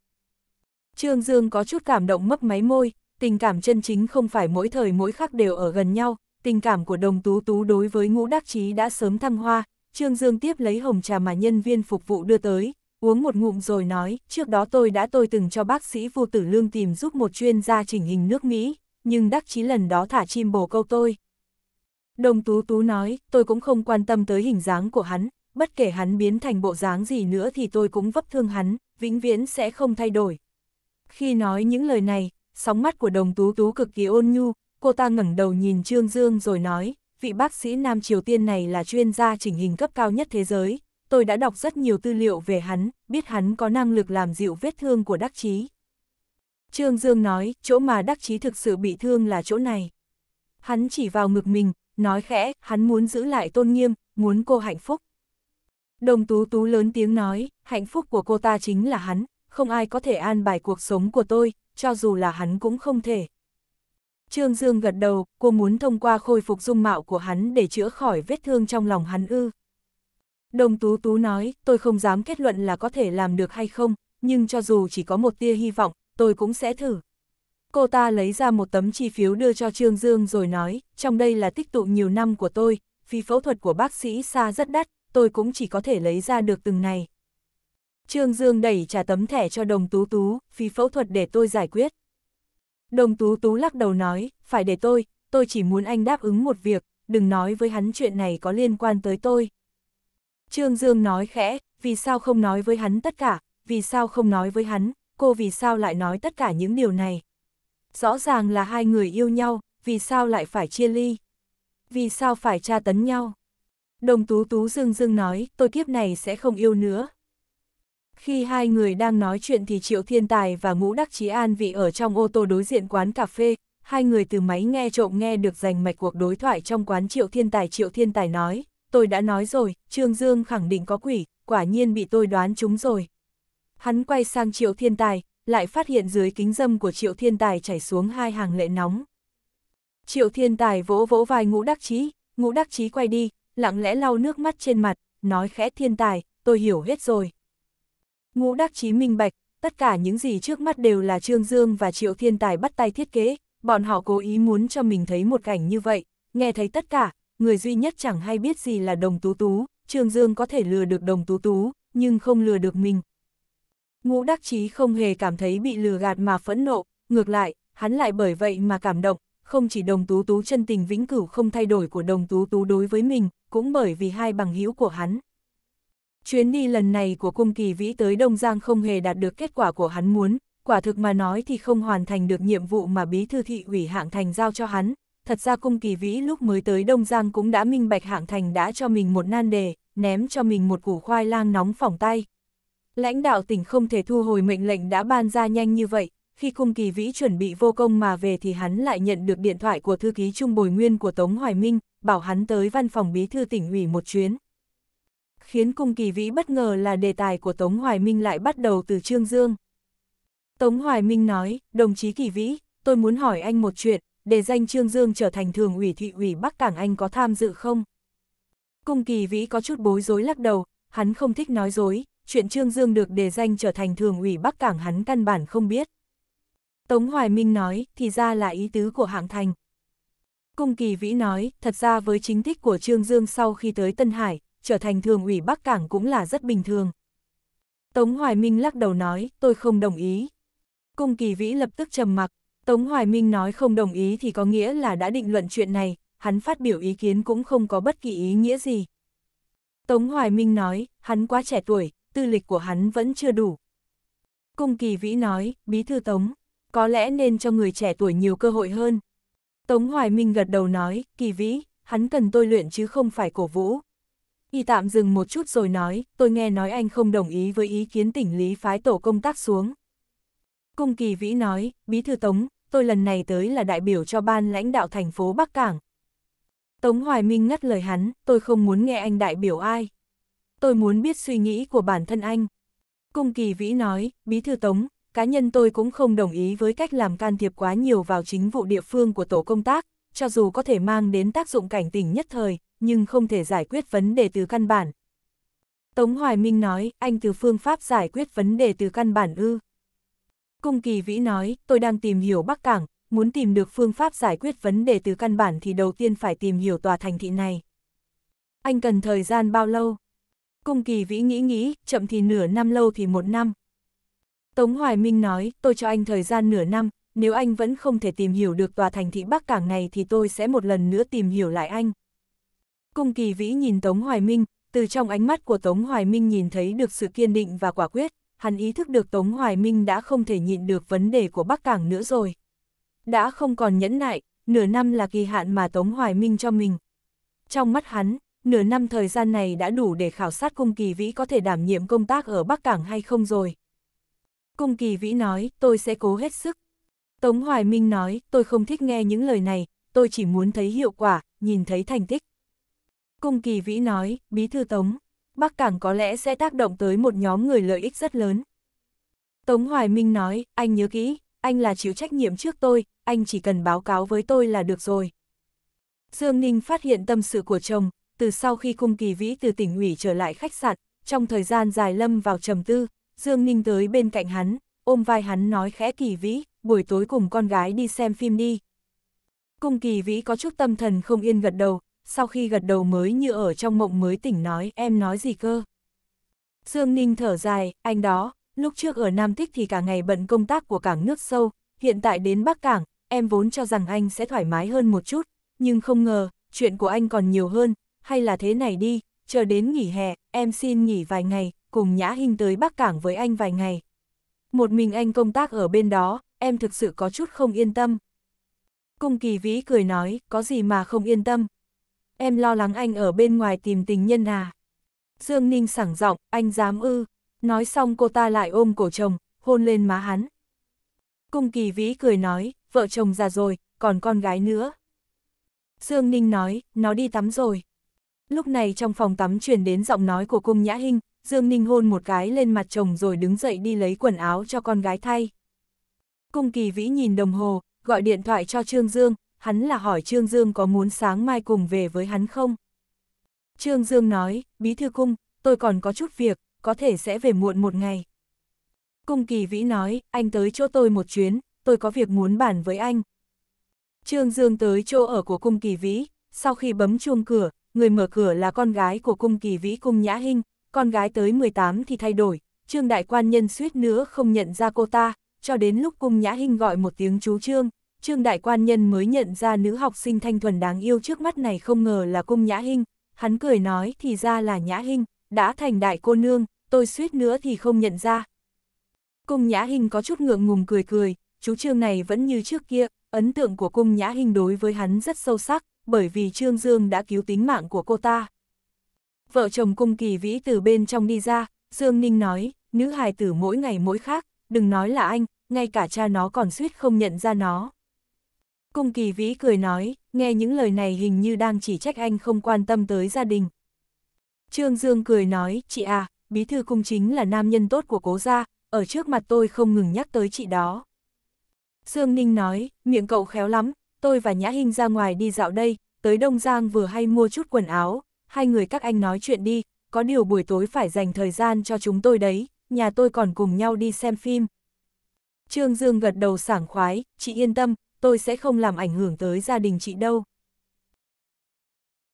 Trương Dương có chút cảm động mấp máy môi, tình cảm chân chính không phải mỗi thời mỗi khắc đều ở gần nhau, tình cảm của đồng tú tú đối với ngũ đắc chí đã sớm thăng hoa, Trương Dương tiếp lấy hồng trà mà nhân viên phục vụ đưa tới, uống một ngụm rồi nói, trước đó tôi đã tôi từng cho bác sĩ vô tử lương tìm giúp một chuyên gia chỉnh hình nước Mỹ, nhưng đắc chí lần đó thả chim bồ câu tôi. Đồng Tú Tú nói, tôi cũng không quan tâm tới hình dáng của hắn, bất kể hắn biến thành bộ dáng gì nữa thì tôi cũng vấp thương hắn, vĩnh viễn sẽ không thay đổi. Khi nói những lời này, sóng mắt của đồng Tú Tú cực kỳ ôn nhu, cô ta ngẩng đầu nhìn Trương Dương rồi nói, vị bác sĩ Nam Triều Tiên này là chuyên gia chỉnh hình cấp cao nhất thế giới, tôi đã đọc rất nhiều tư liệu về hắn, biết hắn có năng lực làm dịu vết thương của đắc chí. Trương Dương nói, chỗ mà đắc chí thực sự bị thương là chỗ này. Hắn chỉ vào ngực mình, nói khẽ, hắn muốn giữ lại tôn nghiêm, muốn cô hạnh phúc. Đồng tú tú lớn tiếng nói, hạnh phúc của cô ta chính là hắn, không ai có thể an bài cuộc sống của tôi, cho dù là hắn cũng không thể. Trương Dương gật đầu, cô muốn thông qua khôi phục dung mạo của hắn để chữa khỏi vết thương trong lòng hắn ư. Đồng Tú Tú nói, tôi không dám kết luận là có thể làm được hay không, nhưng cho dù chỉ có một tia hy vọng, tôi cũng sẽ thử. Cô ta lấy ra một tấm chi phiếu đưa cho Trương Dương rồi nói, trong đây là tích tụ nhiều năm của tôi, phí phẫu thuật của bác sĩ xa rất đắt, tôi cũng chỉ có thể lấy ra được từng này. Trương Dương đẩy trả tấm thẻ cho đồng tú tú, phí phẫu thuật để tôi giải quyết. Đồng tú tú lắc đầu nói, phải để tôi, tôi chỉ muốn anh đáp ứng một việc, đừng nói với hắn chuyện này có liên quan tới tôi. Trương Dương nói khẽ, vì sao không nói với hắn tất cả, vì sao không nói với hắn, cô vì sao lại nói tất cả những điều này. Rõ ràng là hai người yêu nhau, vì sao lại phải chia ly? Vì sao phải tra tấn nhau? Đồng Tú Tú Dương Dương nói, tôi kiếp này sẽ không yêu nữa. Khi hai người đang nói chuyện thì Triệu Thiên Tài và Ngũ Đắc Chí An vị ở trong ô tô đối diện quán cà phê, hai người từ máy nghe trộm nghe được rành mạch cuộc đối thoại trong quán Triệu Thiên Tài. Triệu Thiên Tài nói, tôi đã nói rồi, Trương Dương khẳng định có quỷ, quả nhiên bị tôi đoán chúng rồi. Hắn quay sang Triệu Thiên Tài, lại phát hiện dưới kính dâm của Triệu Thiên Tài chảy xuống hai hàng lệ nóng. Triệu Thiên Tài vỗ vỗ vai ngũ đắc chí, ngũ đắc chí quay đi, lặng lẽ lau nước mắt trên mặt, nói khẽ Thiên Tài, tôi hiểu hết rồi. Ngũ đắc chí minh bạch, tất cả những gì trước mắt đều là Trương Dương và Triệu Thiên Tài bắt tay thiết kế, bọn họ cố ý muốn cho mình thấy một cảnh như vậy, nghe thấy tất cả, người duy nhất chẳng hay biết gì là đồng tú tú, Trương Dương có thể lừa được đồng tú tú, nhưng không lừa được mình. Ngũ đắc chí không hề cảm thấy bị lừa gạt mà phẫn nộ, ngược lại, hắn lại bởi vậy mà cảm động, không chỉ đồng tú tú chân tình vĩnh cửu không thay đổi của đồng tú tú đối với mình, cũng bởi vì hai bằng hữu của hắn. Chuyến đi lần này của cung kỳ vĩ tới Đông Giang không hề đạt được kết quả của hắn muốn, quả thực mà nói thì không hoàn thành được nhiệm vụ mà bí thư thị ủy hạng thành giao cho hắn, thật ra cung kỳ vĩ lúc mới tới Đông Giang cũng đã minh bạch hạng thành đã cho mình một nan đề, ném cho mình một củ khoai lang nóng phỏng tay. Lãnh đạo tỉnh không thể thu hồi mệnh lệnh đã ban ra nhanh như vậy, khi cung kỳ vĩ chuẩn bị vô công mà về thì hắn lại nhận được điện thoại của thư ký Trung Bồi Nguyên của Tống Hoài Minh, bảo hắn tới văn phòng bí thư tỉnh ủy một chuyến. Khiến cung kỳ vĩ bất ngờ là đề tài của Tống Hoài Minh lại bắt đầu từ Trương Dương. Tống Hoài Minh nói, đồng chí kỳ vĩ, tôi muốn hỏi anh một chuyện, để danh Trương Dương trở thành thường ủy thị ủy Bắc Cảng Anh có tham dự không? Cung kỳ vĩ có chút bối rối lắc đầu, hắn không thích nói dối, chuyện Trương Dương được đề danh trở thành thường ủy Bắc Cảng hắn căn bản không biết. Tống Hoài Minh nói, thì ra là ý tứ của hạng thành. Cung kỳ vĩ nói, thật ra với chính tích của Trương Dương sau khi tới Tân Hải, trở thành thường ủy Bắc Cảng cũng là rất bình thường. Tống Hoài Minh lắc đầu nói, tôi không đồng ý. Cung kỳ vĩ lập tức trầm mặc, Tống Hoài Minh nói không đồng ý thì có nghĩa là đã định luận chuyện này, hắn phát biểu ý kiến cũng không có bất kỳ ý nghĩa gì. Tống Hoài Minh nói, hắn quá trẻ tuổi, tư lịch của hắn vẫn chưa đủ. Cung Kỳ Vĩ nói, bí thư Tống, có lẽ nên cho người trẻ tuổi nhiều cơ hội hơn. Tống Hoài Minh gật đầu nói, Kỳ Vĩ, hắn cần tôi luyện chứ không phải cổ vũ. Y tạm dừng một chút rồi nói, tôi nghe nói anh không đồng ý với ý kiến tỉnh lý phái tổ công tác xuống. Cung Kỳ Vĩ nói, bí thư Tống, tôi lần này tới là đại biểu cho ban lãnh đạo thành phố Bắc Cảng. Tống Hoài Minh ngắt lời hắn, tôi không muốn nghe anh đại biểu ai. Tôi muốn biết suy nghĩ của bản thân anh. Cung Kỳ Vĩ nói, Bí thư Tống, cá nhân tôi cũng không đồng ý với cách làm can thiệp quá nhiều vào chính vụ địa phương của tổ công tác, cho dù có thể mang đến tác dụng cảnh tỉnh nhất thời, nhưng không thể giải quyết vấn đề từ căn bản. Tống Hoài Minh nói, anh từ phương pháp giải quyết vấn đề từ căn bản ư. Cung Kỳ Vĩ nói, tôi đang tìm hiểu Bắc Cảng, muốn tìm được phương pháp giải quyết vấn đề từ căn bản thì đầu tiên phải tìm hiểu tòa thành thị này. Anh cần thời gian bao lâu? Cung Kỳ Vĩ nghĩ nghĩ, chậm thì nửa năm lâu thì một năm. Tống Hoài Minh nói, tôi cho anh thời gian nửa năm, nếu anh vẫn không thể tìm hiểu được tòa thành thị Bắc Cảng này thì tôi sẽ một lần nữa tìm hiểu lại anh. Cung Kỳ Vĩ nhìn Tống Hoài Minh, từ trong ánh mắt của Tống Hoài Minh nhìn thấy được sự kiên định và quả quyết hắn ý thức được Tống Hoài Minh đã không thể nhịn được vấn đề của Bắc Cảng nữa rồi. Đã không còn nhẫn nại, nửa năm là kỳ hạn mà Tống Hoài Minh cho mình. Trong mắt hắn, nửa năm thời gian này đã đủ để khảo sát Cung Kỳ Vĩ có thể đảm nhiệm công tác ở Bắc Cảng hay không rồi. Cung Kỳ Vĩ nói, tôi sẽ cố hết sức. Tống Hoài Minh nói, tôi không thích nghe những lời này, tôi chỉ muốn thấy hiệu quả, nhìn thấy thành tích. Cung Kỳ Vĩ nói, Bí thư Tống, Bắc Cảng có lẽ sẽ tác động tới một nhóm người lợi ích rất lớn. Tống Hoài Minh nói, anh nhớ kỹ, anh là chịu trách nhiệm trước tôi, anh chỉ cần báo cáo với tôi là được rồi. Dương Ninh phát hiện tâm sự của chồng, từ sau khi cung kỳ vĩ từ tỉnh ủy trở lại khách sạn, trong thời gian dài lâm vào trầm tư, Dương Ninh tới bên cạnh hắn, ôm vai hắn nói khẽ kỳ vĩ, buổi tối cùng con gái đi xem phim đi. Cung kỳ vĩ có chút tâm thần không yên gật đầu, sau khi gật đầu mới như ở trong mộng mới tỉnh nói em nói gì cơ. Dương Ninh thở dài, anh đó, lúc trước ở Nam Tích thì cả ngày bận công tác của cảng nước sâu, hiện tại đến Bắc Cảng, em vốn cho rằng anh sẽ thoải mái hơn một chút, nhưng không ngờ, chuyện của anh còn nhiều hơn, hay là thế này đi, chờ đến nghỉ hè, em xin nghỉ vài ngày, cùng Nhã Hinh tới Bắc Cảng với anh vài ngày. Một mình anh công tác ở bên đó, em thực sự có chút không yên tâm. Cung kỳ vĩ cười nói, có gì mà không yên tâm, em lo lắng anh ở bên ngoài tìm tình nhân à. Dương Ninh sảng giọng, anh dám ư. Nói xong cô ta lại ôm cổ chồng, hôn lên má hắn. Cung kỳ vĩ cười nói, vợ chồng già rồi, còn con gái nữa. Dương Ninh nói, nó đi tắm rồi. Lúc này trong phòng tắm truyền đến giọng nói của cung nhã hinh, Dương Ninh hôn một cái lên mặt chồng rồi đứng dậy đi lấy quần áo cho con gái thay. Cung kỳ vĩ nhìn đồng hồ, gọi điện thoại cho Trương Dương, hắn là hỏi Trương Dương có muốn sáng mai cùng về với hắn không? Trương Dương nói, bí thư cung, tôi còn có chút việc, có thể sẽ về muộn một ngày. Cung kỳ vĩ nói, anh tới chỗ tôi một chuyến, tôi có việc muốn bàn với anh. Trương Dương tới chỗ ở của cung kỳ vĩ, sau khi bấm chuông cửa, người mở cửa là con gái của cung kỳ vĩ cung nhã hình con gái tới 18 thì thay đổi, Trương đại quan nhân suýt nữa không nhận ra cô ta, cho đến lúc cung nhã hình gọi một tiếng chú Trương, Trương Đại Quan Nhân mới nhận ra nữ học sinh thanh thuần đáng yêu trước mắt này không ngờ là cung Nhã Hinh, hắn cười nói thì ra là Nhã Hinh, đã thành đại cô nương, tôi suýt nữa thì không nhận ra. Cung Nhã Hinh có chút ngượng ngùng cười cười, chú Trương này vẫn như trước kia, ấn tượng của cung Nhã Hinh đối với hắn rất sâu sắc, bởi vì Trương Dương đã cứu tính mạng của cô ta. Vợ chồng cung kỳ vĩ từ bên trong đi ra, Dương Ninh nói, nữ hài tử mỗi ngày mỗi khác, đừng nói là anh, ngay cả cha nó còn suýt không nhận ra nó. Cung kỳ vĩ cười nói, nghe những lời này hình như đang chỉ trách anh không quan tâm tới gia đình. Trương Dương cười nói, chị à, bí thư cung chính là nam nhân tốt của cố gia, ở trước mặt tôi không ngừng nhắc tới chị đó. Dương Ninh nói, miệng cậu khéo lắm, tôi và Nhã Hinh ra ngoài đi dạo đây, tới Đông Giang vừa hay mua chút quần áo, hai người các anh nói chuyện đi, có điều buổi tối phải dành thời gian cho chúng tôi đấy, nhà tôi còn cùng nhau đi xem phim. Trương Dương gật đầu sảng khoái, chị yên tâm, tôi sẽ không làm ảnh hưởng tới gia đình chị đâu.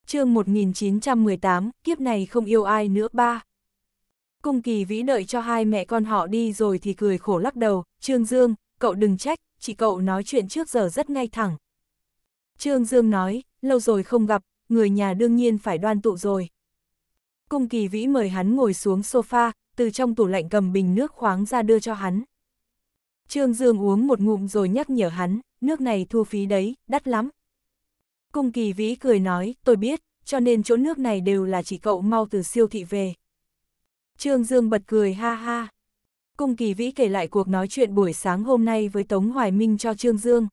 chương 1918, kiếp này không yêu ai nữa ba. Cung kỳ vĩ đợi cho hai mẹ con họ đi rồi thì cười khổ lắc đầu, Trương Dương, cậu đừng trách, chị cậu nói chuyện trước giờ rất ngay thẳng. Trương Dương nói, lâu rồi không gặp, người nhà đương nhiên phải đoan tụ rồi. Cung kỳ vĩ mời hắn ngồi xuống sofa, từ trong tủ lạnh cầm bình nước khoáng ra đưa cho hắn. Trương Dương uống một ngụm rồi nhắc nhở hắn, nước này thu phí đấy, đắt lắm. Cung kỳ vĩ cười nói, tôi biết, cho nên chỗ nước này đều là chỉ cậu mau từ siêu thị về. Trương Dương bật cười ha ha. Cung kỳ vĩ kể lại cuộc nói chuyện buổi sáng hôm nay với Tống Hoài Minh cho Trương Dương.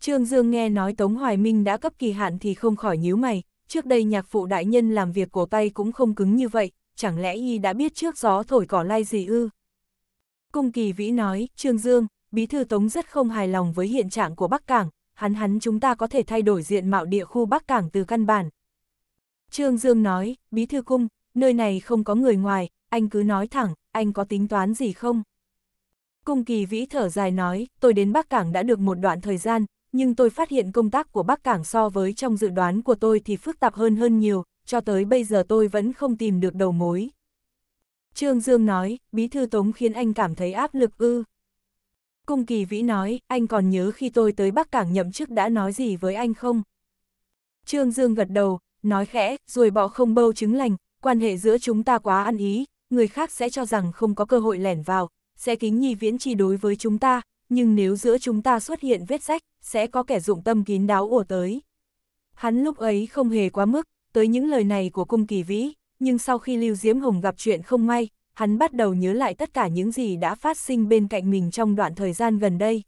Trương Dương nghe nói Tống Hoài Minh đã cấp kỳ hạn thì không khỏi nhíu mày, trước đây nhạc phụ đại nhân làm việc cổ tay cũng không cứng như vậy, chẳng lẽ y đã biết trước gió thổi cỏ lai gì ư? Cung Kỳ Vĩ nói, Trương Dương, Bí Thư Tống rất không hài lòng với hiện trạng của Bắc Cảng, hắn hắn chúng ta có thể thay đổi diện mạo địa khu Bắc Cảng từ căn bản. Trương Dương nói, Bí Thư Cung, nơi này không có người ngoài, anh cứ nói thẳng, anh có tính toán gì không? Cung Kỳ Vĩ thở dài nói, tôi đến Bắc Cảng đã được một đoạn thời gian, nhưng tôi phát hiện công tác của Bắc Cảng so với trong dự đoán của tôi thì phức tạp hơn hơn nhiều, cho tới bây giờ tôi vẫn không tìm được đầu mối. Trương Dương nói, bí thư tống khiến anh cảm thấy áp lực ư. Cung kỳ vĩ nói, anh còn nhớ khi tôi tới Bắc Cảng nhậm chức đã nói gì với anh không? Trương Dương gật đầu, nói khẽ, rồi bỏ không bâu chứng lành, quan hệ giữa chúng ta quá ăn ý, người khác sẽ cho rằng không có cơ hội lẻn vào, sẽ kính nhi viễn chi đối với chúng ta, nhưng nếu giữa chúng ta xuất hiện vết rách, sẽ có kẻ dụng tâm kín đáo ủa tới. Hắn lúc ấy không hề quá mức, tới những lời này của cung kỳ vĩ, nhưng sau khi Lưu Diễm Hồng gặp chuyện không may, hắn bắt đầu nhớ lại tất cả những gì đã phát sinh bên cạnh mình trong đoạn thời gian gần đây.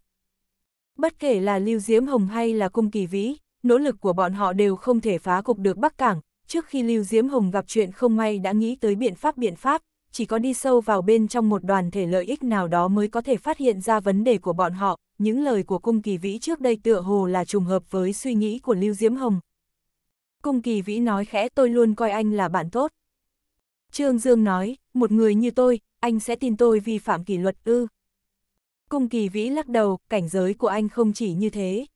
Bất kể là Lưu Diễm Hồng hay là Cung Kỳ Vĩ, nỗ lực của bọn họ đều không thể phá cục được Bắc Cảng, trước khi Lưu Diễm Hồng gặp chuyện không may đã nghĩ tới biện pháp biện pháp, chỉ có đi sâu vào bên trong một đoàn thể lợi ích nào đó mới có thể phát hiện ra vấn đề của bọn họ, những lời của Cung Kỳ Vĩ trước đây tựa hồ là trùng hợp với suy nghĩ của Lưu Diễm Hồng. Cung Kỳ Vĩ nói khẽ tôi luôn coi anh là bạn tốt. Trương Dương nói, một người như tôi, anh sẽ tin tôi vi phạm kỷ luật ư. Cung kỳ vĩ lắc đầu, cảnh giới của anh không chỉ như thế.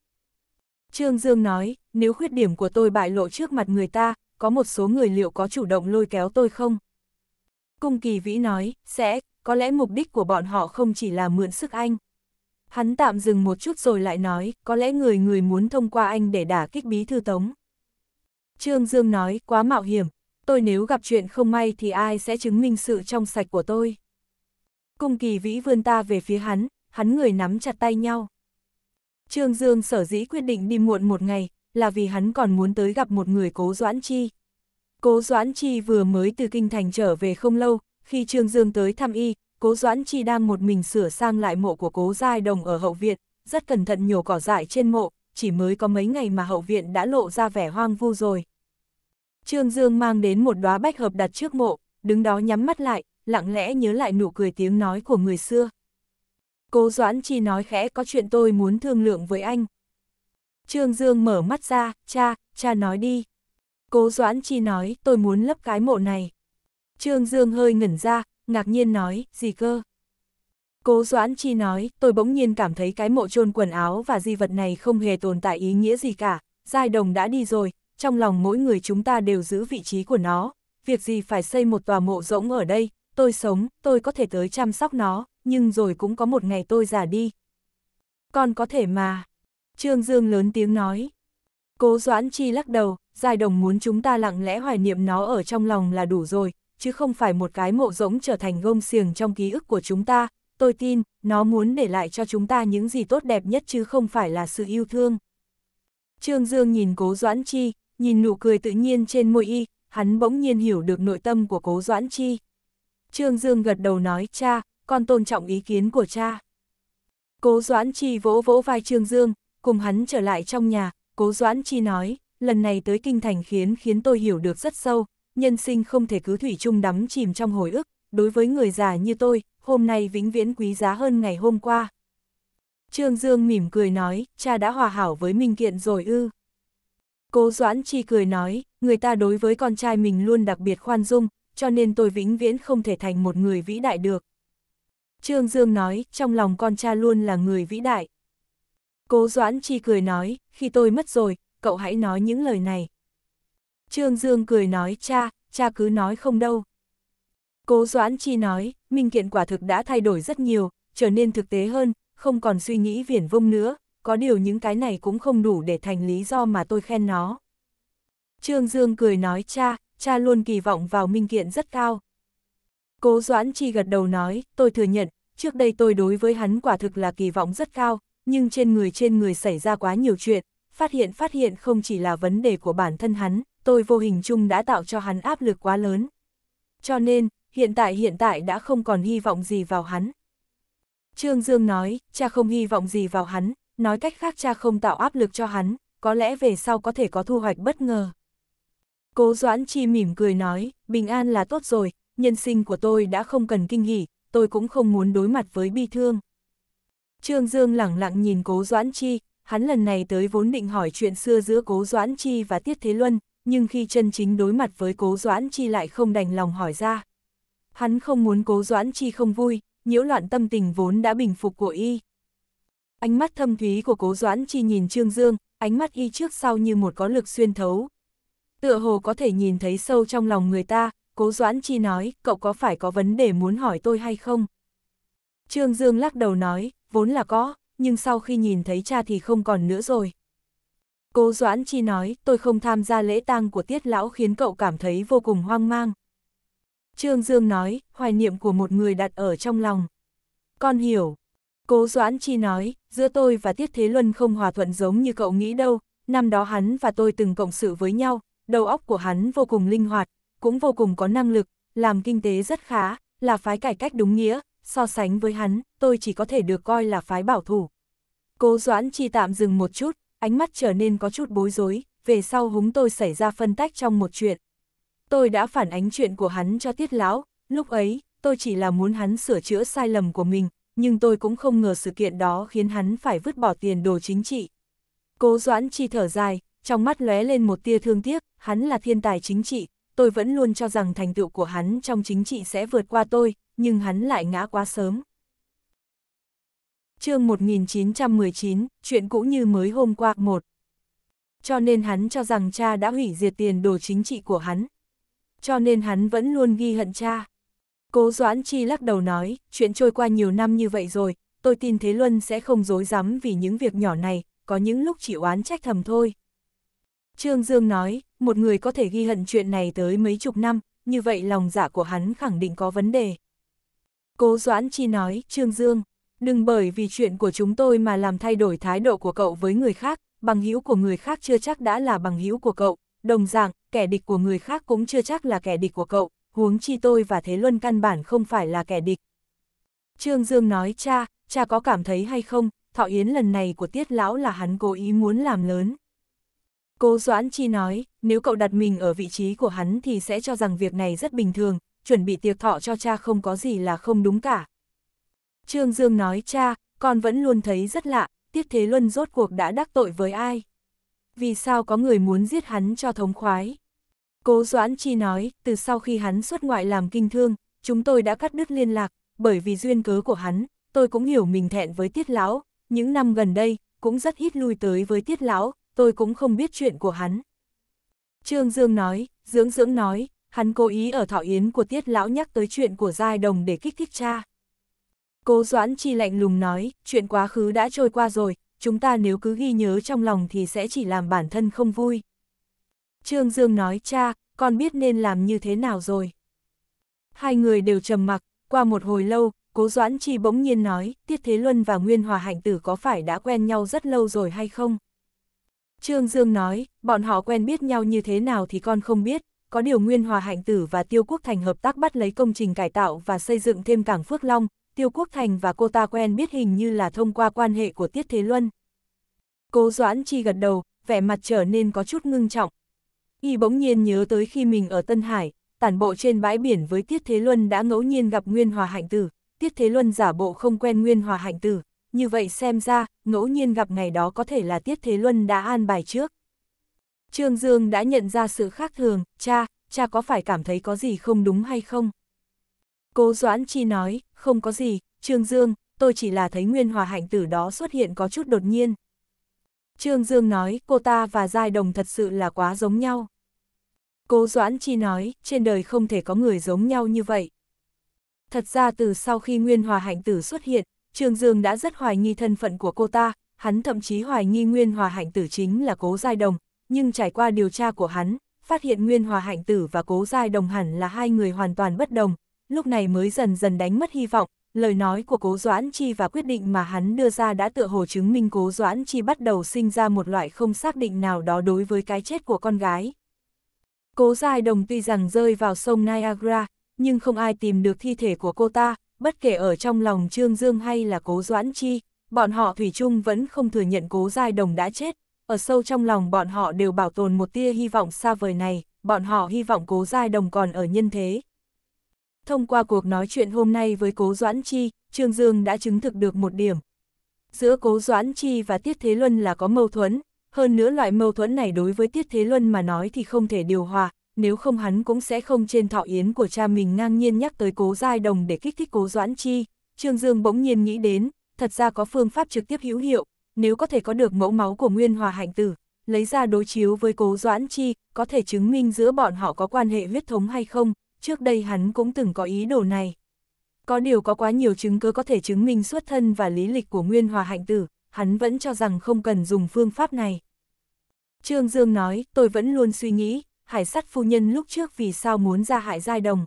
Trương Dương nói, nếu khuyết điểm của tôi bại lộ trước mặt người ta, có một số người liệu có chủ động lôi kéo tôi không? Cung kỳ vĩ nói, sẽ, có lẽ mục đích của bọn họ không chỉ là mượn sức anh. Hắn tạm dừng một chút rồi lại nói, có lẽ người người muốn thông qua anh để đả kích bí thư tống. Trương Dương nói, quá mạo hiểm, tôi nếu gặp chuyện không may thì ai sẽ chứng minh sự trong sạch của tôi. Cung kỳ vĩ vươn ta về phía hắn, hắn người nắm chặt tay nhau. Trương Dương sở dĩ quyết định đi muộn một ngày, là vì hắn còn muốn tới gặp một người cố Doãn Chi. Cố Doãn Chi vừa mới từ Kinh Thành trở về không lâu, khi Trương Dương tới thăm y, cố Doãn Chi đang một mình sửa sang lại mộ của cố Giai Đồng ở Hậu Viện, rất cẩn thận nhổ cỏ dại trên mộ, chỉ mới có mấy ngày mà Hậu Viện đã lộ ra vẻ hoang vu rồi. Trương Dương mang đến một đóa bách hợp đặt trước mộ, đứng đó nhắm mắt lại, lặng lẽ nhớ lại nụ cười tiếng nói của người xưa. Cố Doãn Chi nói khẽ có chuyện tôi muốn thương lượng với anh. Trương Dương mở mắt ra, cha, cha nói đi. Cố Doãn Chi nói tôi muốn lấp cái mộ này. Trương Dương hơi ngẩn ra, ngạc nhiên nói, gì cơ? Cố Doãn Chi nói, tôi bỗng nhiên cảm thấy cái mộ chôn quần áo và di vật này không hề tồn tại ý nghĩa gì cả, giai đồng đã đi rồi, trong lòng mỗi người chúng ta đều giữ vị trí của nó, việc gì phải xây một tòa mộ rỗng ở đây, tôi sống, tôi có thể tới chăm sóc nó, nhưng rồi cũng có một ngày tôi già đi. còn có thể mà. Trương Dương lớn tiếng nói. Cố Doãn Chi lắc đầu, Giai Đồng muốn chúng ta lặng lẽ hoài niệm nó ở trong lòng là đủ rồi, chứ không phải một cái mộ rỗng trở thành gông xiềng trong ký ức của chúng ta. Tôi tin, nó muốn để lại cho chúng ta những gì tốt đẹp nhất chứ không phải là sự yêu thương. Trương Dương nhìn Cố Doãn Chi, nhìn nụ cười tự nhiên trên môi y, hắn bỗng nhiên hiểu được nội tâm của cố Doãn Chi. Trương Dương gật đầu nói, cha, con tôn trọng ý kiến của cha. Cố Doãn Chi vỗ vỗ vai Trương Dương, cùng hắn trở lại trong nhà, cố Doãn Chi nói, lần này tới kinh thành khiến khiến tôi hiểu được rất sâu, nhân sinh không thể cứ thủy chung đắm chìm trong hồi ức, đối với người già như tôi, hôm nay vĩnh viễn quý giá hơn ngày hôm qua. Trương Dương mỉm cười nói, cha đã hòa hảo với Minh Kiện rồi ư. Cố Doãn Chi cười nói, người ta đối với con trai mình luôn đặc biệt khoan dung, cho nên tôi vĩnh viễn không thể thành một người vĩ đại được. Trương Dương nói, trong lòng con cha luôn là người vĩ đại. Cố Doãn Chi cười nói, khi tôi mất rồi, cậu hãy nói những lời này. Trương Dương cười nói, cha, cha cứ nói không đâu. Cố Doãn Chi nói, Minh Kiện quả thực đã thay đổi rất nhiều, trở nên thực tế hơn, không còn suy nghĩ viển vông nữa, có điều những cái này cũng không đủ để thành lý do mà tôi khen nó. Trương Dương cười nói cha, cha luôn kỳ vọng vào minh kiện rất cao. Cố Doãn Chi gật đầu nói, tôi thừa nhận, trước đây tôi đối với hắn quả thực là kỳ vọng rất cao, nhưng trên người trên người xảy ra quá nhiều chuyện, phát hiện phát hiện không chỉ là vấn đề của bản thân hắn, tôi vô hình chung đã tạo cho hắn áp lực quá lớn. Cho nên, hiện tại hiện tại đã không còn hy vọng gì vào hắn. Trương Dương nói, cha không hy vọng gì vào hắn, nói cách khác cha không tạo áp lực cho hắn, có lẽ về sau có thể có thu hoạch bất ngờ. Cố Doãn Chi mỉm cười nói, bình an là tốt rồi, nhân sinh của tôi đã không cần kinh hỉ, tôi cũng không muốn đối mặt với bi thương. Trương Dương lẳng lặng nhìn Cố Doãn Chi, hắn lần này tới vốn định hỏi chuyện xưa giữa Cố Doãn Chi và Tiết Thế Luân, nhưng khi chân chính đối mặt với Cố Doãn Chi lại không đành lòng hỏi ra. Hắn không muốn Cố Doãn Chi không vui, nhiễu loạn tâm tình vốn đã bình phục của y. Ánh mắt thâm thúy của cố doãn chi nhìn Trương Dương, ánh mắt y trước sau như một có lực xuyên thấu. Tựa hồ có thể nhìn thấy sâu trong lòng người ta, cố doãn chi nói, cậu có phải có vấn đề muốn hỏi tôi hay không? Trương Dương lắc đầu nói, vốn là có, nhưng sau khi nhìn thấy cha thì không còn nữa rồi. Cố Doãn Chi nói, tôi không tham gia lễ tang của Tiết Lão khiến cậu cảm thấy vô cùng hoang mang. Trương Dương nói, hoài niệm của một người đặt ở trong lòng. Con hiểu, Cố Doãn Chi nói, giữa tôi và Tiết Thế Luân không hòa thuận giống như cậu nghĩ đâu, năm đó hắn và tôi từng cộng sự với nhau, đầu óc của hắn vô cùng linh hoạt, cũng vô cùng có năng lực, làm kinh tế rất khá, là phái cải cách đúng nghĩa, so sánh với hắn, tôi chỉ có thể được coi là phái bảo thủ. Cố Doãn Chi tạm dừng một chút, ánh mắt trở nên có chút bối rối, về sau húng tôi xảy ra phân tách trong một chuyện. Tôi đã phản ánh chuyện của hắn cho Tiết Lão, lúc ấy, tôi chỉ là muốn hắn sửa chữa sai lầm của mình, nhưng tôi cũng không ngờ sự kiện đó khiến hắn phải vứt bỏ tiền đồ chính trị. Cố Doãn Chi thở dài, trong mắt lóe lên một tia thương tiếc, hắn là thiên tài chính trị, tôi vẫn luôn cho rằng thành tựu của hắn trong chính trị sẽ vượt qua tôi, nhưng hắn lại ngã quá sớm. chương 1919, chuyện cũ như mới hôm qua một. Cho nên hắn cho rằng cha đã hủy diệt tiền đồ chính trị của hắn. Cho nên hắn vẫn luôn ghi hận cha. Cố Doãn Chi lắc đầu nói, chuyện trôi qua nhiều năm như vậy rồi, tôi tin Thế Luân sẽ không dối rắm vì những việc nhỏ này, có những lúc chỉ oán trách thầm thôi. Trương Dương nói, một người có thể ghi hận chuyện này tới mấy chục năm, như vậy lòng dạ của hắn khẳng định có vấn đề. Cố Doãn Chi nói, Trương Dương, đừng bởi vì chuyện của chúng tôi mà làm thay đổi thái độ của cậu với người khác, bằng hữu của người khác chưa chắc đã là bằng hữu của cậu, đồng dạng, kẻ địch của người khác cũng chưa chắc là kẻ địch của cậu, huống chi tôi và Thế Luân căn bản không phải là kẻ địch. Trương Dương nói cha, cha có cảm thấy hay không, thọ yến lần này của tiết lão là hắn cố ý muốn làm lớn. Cố Doãn Chi nói, nếu cậu đặt mình ở vị trí của hắn thì sẽ cho rằng việc này rất bình thường, chuẩn bị tiệc thọ cho cha không có gì là không đúng cả. Trương Dương nói cha, con vẫn luôn thấy rất lạ, Tiết Thế Luân rốt cuộc đã đắc tội với ai? Vì sao có người muốn giết hắn cho thống khoái? Cố Doãn Chi nói, từ sau khi hắn xuất ngoại làm kinh thương, chúng tôi đã cắt đứt liên lạc, bởi vì duyên cớ của hắn, tôi cũng hiểu mình thẹn với Tiết Lão, những năm gần đây, cũng rất ít lui tới với Tiết Lão, tôi cũng không biết chuyện của hắn. Trương Dương nói, Dưỡng Dưỡng nói, hắn cố ý ở thọ yến của Tiết Lão nhắc tới chuyện của Giai Đồng để kích thích cha. Cố Doãn Chi lạnh lùng nói, chuyện quá khứ đã trôi qua rồi, chúng ta nếu cứ ghi nhớ trong lòng thì sẽ chỉ làm bản thân không vui. Trương Dương nói cha, con biết nên làm như thế nào rồi. Hai người đều trầm mặc, qua một hồi lâu, Cố Doãn Chi bỗng nhiên nói, Tiết Thế Luân và Nguyên Hòa Hạnh Tử có phải đã quen nhau rất lâu rồi hay không? Trương Dương nói, bọn họ quen biết nhau như thế nào thì con không biết, có điều Nguyên Hòa Hạnh Tử và Tiêu Quốc Thành hợp tác bắt lấy công trình cải tạo và xây dựng thêm cảng Phước Long, Tiêu Quốc Thành và cô ta quen biết hình như là thông qua quan hệ của Tiết Thế Luân. Cố Doãn Chi gật đầu, vẻ mặt trở nên có chút ngưng trọng, Y bỗng nhiên nhớ tới khi mình ở Tân Hải, tản bộ trên bãi biển với Tiết Thế Luân đã ngẫu nhiên gặp Nguyên Hòa Hạnh Tử, Tiết Thế Luân giả bộ không quen Nguyên Hòa Hạnh Tử, như vậy xem ra, ngẫu nhiên gặp ngày đó có thể là Tiết Thế Luân đã an bài trước. Trương Dương đã nhận ra sự khác thường, cha, cha có phải cảm thấy có gì không đúng hay không? Cố Doãn Chi nói, không có gì, Trương Dương, tôi chỉ là thấy Nguyên Hòa Hạnh Tử đó xuất hiện có chút đột nhiên. Trương Dương nói, cô ta và Giai Đồng thật sự là quá giống nhau. Cố Doãn Chi nói, trên đời không thể có người giống nhau như vậy. Thật ra từ sau khi Nguyên Hòa Hạnh Tử xuất hiện, Trương Dương đã rất hoài nghi thân phận của cô ta, hắn thậm chí hoài nghi Nguyên Hòa Hạnh Tử chính là Cố Giai Đồng, nhưng trải qua điều tra của hắn, phát hiện Nguyên Hòa Hạnh Tử và Cố Giai Đồng hẳn là hai người hoàn toàn bất đồng, lúc này mới dần dần đánh mất hy vọng, lời nói của Cố Doãn Chi và quyết định mà hắn đưa ra đã tựa hồ chứng minh Cố Doãn Chi bắt đầu sinh ra một loại không xác định nào đó đối với cái chết của con gái. Cố Giai Đồng tuy rằng rơi vào sông Niagara, nhưng không ai tìm được thi thể của cô ta, bất kể ở trong lòng Trương Dương hay là Cố Doãn Chi, bọn họ Thủy chung vẫn không thừa nhận Cố Giai Đồng đã chết, ở sâu trong lòng bọn họ đều bảo tồn một tia hy vọng xa vời này, bọn họ hy vọng Cố Giai Đồng còn ở nhân thế. Thông qua cuộc nói chuyện hôm nay với Cố Doãn Chi, Trương Dương đã chứng thực được một điểm. Giữa Cố Doãn Chi và Tiết Thế Luân là có mâu thuẫn, hơn nữa loại mâu thuẫn này đối với Tiết Thế Luân mà nói thì không thể điều hòa, nếu không hắn cũng sẽ không trên thọ yến của cha mình ngang nhiên nhắc tới cố giai đồng để kích thích cố doãn chi. Trương Dương bỗng nhiên nghĩ đến, thật ra có phương pháp trực tiếp hữu hiệu, nếu có thể có được mẫu máu của Nguyên Hòa Hạnh Tử, lấy ra đối chiếu với cố doãn chi, có thể chứng minh giữa bọn họ có quan hệ huyết thống hay không, trước đây hắn cũng từng có ý đồ này. Có điều có quá nhiều chứng cứ có thể chứng minh xuất thân và lý lịch của Nguyên Hòa Hạnh Tử, hắn vẫn cho rằng không cần dùng phương pháp này. Trương Dương nói, tôi vẫn luôn suy nghĩ, hải sắt phu nhân lúc trước vì sao muốn ra hại giai đồng.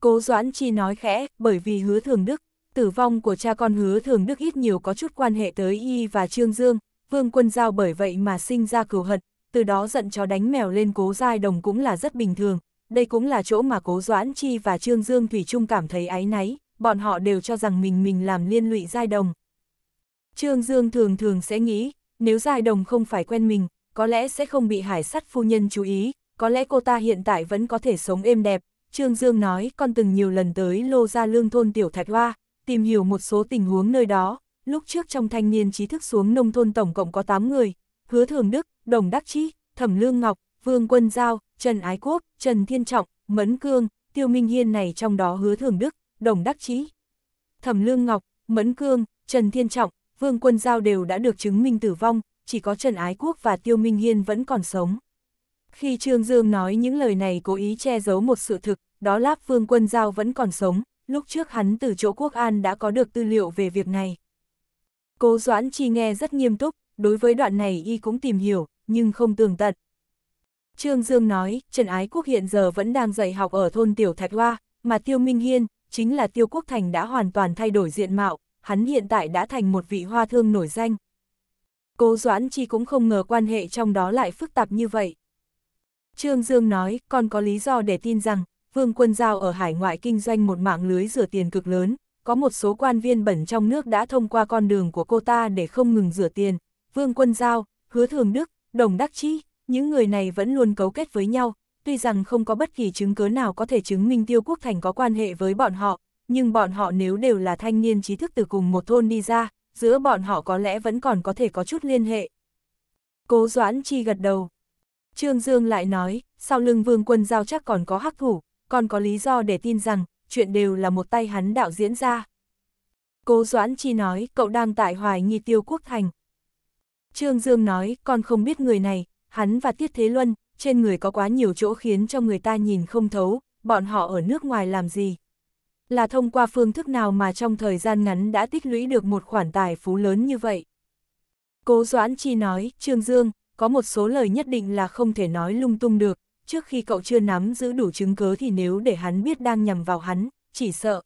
Cố Doãn Chi nói khẽ, bởi vì hứa thường đức, tử vong của cha con hứa thường đức ít nhiều có chút quan hệ tới y và Trương Dương, vương quân giao bởi vậy mà sinh ra cửu hận, từ đó giận chó đánh mèo lên cố giai đồng cũng là rất bình thường. Đây cũng là chỗ mà cố Doãn Chi và Trương Dương Thủy Trung cảm thấy áy náy, bọn họ đều cho rằng mình mình làm liên lụy giai đồng. Trương Dương thường thường sẽ nghĩ, nếu Giai Đồng không phải quen mình, có lẽ sẽ không bị hải sắt phu nhân chú ý, có lẽ cô ta hiện tại vẫn có thể sống êm đẹp. Trương Dương nói con từng nhiều lần tới lô ra lương thôn Tiểu Thạch Hoa, tìm hiểu một số tình huống nơi đó. Lúc trước trong thanh niên trí thức xuống nông thôn tổng cộng có 8 người, Hứa Thường Đức, Đồng Đắc Chi, Thẩm Lương Ngọc, Vương Quân Giao, Trần Ái Quốc, Trần Thiên Trọng, Mẫn Cương, Tiêu Minh Hiên này trong đó Hứa Thường Đức, Đồng Đắc Chí, Thẩm Lương Ngọc, Mẫn Cương, Trần Thiên Trọng, Vương Quân Giao đều đã được chứng minh tử vong, chỉ có Trần Ái Quốc và Tiêu Minh Hiên vẫn còn sống. Khi Trương Dương nói những lời này cố ý che giấu một sự thực, đó là Vương Quân Giao vẫn còn sống, lúc trước hắn từ chỗ Quốc An đã có được tư liệu về việc này. Cố Doãn Chi nghe rất nghiêm túc, đối với đoạn này y cũng tìm hiểu, nhưng không tường tận. Trương Dương nói, Trần Ái Quốc hiện giờ vẫn đang dạy học ở thôn Tiểu Thạch Hoa, mà Tiêu Minh Hiên, chính là Tiêu Quốc Thành đã hoàn toàn thay đổi diện mạo, hắn hiện tại đã thành một vị hoa thương nổi danh. Cố Doãn Chi cũng không ngờ quan hệ trong đó lại phức tạp như vậy. Trương Dương nói, còn có lý do để tin rằng, Vương Quân Giao ở hải ngoại kinh doanh một mạng lưới rửa tiền cực lớn, có một số quan viên bẩn trong nước đã thông qua con đường của cô ta để không ngừng rửa tiền. Vương Quân Giao, Hứa Thường Đức, Đồng Đắc Chi, những người này vẫn luôn cấu kết với nhau, tuy rằng không có bất kỳ chứng cứ nào có thể chứng minh Tiêu Quốc Thành có quan hệ với bọn họ, nhưng bọn họ nếu đều là thanh niên trí thức từ cùng một thôn đi ra, giữa bọn họ có lẽ vẫn còn có thể có chút liên hệ. Cố Doãn Chi gật đầu. Trương Dương lại nói, sau lưng vương quân giao chắc còn có hắc thủ, còn có lý do để tin rằng, chuyện đều là một tay hắn đạo diễn ra. Cố Doãn Chi nói, cậu đang tại hoài nghi tiêu quốc thành. Trương Dương nói, con không biết người này, hắn và Tiết Thế Luân, trên người có quá nhiều chỗ khiến cho người ta nhìn không thấu, bọn họ ở nước ngoài làm gì là thông qua phương thức nào mà trong thời gian ngắn đã tích lũy được một khoản tài phú lớn như vậy. Cố Doãn Chi nói, Trương Dương, có một số lời nhất định là không thể nói lung tung được, trước khi cậu chưa nắm giữ đủ chứng cớ thì nếu để hắn biết đang nhầm vào hắn, chỉ sợ.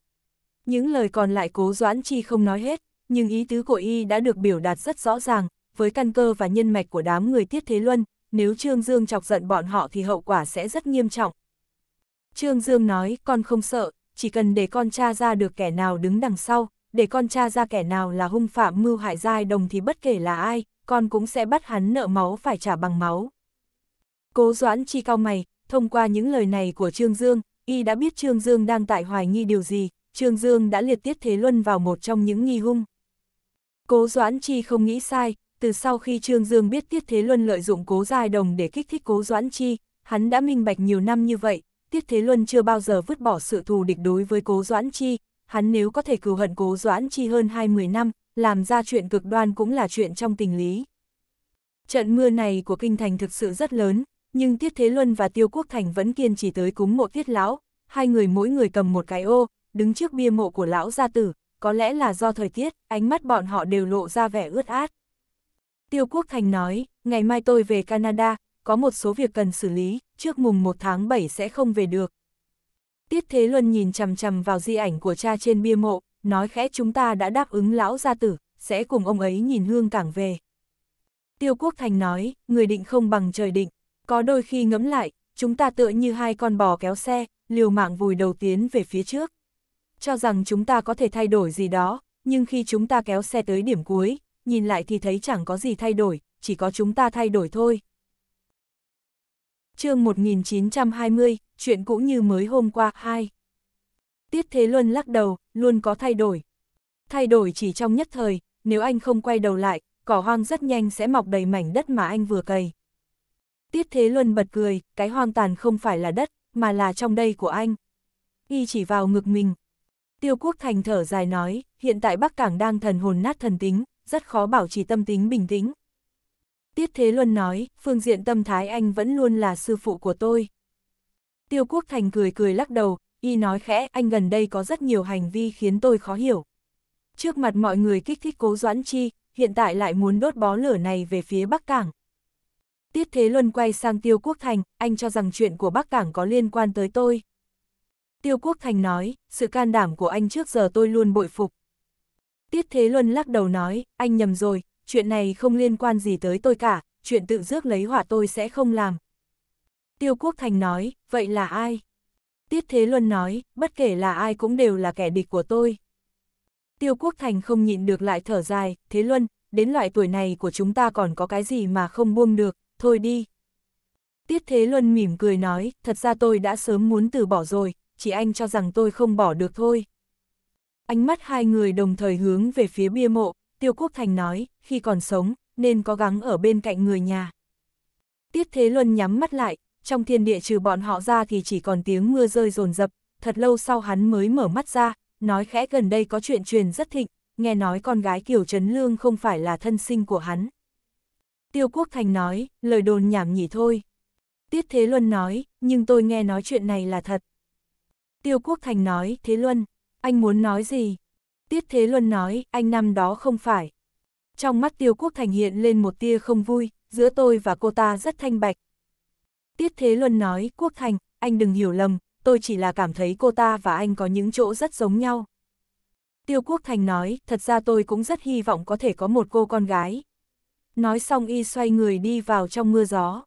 Những lời còn lại Cố Doãn Chi không nói hết, nhưng ý tứ của y đã được biểu đạt rất rõ ràng, với căn cơ và nhân mạch của đám người Tiết Thế Luân, nếu Trương Dương chọc giận bọn họ thì hậu quả sẽ rất nghiêm trọng. Trương Dương nói, con không sợ, chỉ cần để con cha ra được kẻ nào đứng đằng sau, để con cha ra kẻ nào là hung phạm mưu hại giai đồng thì bất kể là ai, con cũng sẽ bắt hắn nợ máu phải trả bằng máu. Cố Doãn Chi cao mày, thông qua những lời này của Trương Dương, y đã biết Trương Dương đang tại hoài nghi điều gì, Trương Dương đã liệt Tiết Thế Luân vào một trong những nghi hung. Cố Doãn Chi không nghĩ sai, từ sau khi Trương Dương biết Tiết Thế Luân lợi dụng Cố Giai Đồng để kích thích Cố Doãn Chi, hắn đã minh bạch nhiều năm như vậy, Tiết Thế Luân chưa bao giờ vứt bỏ sự thù địch đối với Cố Doãn Chi, hắn nếu có thể cừu hận Cố Doãn Chi hơn 20 năm, làm ra chuyện cực đoan cũng là chuyện trong tình lý. Trận mưa này của Kinh Thành thực sự rất lớn, nhưng Tiết Thế Luân và Tiêu Quốc Thành vẫn kiên trì tới cúng mộ Tiết Lão, hai người mỗi người cầm một cái ô, đứng trước bia mộ của Lão Gia Tử, có lẽ là do thời tiết, ánh mắt bọn họ đều lộ ra vẻ ướt át. Tiêu Quốc Thành nói, ngày mai tôi về Canada, có một số việc cần xử lý, trước mùng 1 tháng 7 sẽ không về được. Tiết Thế Luân nhìn chằm chằm vào di ảnh của cha trên bia mộ, nói khẽ chúng ta đã đáp ứng lão gia tử, sẽ cùng ông ấy nhìn hương cảng về. Tiêu Quốc Thành nói, người định không bằng trời định, có đôi khi ngẫm lại, chúng ta tựa như hai con bò kéo xe, liều mạng vùi đầu tiến về phía trước. Cho rằng chúng ta có thể thay đổi gì đó, nhưng khi chúng ta kéo xe tới điểm cuối, nhìn lại thì thấy chẳng có gì thay đổi, chỉ có chúng ta thay đổi thôi chương 1920, chuyện cũ như mới hôm qua, hai. Tiết Thế Luân lắc đầu, luôn có thay đổi. Thay đổi chỉ trong nhất thời, nếu anh không quay đầu lại, cỏ hoang rất nhanh sẽ mọc đầy mảnh đất mà anh vừa cày. Tiết Thế Luân bật cười, cái hoang tàn không phải là đất, mà là trong đây của anh. Y chỉ vào ngực mình. Tiêu Quốc Thành thở dài nói, hiện tại Bắc Cảng đang thần hồn nát thần tính, rất khó bảo trì tâm tính bình tĩnh. Tiết Thế Luân nói, phương diện tâm thái anh vẫn luôn là sư phụ của tôi. Tiêu Quốc Thành cười cười lắc đầu, y nói khẽ, anh gần đây có rất nhiều hành vi khiến tôi khó hiểu. Trước mặt mọi người kích thích cố doãn chi, hiện tại lại muốn đốt bó lửa này về phía Bắc Cảng. Tiết Thế Luân quay sang Tiêu Quốc Thành, anh cho rằng chuyện của Bắc Cảng có liên quan tới tôi. Tiêu Quốc Thành nói, sự can đảm của anh trước giờ tôi luôn bội phục. Tiết Thế Luân lắc đầu nói, anh nhầm rồi, chuyện này không liên quan gì tới tôi cả, chuyện tự rước lấy hỏa tôi sẽ không làm. Tiêu Quốc Thành nói, vậy là ai? Tiết Thế Luân nói, bất kể là ai cũng đều là kẻ địch của tôi. Tiêu Quốc Thành không nhịn được lại thở dài, Thế Luân, đến loại tuổi này của chúng ta còn có cái gì mà không buông được, thôi đi. Tiết Thế Luân mỉm cười nói, thật ra tôi đã sớm muốn từ bỏ rồi, chỉ anh cho rằng tôi không bỏ được thôi. Ánh mắt hai người đồng thời hướng về phía bia mộ, Tiêu Quốc Thành nói, khi còn sống, nên có gắng ở bên cạnh người nhà. Tiết Thế Luân nhắm mắt lại, trong thiên địa trừ bọn họ ra thì chỉ còn tiếng mưa rơi rồn rập, thật lâu sau hắn mới mở mắt ra, nói khẽ gần đây có chuyện truyền rất thịnh, nghe nói con gái Kiều Trấn Lương không phải là thân sinh của hắn. Tiêu Quốc Thành nói, lời đồn nhảm nhỉ thôi. Tiết Thế Luân nói, nhưng tôi nghe nói chuyện này là thật. Tiêu Quốc Thành nói, Thế Luân, anh muốn nói gì? Tiết Thế Luân nói, anh năm đó không phải. Trong mắt Tiêu Quốc Thành hiện lên một tia không vui, giữa tôi và cô ta rất thanh bạch. Tiết Thế Luân nói, Quốc Thành, anh đừng hiểu lầm, tôi chỉ là cảm thấy cô ta và anh có những chỗ rất giống nhau. Tiêu Quốc Thành nói, thật ra tôi cũng rất hy vọng có thể có một cô con gái. Nói xong y xoay người đi vào trong mưa gió.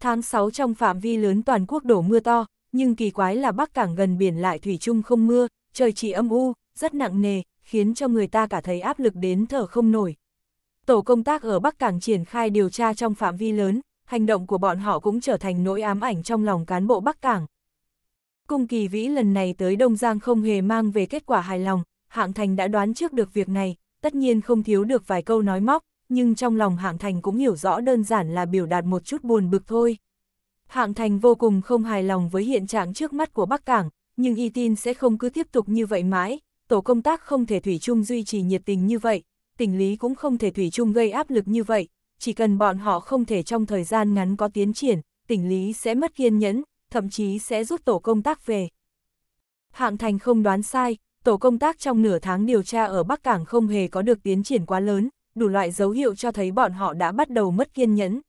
Tháng 6 trong phạm vi lớn toàn quốc đổ mưa to, nhưng kỳ quái là Bắc Cảng gần biển lại thủy chung không mưa, trời chỉ âm u, rất nặng nề, khiến cho người ta cả thấy áp lực đến thở không nổi. Tổ công tác ở Bắc Cảng triển khai điều tra trong phạm vi lớn, hành động của bọn họ cũng trở thành nỗi ám ảnh trong lòng cán bộ Bắc Cảng. Cung kỳ vĩ lần này tới Đông Giang không hề mang về kết quả hài lòng, Hạng Thành đã đoán trước được việc này, tất nhiên không thiếu được vài câu nói móc, nhưng trong lòng Hạng Thành cũng hiểu rõ đơn giản là biểu đạt một chút buồn bực thôi. Hạng Thành vô cùng không hài lòng với hiện trạng trước mắt của Bắc Cảng, nhưng y tin sẽ không cứ tiếp tục như vậy mãi, tổ công tác không thể thủy chung duy trì nhiệt tình như vậy, tỉnh lý cũng không thể thủy chung gây áp lực như vậy, chỉ cần bọn họ không thể trong thời gian ngắn có tiến triển, tỉnh lý sẽ mất kiên nhẫn, thậm chí sẽ rút tổ công tác về. Hạng thành không đoán sai, tổ công tác trong nửa tháng điều tra ở Bắc Cảng không hề có được tiến triển quá lớn, đủ loại dấu hiệu cho thấy bọn họ đã bắt đầu mất kiên nhẫn.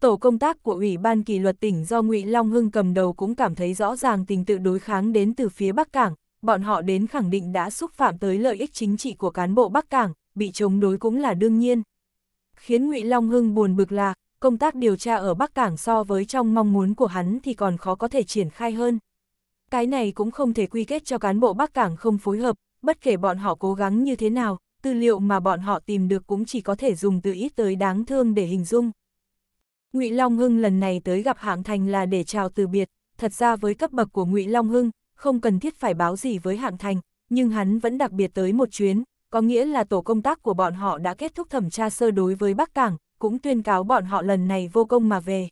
Tổ công tác của Ủy ban kỷ luật tỉnh do Ngụy Long Hưng cầm đầu cũng cảm thấy rõ ràng tình tự đối kháng đến từ phía Bắc Cảng, bọn họ đến khẳng định đã xúc phạm tới lợi ích chính trị của cán bộ Bắc Cảng, bị chống đối cũng là đương nhiên. Khiến Ngụy Long Hưng buồn bực là, công tác điều tra ở Bắc Cảng so với trong mong muốn của hắn thì còn khó có thể triển khai hơn. Cái này cũng không thể quy kết cho cán bộ Bắc Cảng không phối hợp, bất kể bọn họ cố gắng như thế nào, tư liệu mà bọn họ tìm được cũng chỉ có thể dùng từ ít tới đáng thương để hình dung. Ngụy Long Hưng lần này tới gặp Hạng Thành là để chào từ biệt, thật ra với cấp bậc của Ngụy Long Hưng, không cần thiết phải báo gì với hạng thành, nhưng hắn vẫn đặc biệt tới một chuyến, có nghĩa là tổ công tác của bọn họ đã kết thúc thẩm tra sơ đối với Bắc Cảng, cũng tuyên cáo bọn họ lần này vô công mà về.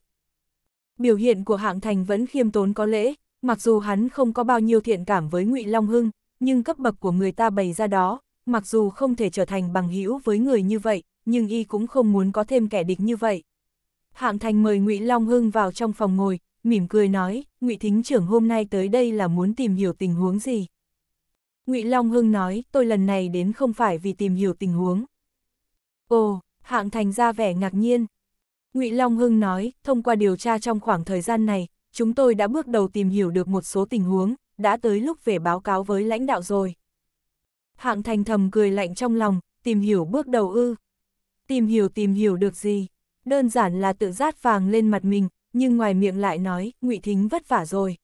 Biểu hiện của hạng thành vẫn khiêm tốn có lễ, mặc dù hắn không có bao nhiêu thiện cảm với ngụy Long Hưng, nhưng cấp bậc của người ta bày ra đó, mặc dù không thể trở thành bằng hữu với người như vậy, nhưng y cũng không muốn có thêm kẻ địch như vậy. Hạng Thành mời Ngụy Long Hưng vào trong phòng ngồi, mỉm cười nói, Ngụy Thính trưởng hôm nay tới đây là muốn tìm hiểu tình huống gì. Ngụy Long Hưng nói, tôi lần này đến không phải vì tìm hiểu tình huống. Ồ, Hạng Thành ra vẻ ngạc nhiên. Ngụy Long Hưng nói, thông qua điều tra trong khoảng thời gian này, chúng tôi đã bước đầu tìm hiểu được một số tình huống, đã tới lúc về báo cáo với lãnh đạo rồi. Hạng Thành thầm cười lạnh trong lòng, tìm hiểu bước đầu ư. Tìm hiểu tìm hiểu được gì, đơn giản là tự rát vàng lên mặt mình, nhưng ngoài miệng lại nói, Ngụy Thính vất vả rồi.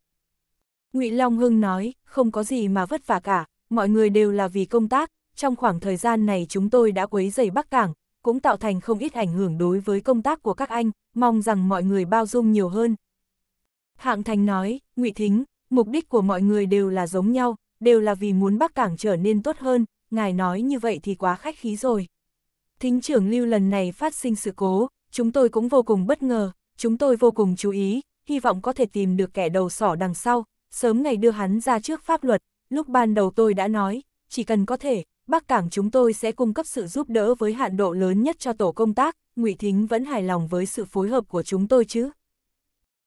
Ngụy Long Hưng nói, không có gì mà vất vả cả, mọi người đều là vì công tác, trong khoảng thời gian này chúng tôi đã quấy rầy Bắc Cảng, cũng tạo thành không ít ảnh hưởng đối với công tác của các anh, mong rằng mọi người bao dung nhiều hơn. Hạng Thành nói, Ngụy Thính, mục đích của mọi người đều là giống nhau, đều là vì muốn Bắc Cảng trở nên tốt hơn, ngài nói như vậy thì quá khách khí rồi. Thính trưởng lưu lần này phát sinh sự cố, chúng tôi cũng vô cùng bất ngờ, chúng tôi vô cùng chú ý, hy vọng có thể tìm được kẻ đầu sỏ đằng sau, sớm ngày đưa hắn ra trước pháp luật, lúc ban đầu tôi đã nói, chỉ cần có thể, Bắc Cảng chúng tôi sẽ cung cấp sự giúp đỡ với hạn độ lớn nhất cho tổ công tác, Ngụy Thính vẫn hài lòng với sự phối hợp của chúng tôi chứ.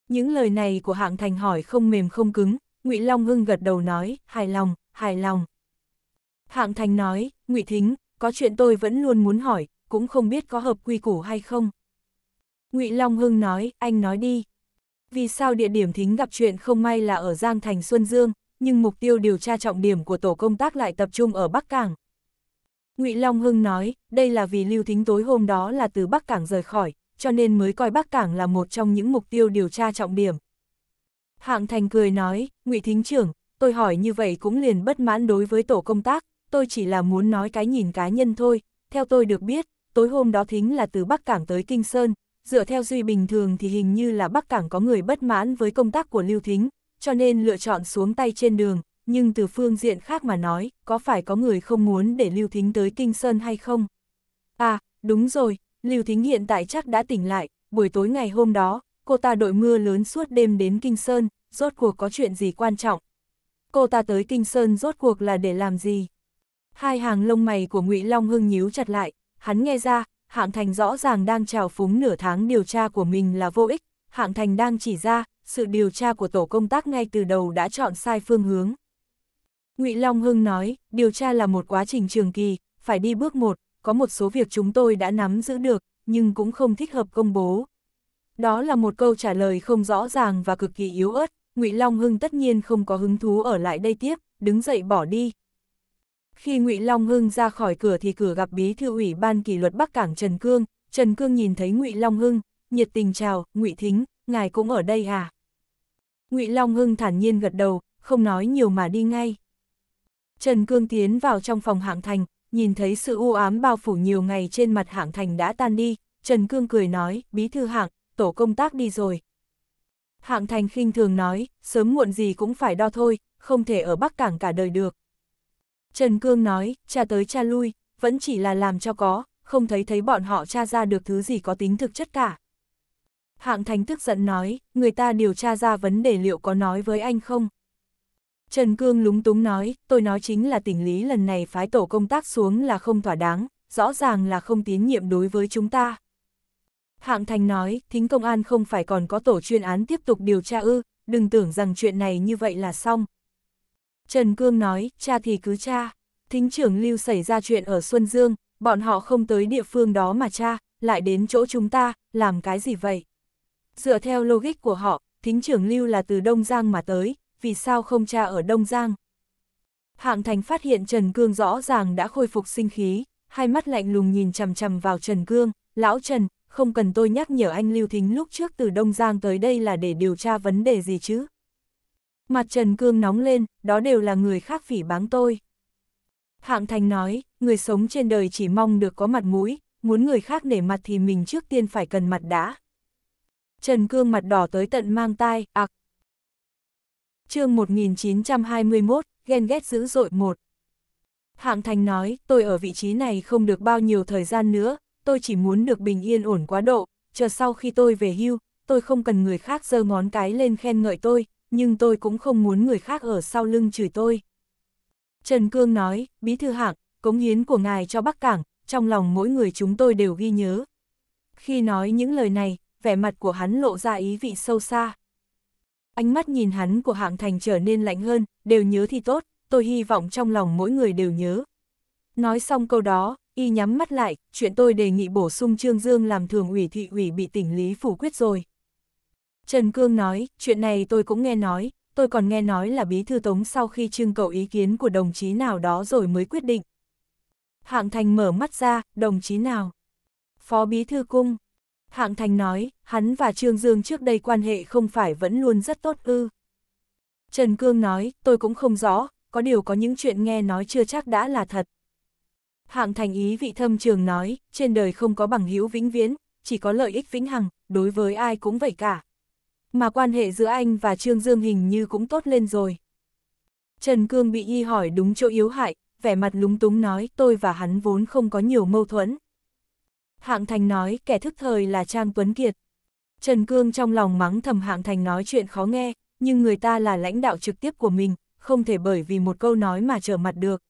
Những lời này của Hạng Thành hỏi không mềm không cứng, Ngụy Long Hưng gật đầu nói, hài lòng, hài lòng. Hạng Thành nói, Ngụy Thính, có chuyện tôi vẫn luôn muốn hỏi, cũng không biết có hợp quy củ hay không. Ngụy Long Hưng nói, anh nói đi. Vì sao địa điểm thính gặp chuyện không may là ở Giang Thành Xuân Dương, nhưng mục tiêu điều tra trọng điểm của tổ công tác lại tập trung ở Bắc Cảng. Ngụy Long Hưng nói, đây là vì Lưu Thính tối hôm đó là từ Bắc Cảng rời khỏi, cho nên mới coi Bắc Cảng là một trong những mục tiêu điều tra trọng điểm. Hạng Thành cười nói, Ngụy Thính trưởng, tôi hỏi như vậy cũng liền bất mãn đối với tổ công tác, tôi chỉ là muốn nói cái nhìn cá nhân thôi, theo tôi được biết, tối hôm đó Thính là từ Bắc Cảng tới Kinh Sơn, dựa theo duy bình thường thì hình như là Bắc Cảng có người bất mãn với công tác của Lưu Thính, cho nên lựa chọn xuống tay trên đường, nhưng từ phương diện khác mà nói, có phải có người không muốn để Lưu Thính tới Kinh Sơn hay không? À, đúng rồi, Lưu Thính hiện tại chắc đã tỉnh lại, buổi tối ngày hôm đó, cô ta đội mưa lớn suốt đêm đến Kinh Sơn, rốt cuộc có chuyện gì quan trọng? Cô ta tới Kinh Sơn rốt cuộc là để làm gì? Hai hàng lông mày của ngụy Long Hưng nhíu chặt lại, hắn nghe ra, Hạng Thành rõ ràng đang trào phúng nửa tháng điều tra của mình là vô ích, Hạng Thành đang chỉ ra, sự điều tra của tổ công tác ngay từ đầu đã chọn sai phương hướng. Ngụy Long Hưng nói, điều tra là một quá trình trường kỳ, phải đi bước một, có một số việc chúng tôi đã nắm giữ được, nhưng cũng không thích hợp công bố. Đó là một câu trả lời không rõ ràng và cực kỳ yếu ớt, Ngụy Long Hưng tất nhiên không có hứng thú ở lại đây tiếp, đứng dậy bỏ đi, khi Ngụy Long Hưng ra khỏi cửa thì cửa gặp bí thư ủy ban kỷ luật Bắc Cảng Trần Cương, Trần Cương nhìn thấy Ngụy Long Hưng, nhiệt tình chào, "Ngụy Thính, ngài cũng ở đây à?" Ngụy Long Hưng thản nhiên gật đầu, không nói nhiều mà đi ngay. Trần Cương tiến vào trong phòng hạng thành, nhìn thấy sự u ám bao phủ nhiều ngày trên mặt hạng thành đã tan đi, Trần Cương cười nói, bí thư hạng, tổ công tác đi rồi. Hạng thành khinh thường nói, sớm muộn gì cũng phải đo thôi, không thể ở Bắc Cảng cả đời được. Trần Cương nói, cha tới cha lui, vẫn chỉ là làm cho có, không thấy thấy bọn họ tra ra được thứ gì có tính thực chất cả. Hạng Thành tức giận nói, người ta điều tra ra vấn đề liệu có nói với anh không? Trần Cương lúng túng nói, tôi nói chính là tỉnh lý lần này phái tổ công tác xuống là không thỏa đáng, rõ ràng là không tín nhiệm đối với chúng ta. Hạng Thành nói, thính công an không phải còn có tổ chuyên án tiếp tục điều tra ư, đừng tưởng rằng chuyện này như vậy là xong. Trần Cương nói, cha thì cứ cha. Thính trưởng Lưu xảy ra chuyện ở Xuân Dương, bọn họ không tới địa phương đó mà cha, lại đến chỗ chúng ta, làm cái gì vậy? Dựa theo logic của họ, thính trưởng Lưu là từ Đông Giang mà tới, vì sao không cha ở Đông Giang? Hạng Thành phát hiện Trần Cương rõ ràng đã khôi phục sinh khí, hai mắt lạnh lùng nhìn chằm chằm vào Trần Cương, lão Trần, không cần tôi nhắc nhở anh Lưu Thính lúc trước từ Đông Giang tới đây là để điều tra vấn đề gì chứ? Mặt Trần Cương nóng lên, đó đều là người khác phỉ báng tôi. Hạng Thành nói, người sống trên đời chỉ mong được có mặt mũi, muốn người khác nể mặt thì mình trước tiên phải cần mặt đã. Trần Cương mặt đỏ tới tận mang tai, ạc. chương 1921, ghen ghét dữ dội một. Hạng Thành nói, tôi ở vị trí này không được bao nhiêu thời gian nữa, tôi chỉ muốn được bình yên ổn quá độ, chờ sau khi tôi về hưu, tôi không cần người khác giơ ngón cái lên khen ngợi tôi, nhưng tôi cũng không muốn người khác ở sau lưng chửi tôi. Trần Cương nói, Bí Thư Hạng, cống hiến của ngài cho Bắc Cảng, trong lòng mỗi người chúng tôi đều ghi nhớ. Khi nói những lời này, vẻ mặt của hắn lộ ra ý vị sâu xa. Ánh mắt nhìn hắn của Hạng Thành trở nên lạnh hơn, đều nhớ thì tốt, tôi hy vọng trong lòng mỗi người đều nhớ. Nói xong câu đó, y nhắm mắt lại, chuyện tôi đề nghị bổ sung Trương Dương làm thường ủy thị ủy bị tỉnh Lý phủ quyết rồi. Trần Cương nói, chuyện này tôi cũng nghe nói, tôi còn nghe nói là bí thư tống sau khi trưng cầu ý kiến của đồng chí nào đó rồi mới quyết định. Hạng Thành mở mắt ra, đồng chí nào? Phó bí thư cung. Hạng Thành nói, hắn và Trương Dương trước đây quan hệ không phải vẫn luôn rất tốt ư. Trần Cương nói, tôi cũng không rõ, có điều có những chuyện nghe nói chưa chắc đã là thật. Hạng Thành ý vị thâm trường nói, trên đời không có bằng hữu vĩnh viễn, chỉ có lợi ích vĩnh hằng, đối với ai cũng vậy cả mà quan hệ giữa anh và Trương Dương hình như cũng tốt lên rồi. Trần Cương bị y hỏi đúng chỗ yếu hại, vẻ mặt lúng túng nói tôi và hắn vốn không có nhiều mâu thuẫn. Hạng Thành nói kẻ thức thời là Trang Tuấn Kiệt. Trần Cương trong lòng mắng thầm Hạng Thành nói chuyện khó nghe, nhưng người ta là lãnh đạo trực tiếp của mình, không thể bởi vì một câu nói mà trở mặt được.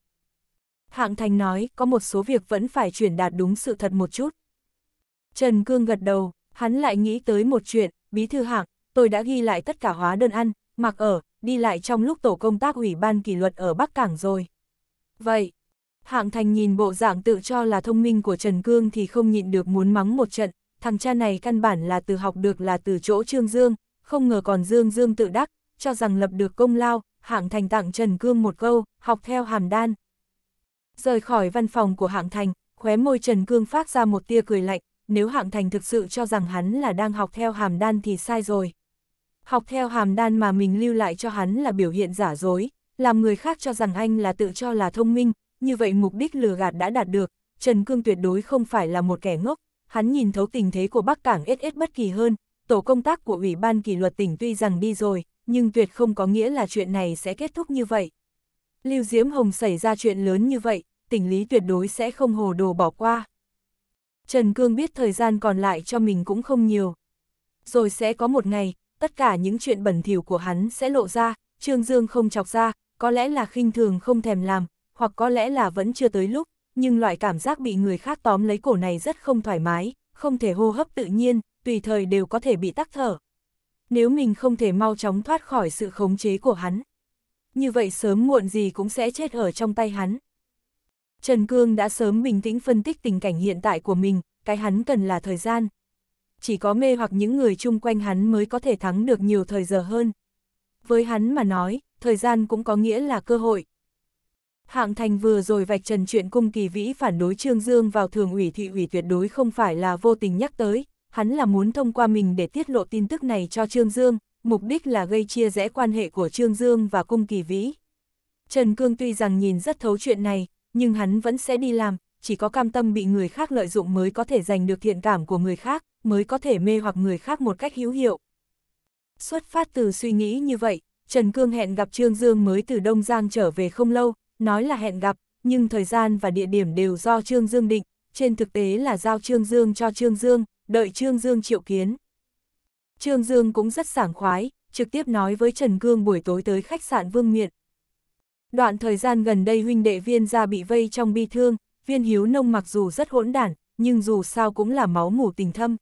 Hạng Thành nói có một số việc vẫn phải truyền đạt đúng sự thật một chút. Trần Cương gật đầu, hắn lại nghĩ tới một chuyện, bí thư hạng, tôi đã ghi lại tất cả hóa đơn ăn, mặc ở, đi lại trong lúc tổ công tác ủy ban kỷ luật ở Bắc Cảng rồi. Vậy, Hạng Thành nhìn bộ dạng tự cho là thông minh của Trần Cương thì không nhịn được muốn mắng một trận, thằng cha này căn bản là từ học được là từ chỗ Trương Dương, không ngờ còn Dương Dương tự đắc, cho rằng lập được công lao, Hạng Thành tặng Trần Cương một câu, học theo hàm đan. Rời khỏi văn phòng của Hạng Thành, khóe môi Trần Cương phát ra một tia cười lạnh, nếu Hạng Thành thực sự cho rằng hắn là đang học theo hàm đan thì sai rồi. Học theo hàm đan mà mình lưu lại cho hắn là biểu hiện giả dối, làm người khác cho rằng anh là tự cho là thông minh, như vậy mục đích lừa gạt đã đạt được, Trần Cương tuyệt đối không phải là một kẻ ngốc, hắn nhìn thấu tình thế của Bắc Cảng SS bất kỳ hơn, tổ công tác của Ủy ban kỷ luật tỉnh tuy rằng đi rồi, nhưng tuyệt không có nghĩa là chuyện này sẽ kết thúc như vậy. Lưu Diễm Hồng xảy ra chuyện lớn như vậy, tỉnh lý tuyệt đối sẽ không hồ đồ bỏ qua. Trần Cương biết thời gian còn lại cho mình cũng không nhiều. Rồi sẽ có một ngày, tất cả những chuyện bẩn thỉu của hắn sẽ lộ ra, Trương Dương không chọc ra, có lẽ là khinh thường không thèm làm, hoặc có lẽ là vẫn chưa tới lúc, nhưng loại cảm giác bị người khác tóm lấy cổ này rất không thoải mái, không thể hô hấp tự nhiên, tùy thời đều có thể bị tắc thở. Nếu mình không thể mau chóng thoát khỏi sự khống chế của hắn, như vậy sớm muộn gì cũng sẽ chết ở trong tay hắn. Trần Cương đã sớm bình tĩnh phân tích tình cảnh hiện tại của mình, cái hắn cần là thời gian, chỉ có mê hoặc những người chung quanh hắn mới có thể thắng được nhiều thời giờ hơn. Với hắn mà nói, thời gian cũng có nghĩa là cơ hội. Hạng thành vừa rồi vạch trần chuyện cung kỳ vĩ phản đối Trương Dương vào thường ủy thị ủy tuyệt đối không phải là vô tình nhắc tới, hắn là muốn thông qua mình để tiết lộ tin tức này cho Trương Dương, mục đích là gây chia rẽ quan hệ của Trương Dương và cung kỳ vĩ. Trần Cương tuy rằng nhìn rất thấu chuyện này, nhưng hắn vẫn sẽ đi làm, chỉ có cam tâm bị người khác lợi dụng mới có thể giành được thiện cảm của người khác, mới có thể mê hoặc người khác một cách hữu hiệu. Xuất phát từ suy nghĩ như vậy, Trần Cương hẹn gặp Trương Dương mới từ Đông Giang trở về không lâu, nói là hẹn gặp, nhưng thời gian và địa điểm đều do Trương Dương định, trên thực tế là giao Trương Dương cho Trương Dương, đợi Trương Dương triệu kiến. Trương Dương cũng rất sảng khoái, trực tiếp nói với Trần Cương buổi tối tới khách sạn Vương Miện. Đoạn thời gian gần đây huynh đệ viên gia bị vây trong bi thương, viên hiếu nông mặc dù rất hỗn đản, nhưng dù sao cũng là máu mủ tình thâm.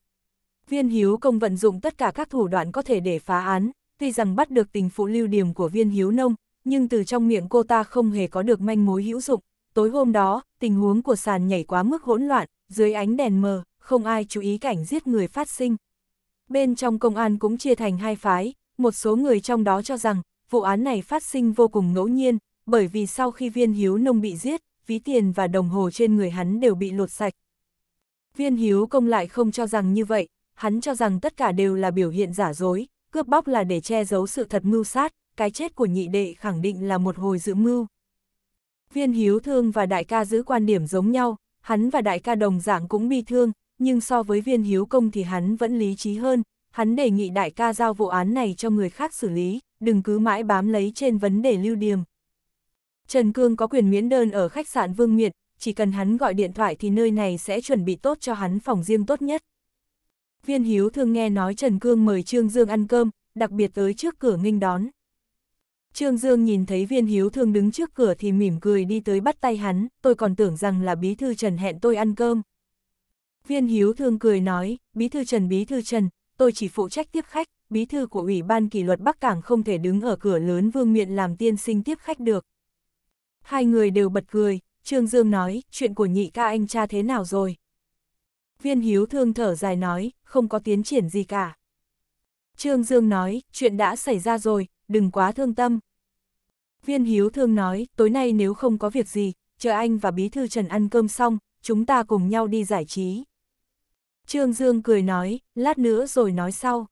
Viên hiếu công vận dụng tất cả các thủ đoạn có thể để phá án, tuy rằng bắt được tình phụ lưu điểm của viên hiếu nông, nhưng từ trong miệng cô ta không hề có được manh mối hữu dụng. Tối hôm đó, tình huống của sàn nhảy quá mức hỗn loạn, dưới ánh đèn mờ, không ai chú ý cảnh giết người phát sinh. Bên trong công an cũng chia thành hai phái, một số người trong đó cho rằng, vụ án này phát sinh vô cùng ngẫu nhiên, bởi vì sau khi viên hiếu nông bị giết, ví tiền và đồng hồ trên người hắn đều bị lột sạch. Viên hiếu công lại không cho rằng như vậy, hắn cho rằng tất cả đều là biểu hiện giả dối, cướp bóc là để che giấu sự thật mưu sát, cái chết của nhị đệ khẳng định là một hồi dự mưu. Viên hiếu thương và đại ca giữ quan điểm giống nhau, hắn và đại ca đồng dạng cũng bi thương, nhưng so với viên hiếu công thì hắn vẫn lý trí hơn, hắn đề nghị đại ca giao vụ án này cho người khác xử lý, đừng cứ mãi bám lấy trên vấn đề lưu điềm. Trần Cương có quyền miễn đơn ở khách sạn Vương Miệt, chỉ cần hắn gọi điện thoại thì nơi này sẽ chuẩn bị tốt cho hắn phòng riêng tốt nhất. Viên Hiếu thường nghe nói Trần Cương mời Trương Dương ăn cơm, đặc biệt tới trước cửa nghênh đón. Trương Dương nhìn thấy viên hiếu thường đứng trước cửa thì mỉm cười đi tới bắt tay hắn, tôi còn tưởng rằng là bí thư Trần hẹn tôi ăn cơm. Viên hiếu thường cười nói, bí thư Trần bí thư Trần, tôi chỉ phụ trách tiếp khách, bí thư của Ủy ban kỷ luật Bắc Cảng không thể đứng ở cửa lớn vương miện làm tiên sinh tiếp khách được. Hai người đều bật cười, Trương Dương nói, chuyện của nhị ca anh cha thế nào rồi? Viên Hiếu Thương thở dài nói, không có tiến triển gì cả. Trương Dương nói, chuyện đã xảy ra rồi, đừng quá thương tâm. Viên Hiếu Thương nói, tối nay nếu không có việc gì, chờ anh và Bí Thư Trần ăn cơm xong, chúng ta cùng nhau đi giải trí. Trương Dương cười nói, lát nữa rồi nói sau.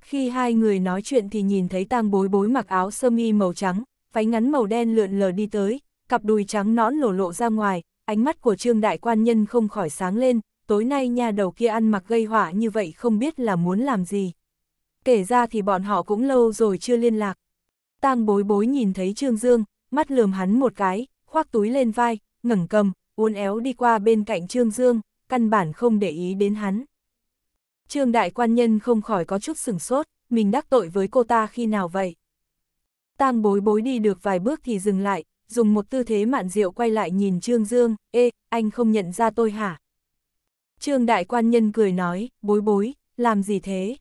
Khi hai người nói chuyện thì nhìn thấy tang bối bối mặc áo sơ mi màu trắng, váy ngắn màu đen lượn lờ đi tới, cặp đùi trắng nõn lổ lộ ra ngoài, ánh mắt của trương đại quan nhân không khỏi sáng lên, tối nay nhà đầu kia ăn mặc gây họa như vậy không biết là muốn làm gì. Kể ra thì bọn họ cũng lâu rồi chưa liên lạc. tang bối bối nhìn thấy trương dương, mắt lườm hắn một cái, khoác túi lên vai, ngẩng cầm, uốn éo đi qua bên cạnh trương dương, căn bản không để ý đến hắn. Trương đại quan nhân không khỏi có chút sửng sốt, mình đắc tội với cô ta khi nào vậy? Tang bối bối đi được vài bước thì dừng lại, dùng một tư thế mạn diệu quay lại nhìn Trương Dương, ê, anh không nhận ra tôi hả? Trương đại quan nhân cười nói, bối bối, làm gì thế?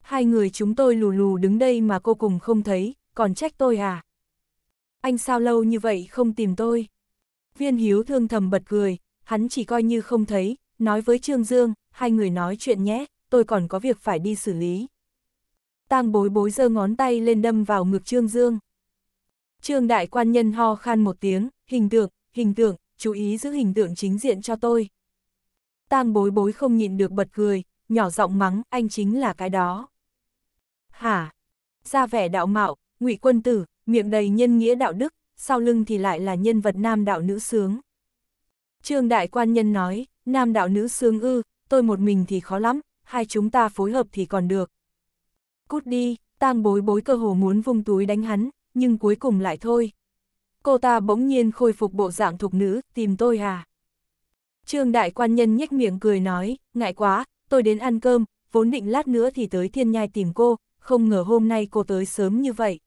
Hai người chúng tôi lù lù đứng đây mà cô cùng không thấy, còn trách tôi à? Anh sao lâu như vậy không tìm tôi? Viên hiếu thương thầm bật cười, hắn chỉ coi như không thấy, nói với Trương Dương, hai người nói chuyện nhé, tôi còn có việc phải đi xử lý tang bối bối giơ ngón tay lên đâm vào ngực Trương Dương. Trương đại quan nhân ho khan một tiếng, hình tượng, hình tượng, chú ý giữ hình tượng chính diện cho tôi. tang bối bối không nhịn được bật cười, nhỏ giọng mắng, anh chính là cái đó. Hả? Ra vẻ đạo mạo, ngụy quân tử, miệng đầy nhân nghĩa đạo đức, sau lưng thì lại là nhân vật nam đạo nữ sướng. Trương đại quan nhân nói, nam đạo nữ sướng ư, tôi một mình thì khó lắm, hai chúng ta phối hợp thì còn được, cút đi, tang bối bối cơ hồ muốn vung túi đánh hắn, nhưng cuối cùng lại thôi. Cô ta bỗng nhiên khôi phục bộ dạng thục nữ, tìm tôi à? Trương đại quan nhân nhếch miệng cười nói, ngại quá, tôi đến ăn cơm, vốn định lát nữa thì tới thiên nhai tìm cô, không ngờ hôm nay cô tới sớm như vậy.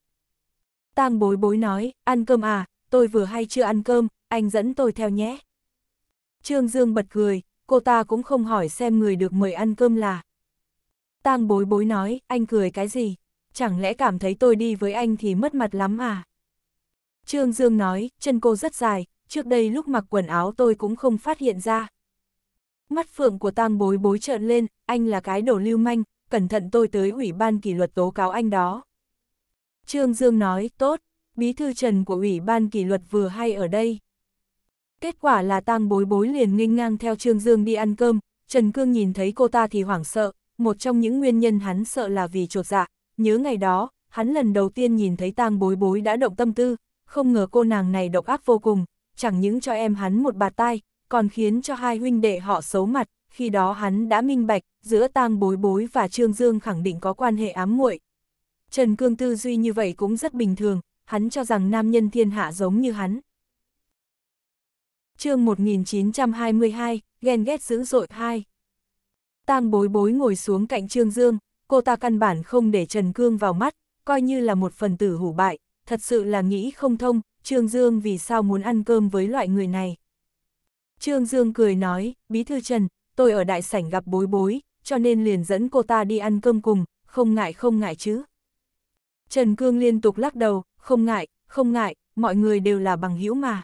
Tang bối bối nói, ăn cơm à, tôi vừa hay chưa ăn cơm, anh dẫn tôi theo nhé. Trương Dương bật cười, cô ta cũng không hỏi xem người được mời ăn cơm là Tang bối bối nói, anh cười cái gì? Chẳng lẽ cảm thấy tôi đi với anh thì mất mặt lắm à? Trương Dương nói, chân cô rất dài, trước đây lúc mặc quần áo tôi cũng không phát hiện ra. Mắt phượng của tang bối bối trợn lên, anh là cái đồ lưu manh, cẩn thận tôi tới ủy ban kỷ luật tố cáo anh đó. Trương Dương nói, tốt, bí thư trần của ủy ban kỷ luật vừa hay ở đây. Kết quả là tang bối bối liền nghênh ngang theo Trương Dương đi ăn cơm, Trần Cương nhìn thấy cô ta thì hoảng sợ, một trong những nguyên nhân hắn sợ là vì trột dạ, nhớ ngày đó, hắn lần đầu tiên nhìn thấy tang bối bối đã động tâm tư, không ngờ cô nàng này độc ác vô cùng, chẳng những cho em hắn một bà tai, còn khiến cho hai huynh đệ họ xấu mặt, khi đó hắn đã minh bạch, giữa tang bối bối và Trương Dương khẳng định có quan hệ ám muội. Trần Cương tư duy như vậy cũng rất bình thường, hắn cho rằng nam nhân thiên hạ giống như hắn. chương 1922, ghen ghét dữ dội 2 Tang bối bối ngồi xuống cạnh Trương Dương, cô ta căn bản không để Trần Cương vào mắt, coi như là một phần tử hủ bại, thật sự là nghĩ không thông, Trương Dương vì sao muốn ăn cơm với loại người này. Trương Dương cười nói, Bí Thư Trần, tôi ở đại sảnh gặp bối bối, cho nên liền dẫn cô ta đi ăn cơm cùng, không ngại không ngại chứ. Trần Cương liên tục lắc đầu, không ngại, không ngại, mọi người đều là bằng hữu mà.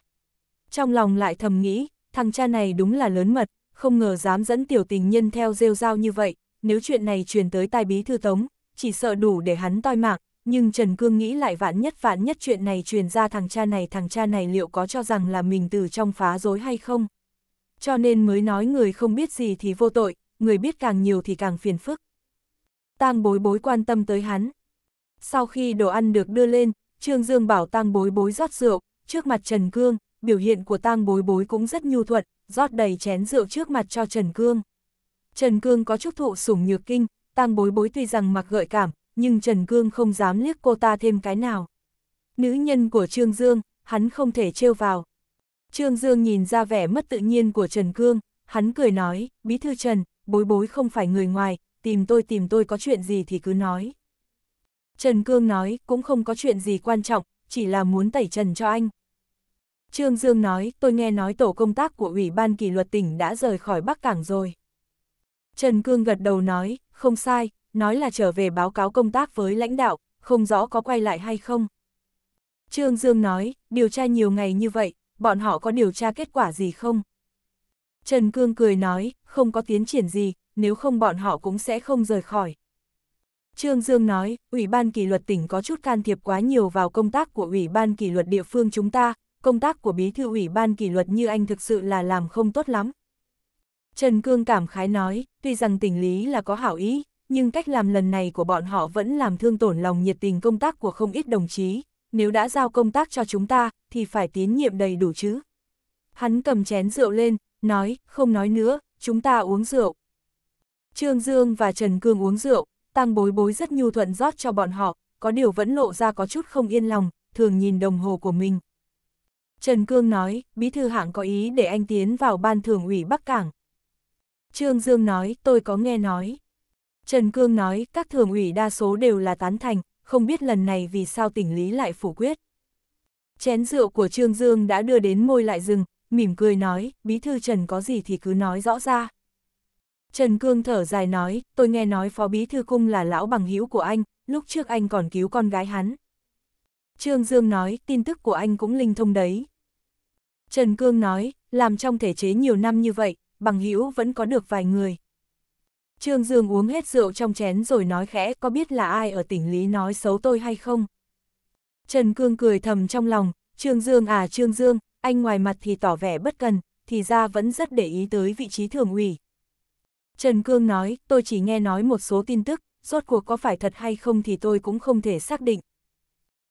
Trong lòng lại thầm nghĩ, thằng cha này đúng là lớn mật, không ngờ dám dẫn tiểu tình nhân theo rêu rao như vậy, nếu chuyện này truyền tới tai bí thư tống, chỉ sợ đủ để hắn toi mạng, nhưng Trần Cương nghĩ lại vạn nhất vạn nhất chuyện này truyền ra thằng cha này thằng cha này liệu có cho rằng là mình từ trong phá dối hay không. Cho nên mới nói người không biết gì thì vô tội, người biết càng nhiều thì càng phiền phức. Tang bối bối quan tâm tới hắn. Sau khi đồ ăn được đưa lên, Trương Dương bảo Tang bối bối rót rượu, trước mặt Trần Cương, biểu hiện của Tang bối bối cũng rất nhu thuận, rót đầy chén rượu trước mặt cho Trần Cương. Trần Cương có chút thụ sủng nhược kinh, tang bối bối tuy rằng mặc gợi cảm, nhưng Trần Cương không dám liếc cô ta thêm cái nào. Nữ nhân của Trương Dương, hắn không thể trêu vào. Trương Dương nhìn ra vẻ mất tự nhiên của Trần Cương, hắn cười nói, bí thư Trần, bối bối không phải người ngoài, tìm tôi tìm tôi có chuyện gì thì cứ nói. Trần Cương nói, cũng không có chuyện gì quan trọng, chỉ là muốn tẩy trần cho anh. Trương Dương nói, tôi nghe nói tổ công tác của Ủy ban kỷ luật tỉnh đã rời khỏi Bắc Cảng rồi. Trần Cương gật đầu nói, không sai, nói là trở về báo cáo công tác với lãnh đạo, không rõ có quay lại hay không. Trương Dương nói, điều tra nhiều ngày như vậy, bọn họ có điều tra kết quả gì không? Trần Cương cười nói, không có tiến triển gì, nếu không bọn họ cũng sẽ không rời khỏi. Trương Dương nói, Ủy ban kỷ luật tỉnh có chút can thiệp quá nhiều vào công tác của Ủy ban kỷ luật địa phương chúng ta, công tác của bí thư ủy ban kỷ luật như anh thực sự là làm không tốt lắm. Trần Cương cảm khái nói, tuy rằng tình lý là có hảo ý, nhưng cách làm lần này của bọn họ vẫn làm thương tổn lòng nhiệt tình công tác của không ít đồng chí, nếu đã giao công tác cho chúng ta, thì phải tín nhiệm đầy đủ chứ. Hắn cầm chén rượu lên, nói, không nói nữa, chúng ta uống rượu. Trương Dương và Trần Cương uống rượu, tăng bối bối rất nhu thuận rót cho bọn họ, có điều vẫn lộ ra có chút không yên lòng, thường nhìn đồng hồ của mình. Trần Cương nói, bí thư hạng có ý để anh tiến vào ban thường ủy Bắc Cảng. Trương Dương nói, tôi có nghe nói. Trần Cương nói, các thường ủy đa số đều là tán thành, không biết lần này vì sao tỉnh lý lại phủ quyết. Chén rượu của Trương Dương đã đưa đến môi lại rừng, mỉm cười nói, bí thư Trần có gì thì cứ nói rõ ra. Trần Cương thở dài nói, tôi nghe nói phó bí thư cung là lão bằng hữu của anh, lúc trước anh còn cứu con gái hắn. Trương Dương nói, tin tức của anh cũng linh thông đấy. Trần Cương nói, làm trong thể chế nhiều năm như vậy, bằng hữu vẫn có được vài người. Trương Dương uống hết rượu trong chén rồi nói khẽ có biết là ai ở tỉnh Lý nói xấu tôi hay không. Trần Cương cười thầm trong lòng, Trương Dương à Trương Dương, anh ngoài mặt thì tỏ vẻ bất cần, thì ra vẫn rất để ý tới vị trí thường ủy. Trần Cương nói, tôi chỉ nghe nói một số tin tức, rốt cuộc có phải thật hay không thì tôi cũng không thể xác định.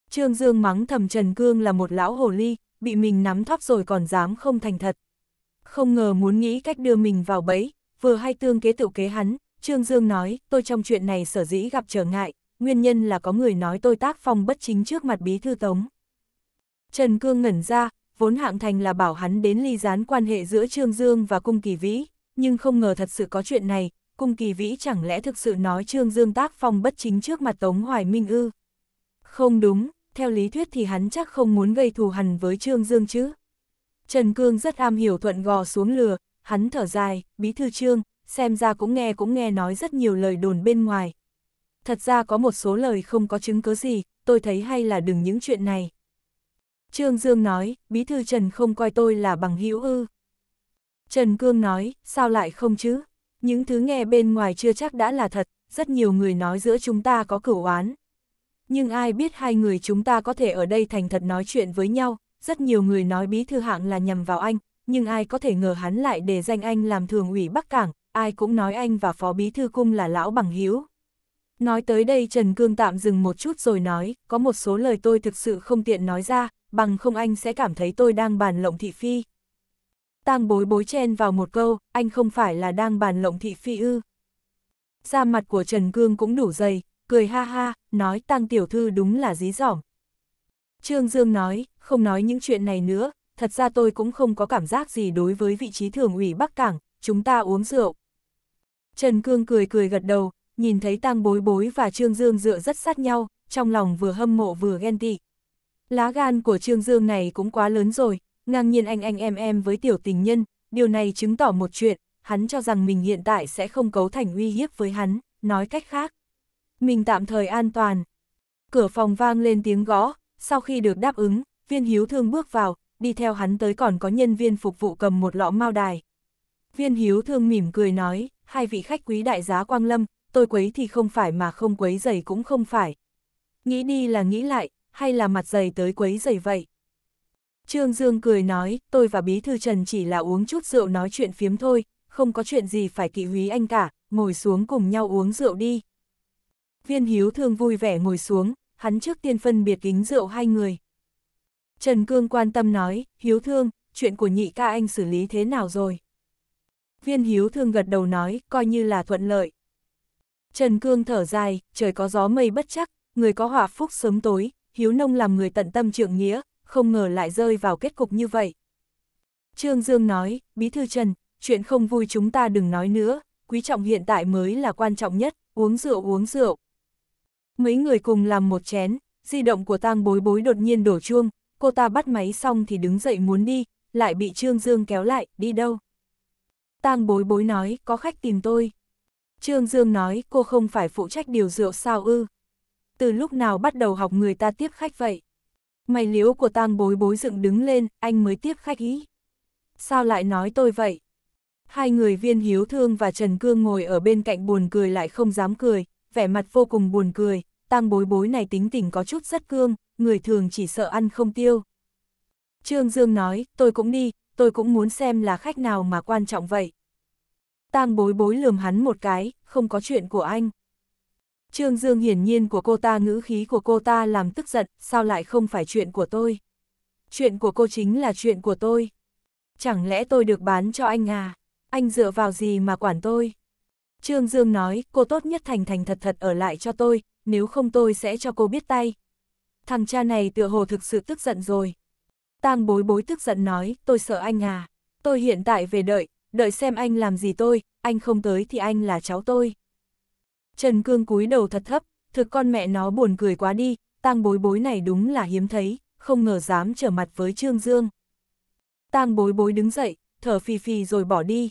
Trương Dương mắng thầm Trần Cương là một lão hồ ly, bị mình nắm thóp rồi còn dám không thành thật. Không ngờ muốn nghĩ cách đưa mình vào bẫy, vừa hay tương kế tựu kế hắn, Trương Dương nói, tôi trong chuyện này sở dĩ gặp trở ngại, nguyên nhân là có người nói tôi tác phong bất chính trước mặt bí thư tống. Trần Cương ngẩn ra, vốn hạng thành là bảo hắn đến ly gián quan hệ giữa Trương Dương và Cung Kỳ Vĩ, nhưng không ngờ thật sự có chuyện này, Cung Kỳ Vĩ chẳng lẽ thực sự nói Trương Dương tác phong bất chính trước mặt Tống Hoài Minh ư? Không đúng, theo lý thuyết thì hắn chắc không muốn gây thù hằn với Trương Dương chứ. Trần Cương rất am hiểu thuận gò xuống lừa, hắn thở dài, bí thư Trương, xem ra cũng nghe cũng nghe nói rất nhiều lời đồn bên ngoài. Thật ra có một số lời không có chứng cứ gì, tôi thấy hay là đừng những chuyện này. Trương Dương nói, bí thư Trần không coi tôi là bằng hữu ư. Trần Cương nói, sao lại không chứ? Những thứ nghe bên ngoài chưa chắc đã là thật, rất nhiều người nói giữa chúng ta có cửu oán, nhưng ai biết hai người chúng ta có thể ở đây thành thật nói chuyện với nhau, rất nhiều người nói bí thư hạng là nhầm vào anh, nhưng ai có thể ngờ hắn lại để danh anh làm thường ủy Bắc Cảng, ai cũng nói anh và phó bí thư cung là lão bằng hiếu. Nói tới đây Trần Cương tạm dừng một chút rồi nói, có một số lời tôi thực sự không tiện nói ra, bằng không anh sẽ cảm thấy tôi đang bàn lộng thị phi. Tang bối bối chen vào một câu, anh không phải là đang bàn lộng thị phi ư. Da mặt của Trần Cương cũng đủ dày, cười ha ha, nói tăng tiểu thư đúng là dí dỏm. Trương Dương nói, không nói những chuyện này nữa, thật ra tôi cũng không có cảm giác gì đối với vị trí thường ủy Bắc Cảng, chúng ta uống rượu. Trần Cương cười cười gật đầu, nhìn thấy tăng bối bối và Trương Dương dựa rất sát nhau, trong lòng vừa hâm mộ vừa ghen tị. Lá gan của Trương Dương này cũng quá lớn rồi, ngang nhiên anh anh em em với tiểu tình nhân, điều này chứng tỏ một chuyện, hắn cho rằng mình hiện tại sẽ không cấu thành uy hiếp với hắn, nói cách khác, mình tạm thời an toàn. Cửa phòng vang lên tiếng gõ, sau khi được đáp ứng, viên hiếu thương bước vào, đi theo hắn tới còn có nhân viên phục vụ cầm một lọ mao đài. Viên hiếu thương mỉm cười nói, hai vị khách quý đại giá Quang Lâm, tôi quấy thì không phải mà không quấy giày cũng không phải. Nghĩ đi là nghĩ lại, hay là mặt giày tới quấy giày vậy? Trương Dương cười nói, tôi và Bí Thư Trần chỉ là uống chút rượu nói chuyện phiếm thôi, không có chuyện gì phải kỵ húy anh cả, ngồi xuống cùng nhau uống rượu đi. Viên Hiếu Thương vui vẻ ngồi xuống, hắn trước tiên phân biệt kính rượu hai người. Trần Cương quan tâm nói, Hiếu Thương, chuyện của nhị ca anh xử lý thế nào rồi? Viên Hiếu Thương gật đầu nói, coi như là thuận lợi. Trần Cương thở dài, trời có gió mây bất chắc, người có họa phúc sớm tối, Hiếu Nông làm người tận tâm trượng nghĩa, không ngờ lại rơi vào kết cục như vậy. Trương Dương nói, Bí Thư Trần, chuyện không vui chúng ta đừng nói nữa, quý trọng hiện tại mới là quan trọng nhất, uống rượu uống rượu mấy người cùng làm một chén, di động của tang bối bối đột nhiên đổ chuông, cô ta bắt máy xong thì đứng dậy muốn đi, lại bị Trương Dương kéo lại, đi đâu? Tang bối bối nói, có khách tìm tôi. Trương Dương nói, cô không phải phụ trách điều rượu sao ư? Từ lúc nào bắt đầu học người ta tiếp khách vậy? Mày liếu của tang bối bối dựng đứng lên, anh mới tiếp khách ý. Sao lại nói tôi vậy? Hai người viên hiếu thương và Trần Cương ngồi ở bên cạnh buồn cười lại không dám cười, vẻ mặt vô cùng buồn cười, tang bối bối này tính tình có chút rất cương, người thường chỉ sợ ăn không tiêu. Trương Dương nói, tôi cũng đi, tôi cũng muốn xem là khách nào mà quan trọng vậy. Tang bối bối lườm hắn một cái, không có chuyện của anh. Trương Dương hiển nhiên của cô ta ngữ khí của cô ta làm tức giận, sao lại không phải chuyện của tôi. Chuyện của cô chính là chuyện của tôi. Chẳng lẽ tôi được bán cho anh à? Anh dựa vào gì mà quản tôi? Trương Dương nói, cô tốt nhất thành thành thật thật ở lại cho tôi, nếu không tôi sẽ cho cô biết tay. Thằng cha này tựa hồ thực sự tức giận rồi. Tang bối bối tức giận nói, tôi sợ anh à, tôi hiện tại về đợi, đợi xem anh làm gì tôi, anh không tới thì anh là cháu tôi. Trần Cương cúi đầu thật thấp, thực con mẹ nó buồn cười quá đi, tang bối bối này đúng là hiếm thấy, không ngờ dám trở mặt với Trương Dương. Tang bối bối đứng dậy, thở phì phì rồi bỏ đi,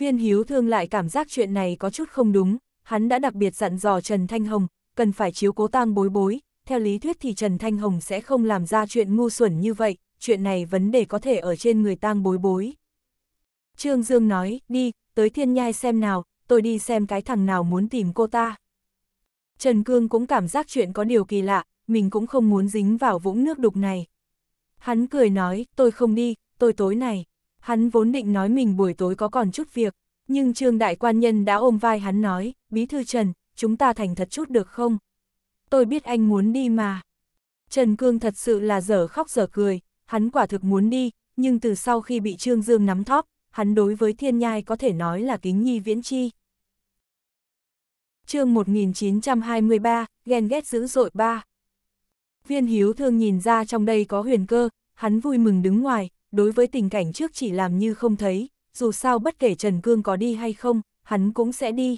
Viên Hiếu Thương lại cảm giác chuyện này có chút không đúng, hắn đã đặc biệt dặn dò Trần Thanh Hồng, cần phải chiếu cố tang bối bối, theo lý thuyết thì Trần Thanh Hồng sẽ không làm ra chuyện ngu xuẩn như vậy, chuyện này vấn đề có thể ở trên người tang bối bối. Trương Dương nói, đi, tới thiên nhai xem nào, tôi đi xem cái thằng nào muốn tìm cô ta. Trần Cương cũng cảm giác chuyện có điều kỳ lạ, mình cũng không muốn dính vào vũng nước đục này. Hắn cười nói, tôi không đi, tôi tối này. Hắn vốn định nói mình buổi tối có còn chút việc, nhưng Trương Đại Quan Nhân đã ôm vai hắn nói, Bí Thư Trần, chúng ta thành thật chút được không? Tôi biết anh muốn đi mà. Trần Cương thật sự là dở khóc dở cười, hắn quả thực muốn đi, nhưng từ sau khi bị Trương Dương nắm thóp, hắn đối với thiên nhai có thể nói là kính nhi viễn chi. chương 1923, ghen ghét dữ dội ba. Viên Hiếu Thương nhìn ra trong đây có huyền cơ, hắn vui mừng đứng ngoài, đối với tình cảnh trước chỉ làm như không thấy, dù sao bất kể Trần Cương có đi hay không, hắn cũng sẽ đi.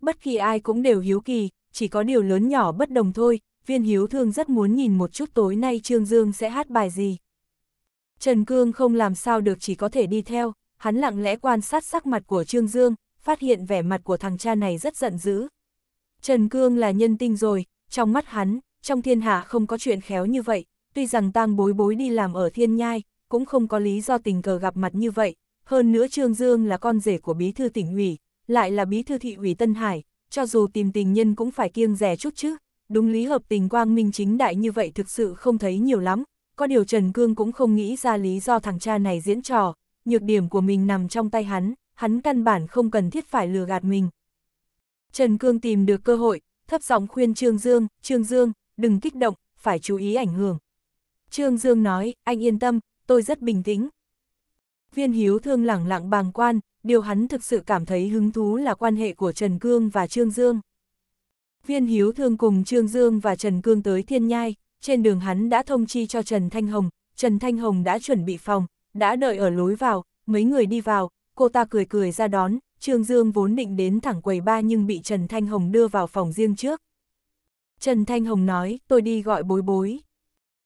Bất kỳ ai cũng đều hiếu kỳ, chỉ có điều lớn nhỏ bất đồng thôi, viên hiếu thương rất muốn nhìn một chút tối nay Trương Dương sẽ hát bài gì. Trần Cương không làm sao được chỉ có thể đi theo, hắn lặng lẽ quan sát sắc mặt của Trương Dương, phát hiện vẻ mặt của thằng cha này rất giận dữ. Trần Cương là nhân tinh rồi, trong mắt hắn, trong thiên hạ không có chuyện khéo như vậy, tuy rằng tang bối bối đi làm ở thiên nhai, cũng không có lý do tình cờ gặp mặt như vậy, hơn nữa Trương Dương là con rể của bí thư tỉnh ủy, lại là bí thư thị ủy Tân Hải, cho dù tìm tình nhân cũng phải kiêng rẻ chút chứ, đúng lý hợp tình quang minh chính đại như vậy thực sự không thấy nhiều lắm, có điều Trần Cương cũng không nghĩ ra lý do thằng cha này diễn trò, nhược điểm của mình nằm trong tay hắn, hắn căn bản không cần thiết phải lừa gạt mình. Trần Cương tìm được cơ hội, thấp giọng khuyên Trương Dương, Trương Dương, đừng kích động, phải chú ý ảnh hưởng. Trương Dương nói, anh yên tâm, tôi rất bình tĩnh. Viên Hiếu Thương lẳng lặng bàng quan, điều hắn thực sự cảm thấy hứng thú là quan hệ của Trần Cương và Trương Dương. Viên Hiếu Thương cùng Trương Dương và Trần Cương tới Thiên Nhai, trên đường hắn đã thông chi cho Trần Thanh Hồng, Trần Thanh Hồng đã chuẩn bị phòng, đã đợi ở lối vào, mấy người đi vào, cô ta cười cười ra đón, Trương Dương vốn định đến thẳng quầy ba nhưng bị Trần Thanh Hồng đưa vào phòng riêng trước. Trần Thanh Hồng nói, tôi đi gọi bối bối.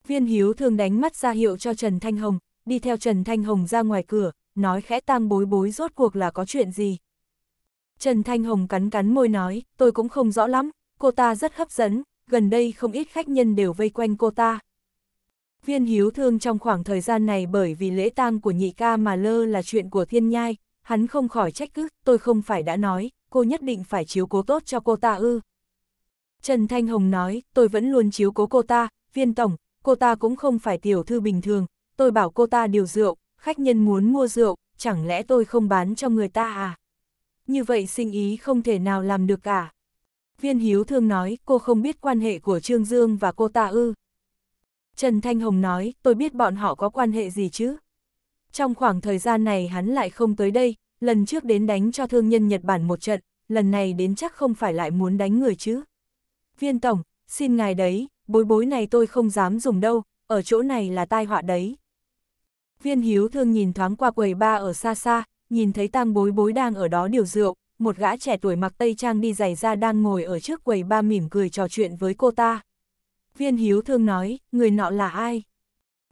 Viên Hiếu thường đánh mắt ra hiệu cho Trần Thanh Hồng, đi theo Trần Thanh Hồng ra ngoài cửa, nói khẽ tang bối bối rốt cuộc là có chuyện gì. Trần Thanh Hồng cắn cắn môi nói, tôi cũng không rõ lắm, cô ta rất hấp dẫn, gần đây không ít khách nhân đều vây quanh cô ta. Viên hiếu thương trong khoảng thời gian này bởi vì lễ tang của nhị ca mà lơ là chuyện của thiên nhai, hắn không khỏi trách cứ, tôi không phải đã nói, cô nhất định phải chiếu cố tốt cho cô ta ư. Trần Thanh Hồng nói, tôi vẫn luôn chiếu cố cô ta, viên tổng, cô ta cũng không phải tiểu thư bình thường, tôi bảo cô ta điều rượu, khách nhân muốn mua rượu, chẳng lẽ tôi không bán cho người ta à? Như vậy sinh ý không thể nào làm được cả. Viên Hiếu Thương nói, cô không biết quan hệ của Trương Dương và cô ta ư. Trần Thanh Hồng nói, tôi biết bọn họ có quan hệ gì chứ. Trong khoảng thời gian này hắn lại không tới đây, lần trước đến đánh cho thương nhân Nhật Bản một trận, lần này đến chắc không phải lại muốn đánh người chứ. Viên Tổng, xin ngài đấy, bối bối này tôi không dám dùng đâu, ở chỗ này là tai họa đấy. Viên hiếu thương nhìn thoáng qua quầy ba ở xa xa, nhìn thấy tang bối bối đang ở đó điều rượu, một gã trẻ tuổi mặc tây trang đi giày ra đang ngồi ở trước quầy ba mỉm cười trò chuyện với cô ta. Viên hiếu thương nói, người nọ là ai?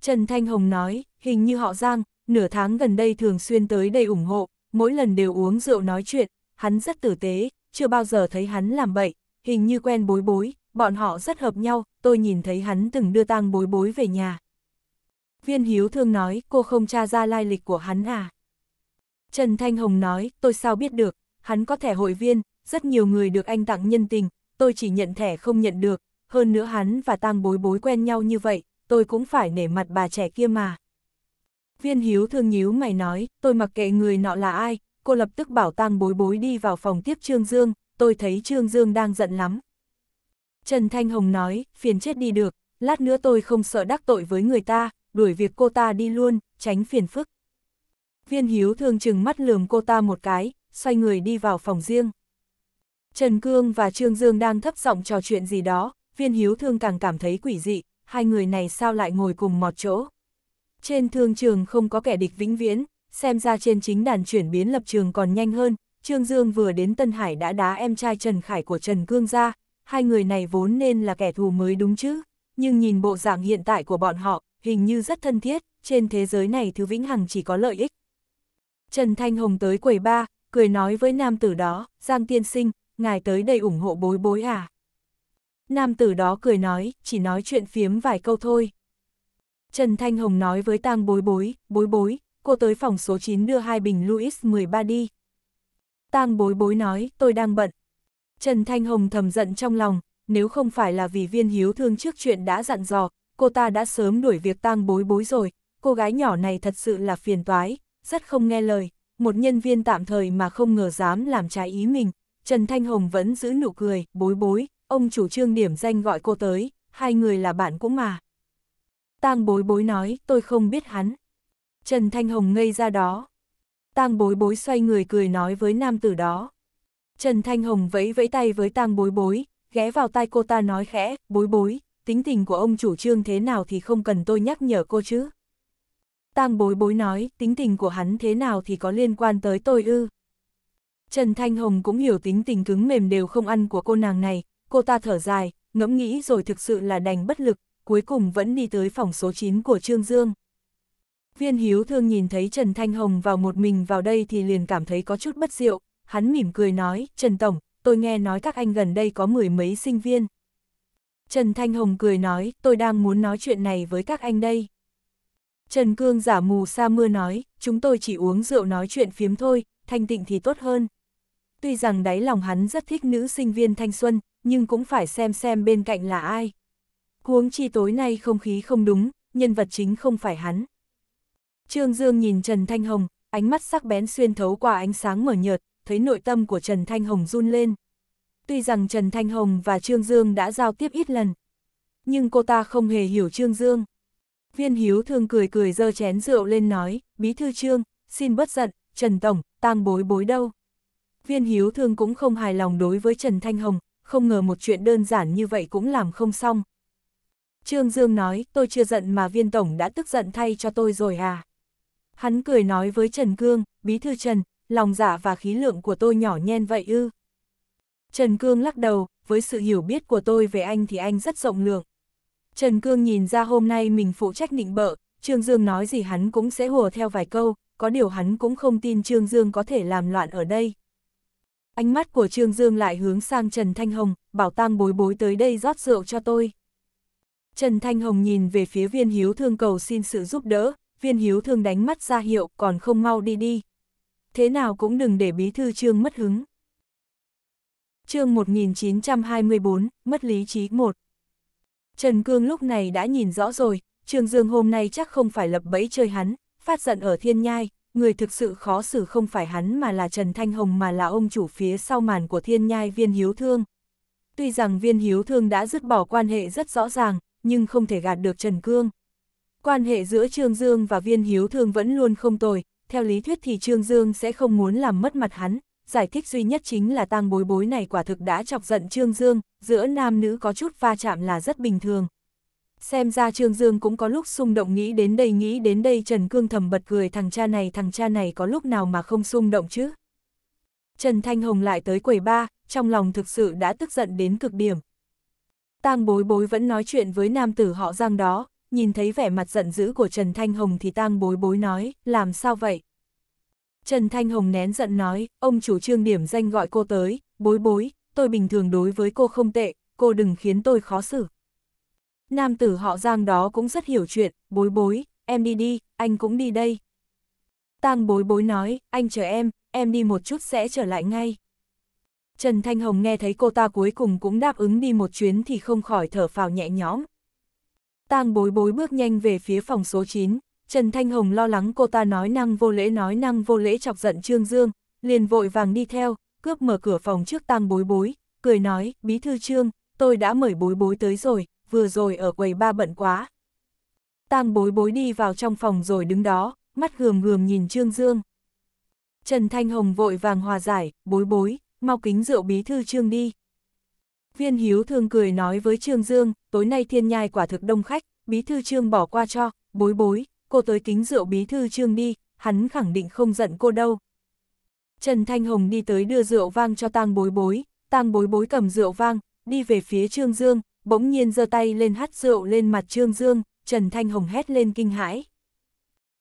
Trần Thanh Hồng nói, hình như họ Giang, nửa tháng gần đây thường xuyên tới đây ủng hộ, mỗi lần đều uống rượu nói chuyện, hắn rất tử tế, chưa bao giờ thấy hắn làm bậy, hình như quen bối bối, bọn họ rất hợp nhau, tôi nhìn thấy hắn từng đưa tang bối bối về nhà. Viên Hiếu Thương nói, cô không tra ra lai lịch của hắn à? Trần Thanh Hồng nói, tôi sao biết được, hắn có thẻ hội viên, rất nhiều người được anh tặng nhân tình, tôi chỉ nhận thẻ không nhận được, hơn nữa hắn và tang bối bối quen nhau như vậy, tôi cũng phải nể mặt bà trẻ kia mà. Viên Hiếu Thương nhíu mày nói, tôi mặc kệ người nọ là ai, cô lập tức bảo tang bối bối đi vào phòng tiếp Trương Dương, tôi thấy Trương Dương đang giận lắm, Trần Thanh Hồng nói, phiền chết đi được, lát nữa tôi không sợ đắc tội với người ta, đuổi việc cô ta đi luôn, tránh phiền phức. Viên Hiếu thương chừng mắt lườm cô ta một cái, xoay người đi vào phòng riêng. Trần Cương và Trương Dương đang thấp giọng trò chuyện gì đó, viên hiếu thương càng cảm thấy quỷ dị, hai người này sao lại ngồi cùng một chỗ. Trên thương trường không có kẻ địch vĩnh viễn, xem ra trên chính đàn chuyển biến lập trường còn nhanh hơn, Trương Dương vừa đến Tân Hải đã đá em trai Trần Khải của Trần Cương ra, hai người này vốn nên là kẻ thù mới đúng chứ, nhưng nhìn bộ dạng hiện tại của bọn họ, hình như rất thân thiết, trên thế giới này thứ vĩnh hằng chỉ có lợi ích. Trần Thanh Hồng tới quầy ba, cười nói với nam tử đó, Giang Tiên Sinh, ngài tới đây ủng hộ bối bối à? Nam tử đó cười nói, chỉ nói chuyện phiếm vài câu thôi. Trần Thanh Hồng nói với tang bối bối, bối bối, cô tới phòng số 9 đưa hai bình Louis 13 đi. Tang bối bối nói, tôi đang bận, Trần Thanh Hồng thầm giận trong lòng, nếu không phải là vì viên hiếu thương trước chuyện đã dặn dò, cô ta đã sớm đuổi việc tang bối bối rồi, cô gái nhỏ này thật sự là phiền toái, rất không nghe lời, một nhân viên tạm thời mà không ngờ dám làm trái ý mình. Trần Thanh Hồng vẫn giữ nụ cười, bối bối, ông chủ trương điểm danh gọi cô tới, hai người là bạn cũng mà. Tang bối bối nói, tôi không biết hắn. Trần Thanh Hồng ngây ra đó. Tang bối bối xoay người cười nói với nam tử đó. Trần Thanh Hồng vẫy vẫy tay với tang bối bối, ghé vào tai cô ta nói khẽ, bối bối, tính tình của ông chủ trương thế nào thì không cần tôi nhắc nhở cô chứ. Tang bối bối nói, tính tình của hắn thế nào thì có liên quan tới tôi ư. Trần Thanh Hồng cũng hiểu tính tình cứng mềm đều không ăn của cô nàng này, cô ta thở dài, ngẫm nghĩ rồi thực sự là đành bất lực, cuối cùng vẫn đi tới phòng số 9 của Trương Dương. Viên Hiếu Thương nhìn thấy Trần Thanh Hồng vào một mình vào đây thì liền cảm thấy có chút bất diệu, hắn mỉm cười nói, Trần Tổng, tôi nghe nói các anh gần đây có mười mấy sinh viên. Trần Thanh Hồng cười nói, tôi đang muốn nói chuyện này với các anh đây. Trần Cương giả mù sa mưa nói, chúng tôi chỉ uống rượu nói chuyện phiếm thôi, thanh tịnh thì tốt hơn. Tuy rằng đáy lòng hắn rất thích nữ sinh viên thanh xuân, nhưng cũng phải xem xem bên cạnh là ai. Huống chi tối nay không khí không đúng, nhân vật chính không phải hắn. Trương Dương nhìn Trần Thanh Hồng, ánh mắt sắc bén xuyên thấu qua ánh sáng mở nhợt, thấy nội tâm của Trần Thanh Hồng run lên. Tuy rằng Trần Thanh Hồng và Trương Dương đã giao tiếp ít lần, nhưng cô ta không hề hiểu Trương Dương. Viên Hiếu Thương cười cười dơ chén rượu lên nói, Bí Thư Trương, xin bất giận, Trần Tổng, tang bối bối đâu. Viên Hiếu Thương cũng không hài lòng đối với Trần Thanh Hồng, không ngờ một chuyện đơn giản như vậy cũng làm không xong. Trương Dương nói, tôi chưa giận mà viên tổng đã tức giận thay cho tôi rồi à. Hắn cười nói với Trần Cương, bí thư Trần, lòng dạ và khí lượng của tôi nhỏ nhen vậy ư. Trần Cương lắc đầu, với sự hiểu biết của tôi về anh thì anh rất rộng lượng. Trần Cương nhìn ra hôm nay mình phụ trách định bợ, Trương Dương nói gì hắn cũng sẽ hùa theo vài câu, có điều hắn cũng không tin Trương Dương có thể làm loạn ở đây. Ánh mắt của Trương Dương lại hướng sang Trần Thanh Hồng, bảo tang bối bối tới đây rót rượu cho tôi. Trần Thanh Hồng nhìn về phía viên hiếu thương cầu xin sự giúp đỡ, viên hiếu thương đánh mắt ra hiệu còn không mau đi đi, thế nào cũng đừng để bí thư trương mất hứng. chương 1924, mất lý trí 1 Trần Cương lúc này đã nhìn rõ rồi, Trương Dương hôm nay chắc không phải lập bẫy chơi hắn, phát giận ở thiên nhai, người thực sự khó xử không phải hắn mà là Trần Thanh Hồng mà là ông chủ phía sau màn của thiên nhai viên hiếu thương. Tuy rằng viên hiếu thương đã dứt bỏ quan hệ rất rõ ràng, nhưng không thể gạt được Trần Cương. Quan hệ giữa Trương Dương và viên hiếu thương vẫn luôn không tồi, theo lý thuyết thì Trương Dương sẽ không muốn làm mất mặt hắn, giải thích duy nhất chính là tang bối bối này quả thực đã chọc giận Trương Dương, giữa nam nữ có chút va chạm là rất bình thường. Xem ra Trương Dương cũng có lúc xung động nghĩ đến đây nghĩ đến đây Trần Cương thầm bật cười thằng cha này thằng cha này có lúc nào mà không xung động chứ. Trần Thanh Hồng lại tới quầy ba, trong lòng thực sự đã tức giận đến cực điểm. Tang bối bối vẫn nói chuyện với nam tử họ giang đó, nhìn thấy vẻ mặt giận dữ của Trần Thanh Hồng thì tang bối bối nói, làm sao vậy? Trần Thanh Hồng nén giận nói, ông chủ trương điểm danh gọi cô tới, bối bối, tôi bình thường đối với cô không tệ, cô đừng khiến tôi khó xử. Nam tử họ giang đó cũng rất hiểu chuyện, bối bối, em đi đi, anh cũng đi đây. Tang bối bối nói, anh chờ em, em đi một chút sẽ trở lại ngay. Trần Thanh Hồng nghe thấy cô ta cuối cùng cũng đáp ứng đi một chuyến thì không khỏi thở phào nhẹ nhõm tang bối bối bước nhanh về phía phòng số 9, Trần Thanh Hồng lo lắng cô ta nói năng vô lễ nói năng vô lễ chọc giận Trương Dương, liền vội vàng đi theo, cướp mở cửa phòng trước tang bối bối, cười nói, bí thư Trương, tôi đã mời bối bối tới rồi, vừa rồi ở quầy ba bận quá. Tang bối bối đi vào trong phòng rồi đứng đó, mắt gườm gườm nhìn Trương Dương. Trần Thanh Hồng vội vàng hòa giải, bối bối, mau kính rượu bí thư Trương đi, Viên Hiếu thường cười nói với Trương Dương, tối nay thiên nhai quả thực đông khách, bí thư Trương bỏ qua cho, bối bối, cô tới kính rượu bí thư Trương đi, hắn khẳng định không giận cô đâu. Trần Thanh Hồng đi tới đưa rượu vang cho tang bối bối, tang bối bối cầm rượu vang, đi về phía Trương Dương, bỗng nhiên giơ tay lên hắt rượu lên mặt Trương Dương, Trần Thanh Hồng hét lên kinh hãi.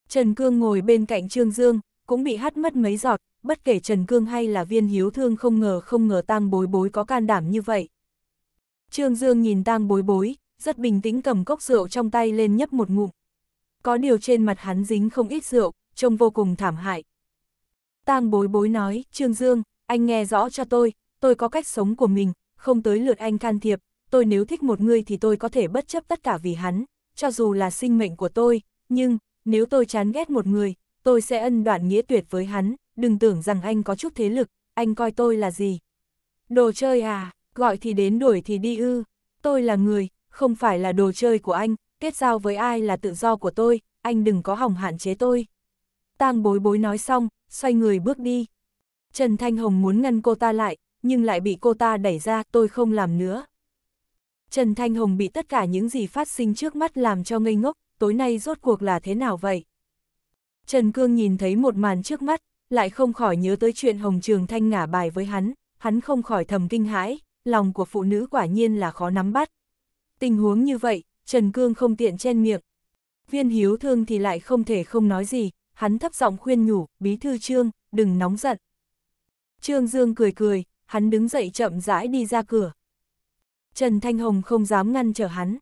Trần Cương ngồi bên cạnh Trương Dương, cũng bị hắt mất mấy giọt, bất kể Trần Cương hay là viên hiếu thương không ngờ không ngờ tang bối bối có can đảm như vậy. Trương Dương nhìn tang bối bối, rất bình tĩnh cầm cốc rượu trong tay lên nhấp một ngụm. Có điều trên mặt hắn dính không ít rượu, trông vô cùng thảm hại. Tang bối bối nói, Trương Dương, anh nghe rõ cho tôi, tôi có cách sống của mình, không tới lượt anh can thiệp, tôi nếu thích một người thì tôi có thể bất chấp tất cả vì hắn, cho dù là sinh mệnh của tôi, nhưng, nếu tôi chán ghét một người, tôi sẽ ân đoạn nghĩa tuyệt với hắn, đừng tưởng rằng anh có chút thế lực, anh coi tôi là gì. Đồ chơi à, gọi thì đến đuổi thì đi ư, tôi là người, không phải là đồ chơi của anh, kết giao với ai là tự do của tôi, anh đừng có hỏng hạn chế tôi. Tang bối bối nói xong, xoay người bước đi. Trần Thanh Hồng muốn ngăn cô ta lại, nhưng lại bị cô ta đẩy ra, tôi không làm nữa. Trần Thanh Hồng bị tất cả những gì phát sinh trước mắt làm cho ngây ngốc, tối nay rốt cuộc là thế nào vậy? Trần Cương nhìn thấy một màn trước mắt, lại không khỏi nhớ tới chuyện Hồng Trường Thanh ngả bài với hắn, hắn không khỏi thầm kinh hãi, lòng của phụ nữ quả nhiên là khó nắm bắt. Tình huống như vậy, Trần Cương không tiện chen miệng. Viên hiếu thương thì lại không thể không nói gì, hắn thấp giọng khuyên nhủ, bí thư trương, đừng nóng giận. Trương Dương cười cười, hắn đứng dậy chậm rãi đi ra cửa. Trần Thanh Hồng không dám ngăn trở hắn.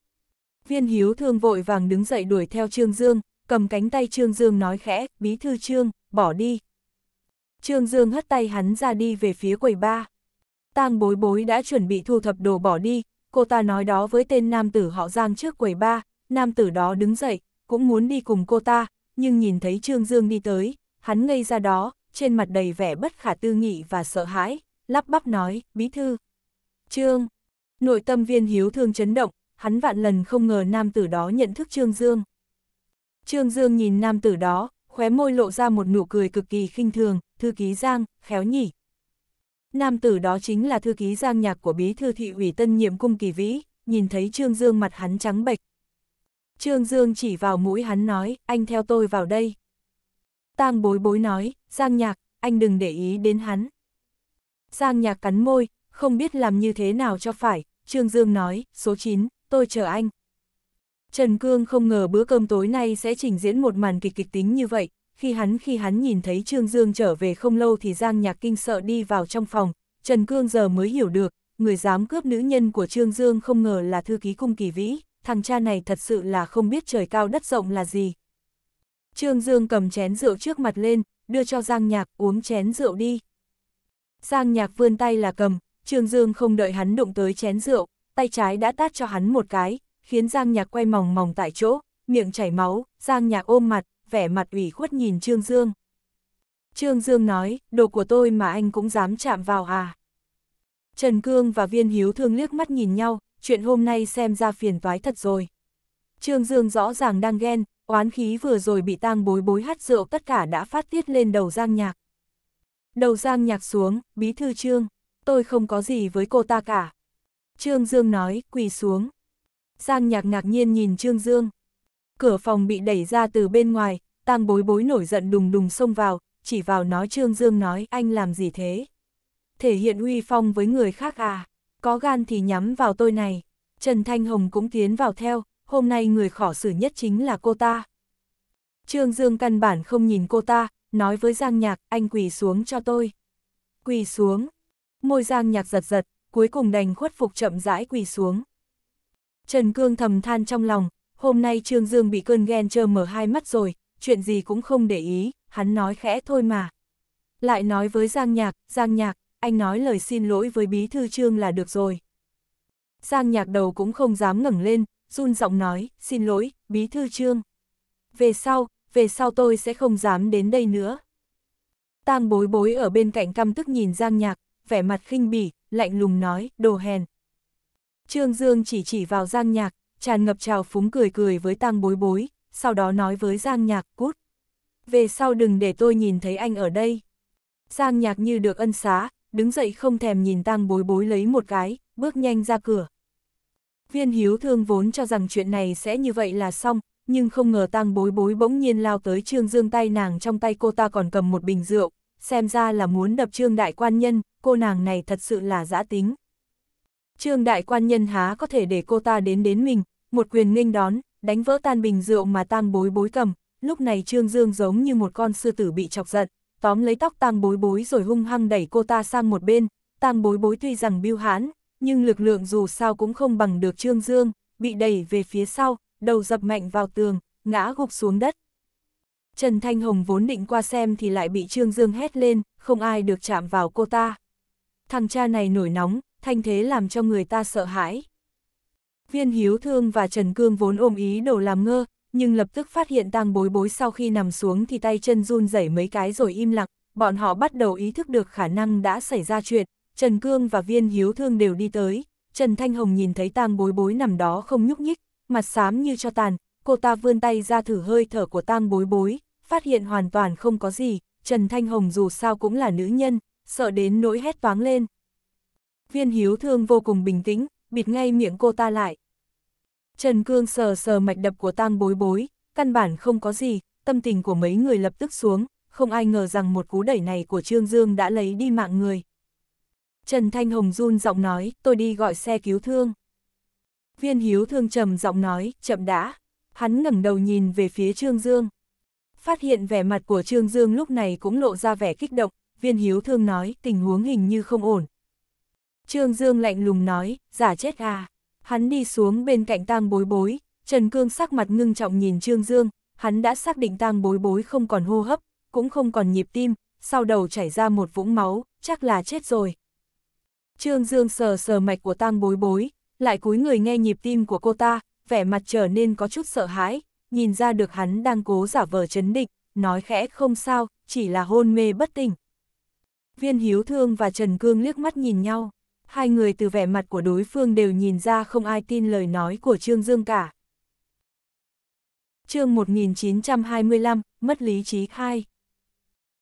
Viên hiếu thương vội vàng đứng dậy đuổi theo Trương Dương, cầm cánh tay Trương Dương nói khẽ, bí thư Trương, bỏ đi. Trương Dương hất tay hắn ra đi về phía quầy ba. Tang bối bối đã chuẩn bị thu thập đồ bỏ đi, cô ta nói đó với tên nam tử họ Giang trước quầy ba, nam tử đó đứng dậy, cũng muốn đi cùng cô ta, nhưng nhìn thấy Trương Dương đi tới, hắn ngây ra đó, trên mặt đầy vẻ bất khả tư nghị và sợ hãi, lắp bắp nói, bí thư. Trương, nội tâm viên hiếu thương chấn động, hắn vạn lần không ngờ nam tử đó nhận thức Trương Dương. Trương Dương nhìn nam tử đó, khóe môi lộ ra một nụ cười cực kỳ khinh thường, thư ký Giang, khéo nhỉ, Nam tử đó chính là thư ký giang nhạc của bí thư thị ủy tân nhiệm cung kỳ vĩ, nhìn thấy Trương Dương mặt hắn trắng bệch. Trương Dương chỉ vào mũi hắn nói, anh theo tôi vào đây. Tang bối bối nói, Giang Nhạc, anh đừng để ý đến hắn. Giang Nhạc cắn môi, không biết làm như thế nào cho phải, Trương Dương nói, số 9, tôi chờ anh. Trần Cương không ngờ bữa cơm tối nay sẽ trình diễn một màn kịch kịch tính như vậy, khi hắn khi hắn nhìn thấy Trương Dương trở về không lâu thì Giang Nhạc Kinh sợ đi vào trong phòng, Trần Cương giờ mới hiểu được, người dám cướp nữ nhân của Trương Dương không ngờ là thư ký cung kỳ vĩ, thằng cha này thật sự là không biết trời cao đất rộng là gì. Trương Dương cầm chén rượu trước mặt lên, đưa cho Giang Nhạc uống chén rượu đi. Giang Nhạc vươn tay là cầm, Trương Dương không đợi hắn đụng tới chén rượu, tay trái đã tát cho hắn một cái, khiến Giang Nhạc quay mòng mòng tại chỗ, miệng chảy máu, Giang Nhạc ôm mặt, vẻ mặt ủy khuất nhìn Trương Dương. Trương Dương nói, đồ của tôi mà anh cũng dám chạm vào à. Trần Cương và Viên Hiếu Thương liếc mắt nhìn nhau, chuyện hôm nay xem ra phiền toái thật rồi. Trương Dương rõ ràng đang ghen, oán khí vừa rồi bị tang bối bối hát rượu tất cả đã phát tiết lên đầu Giang Nhạc. Đầu Giang Nhạc xuống, bí thư Trương, tôi không có gì với cô ta cả. Trương Dương nói, quỳ xuống. Giang Nhạc ngạc nhiên nhìn Trương Dương cửa phòng bị đẩy ra từ bên ngoài, tang bối bối nổi giận đùng đùng xông vào, chỉ vào nói Trương Dương nói anh làm gì thế? Thể hiện uy phong với người khác à? Có gan thì nhắm vào tôi này. Trần Thanh Hồng cũng tiến vào theo, hôm nay người khỏ xử nhất chính là cô ta. Trương Dương căn bản không nhìn cô ta, nói với Giang Nhạc, anh quỳ xuống cho tôi. Quỳ xuống. Môi Giang Nhạc giật giật, cuối cùng đành khuất phục chậm rãi quỳ xuống. Trần Cương thầm than trong lòng, Hôm nay Trương Dương bị cơn ghen trơ mở hai mắt rồi, chuyện gì cũng không để ý, hắn nói khẽ thôi mà. Lại nói với Giang Nhạc, Giang Nhạc, anh nói lời xin lỗi với bí thư Trương là được rồi. Giang Nhạc đầu cũng không dám ngẩng lên, run giọng nói, xin lỗi, bí thư Trương. Về sau, về sau tôi sẽ không dám đến đây nữa. Tang bối bối ở bên cạnh căm tức nhìn Giang Nhạc, vẻ mặt khinh bỉ, lạnh lùng nói, đồ hèn. Trương Dương chỉ chỉ vào Giang Nhạc, tràn ngập trào phúng cười cười với tang bối bối, sau đó nói với Giang Nhạc cút. Về sau đừng để tôi nhìn thấy anh ở đây. Giang Nhạc như được ân xá, đứng dậy không thèm nhìn tang bối bối lấy một cái, bước nhanh ra cửa. Viên hiếu thương vốn cho rằng chuyện này sẽ như vậy là xong, nhưng không ngờ tang bối bối bỗng nhiên lao tới trương dương tay nàng trong tay cô ta còn cầm một bình rượu, xem ra là muốn đập trương đại quan nhân, cô nàng này thật sự là giã tính. Trương đại quan nhân há có thể để cô ta đến đến mình, một quyền nghênh đón, đánh vỡ tan bình rượu mà tang bối bối cầm, lúc này Trương Dương giống như một con sư tử bị chọc giận, tóm lấy tóc tang bối bối rồi hung hăng đẩy cô ta sang một bên, tang bối bối tuy rằng biêu hãn, nhưng lực lượng dù sao cũng không bằng được Trương Dương, bị đẩy về phía sau, đầu dập mạnh vào tường, ngã gục xuống đất. Trần Thanh Hồng vốn định qua xem thì lại bị Trương Dương hét lên, không ai được chạm vào cô ta. Thằng cha này nổi nóng, thanh thế làm cho người ta sợ hãi. Viên Hiếu Thương và Trần Cương vốn ôm ý đồ làm ngơ, nhưng lập tức phát hiện tang bối bối sau khi nằm xuống thì tay chân run rẩy mấy cái rồi im lặng, bọn họ bắt đầu ý thức được khả năng đã xảy ra chuyện, Trần Cương và Viên Hiếu Thương đều đi tới, Trần Thanh Hồng nhìn thấy tang bối bối nằm đó không nhúc nhích, mặt xám như cho tàn, cô ta vươn tay ra thử hơi thở của tang bối bối, phát hiện hoàn toàn không có gì, Trần Thanh Hồng dù sao cũng là nữ nhân, sợ đến nỗi hét toáng lên, viên hiếu thương vô cùng bình tĩnh, bịt ngay miệng cô ta lại. Trần Cương sờ sờ mạch đập của tang bối bối, căn bản không có gì, tâm tình của mấy người lập tức xuống, không ai ngờ rằng một cú đẩy này của Trương Dương đã lấy đi mạng người. Trần Thanh Hồng run giọng nói, tôi đi gọi xe cứu thương. Viên hiếu thương trầm giọng nói, chậm đã. Hắn ngẩng đầu nhìn về phía Trương Dương. Phát hiện vẻ mặt của Trương Dương lúc này cũng lộ ra vẻ kích động, viên hiếu thương nói, tình huống hình như không ổn, Trương Dương lạnh lùng nói, giả chết à. Hắn đi xuống bên cạnh tang bối bối, Trần Cương sắc mặt ngưng trọng nhìn Trương Dương, hắn đã xác định tang bối bối không còn hô hấp, cũng không còn nhịp tim, sau đầu chảy ra một vũng máu, chắc là chết rồi. Trương Dương sờ sờ mạch của tang bối bối, lại cúi người nghe nhịp tim của cô ta, vẻ mặt trở nên có chút sợ hãi, nhìn ra được hắn đang cố giả vờ chấn địch, nói khẽ không sao, chỉ là hôn mê bất tỉnh. Viên Hiếu Thương và Trần Cương liếc mắt nhìn nhau hai người từ vẻ mặt của đối phương đều nhìn ra không ai tin lời nói của Trương Dương cả. chương 1925, mất lý trí khai.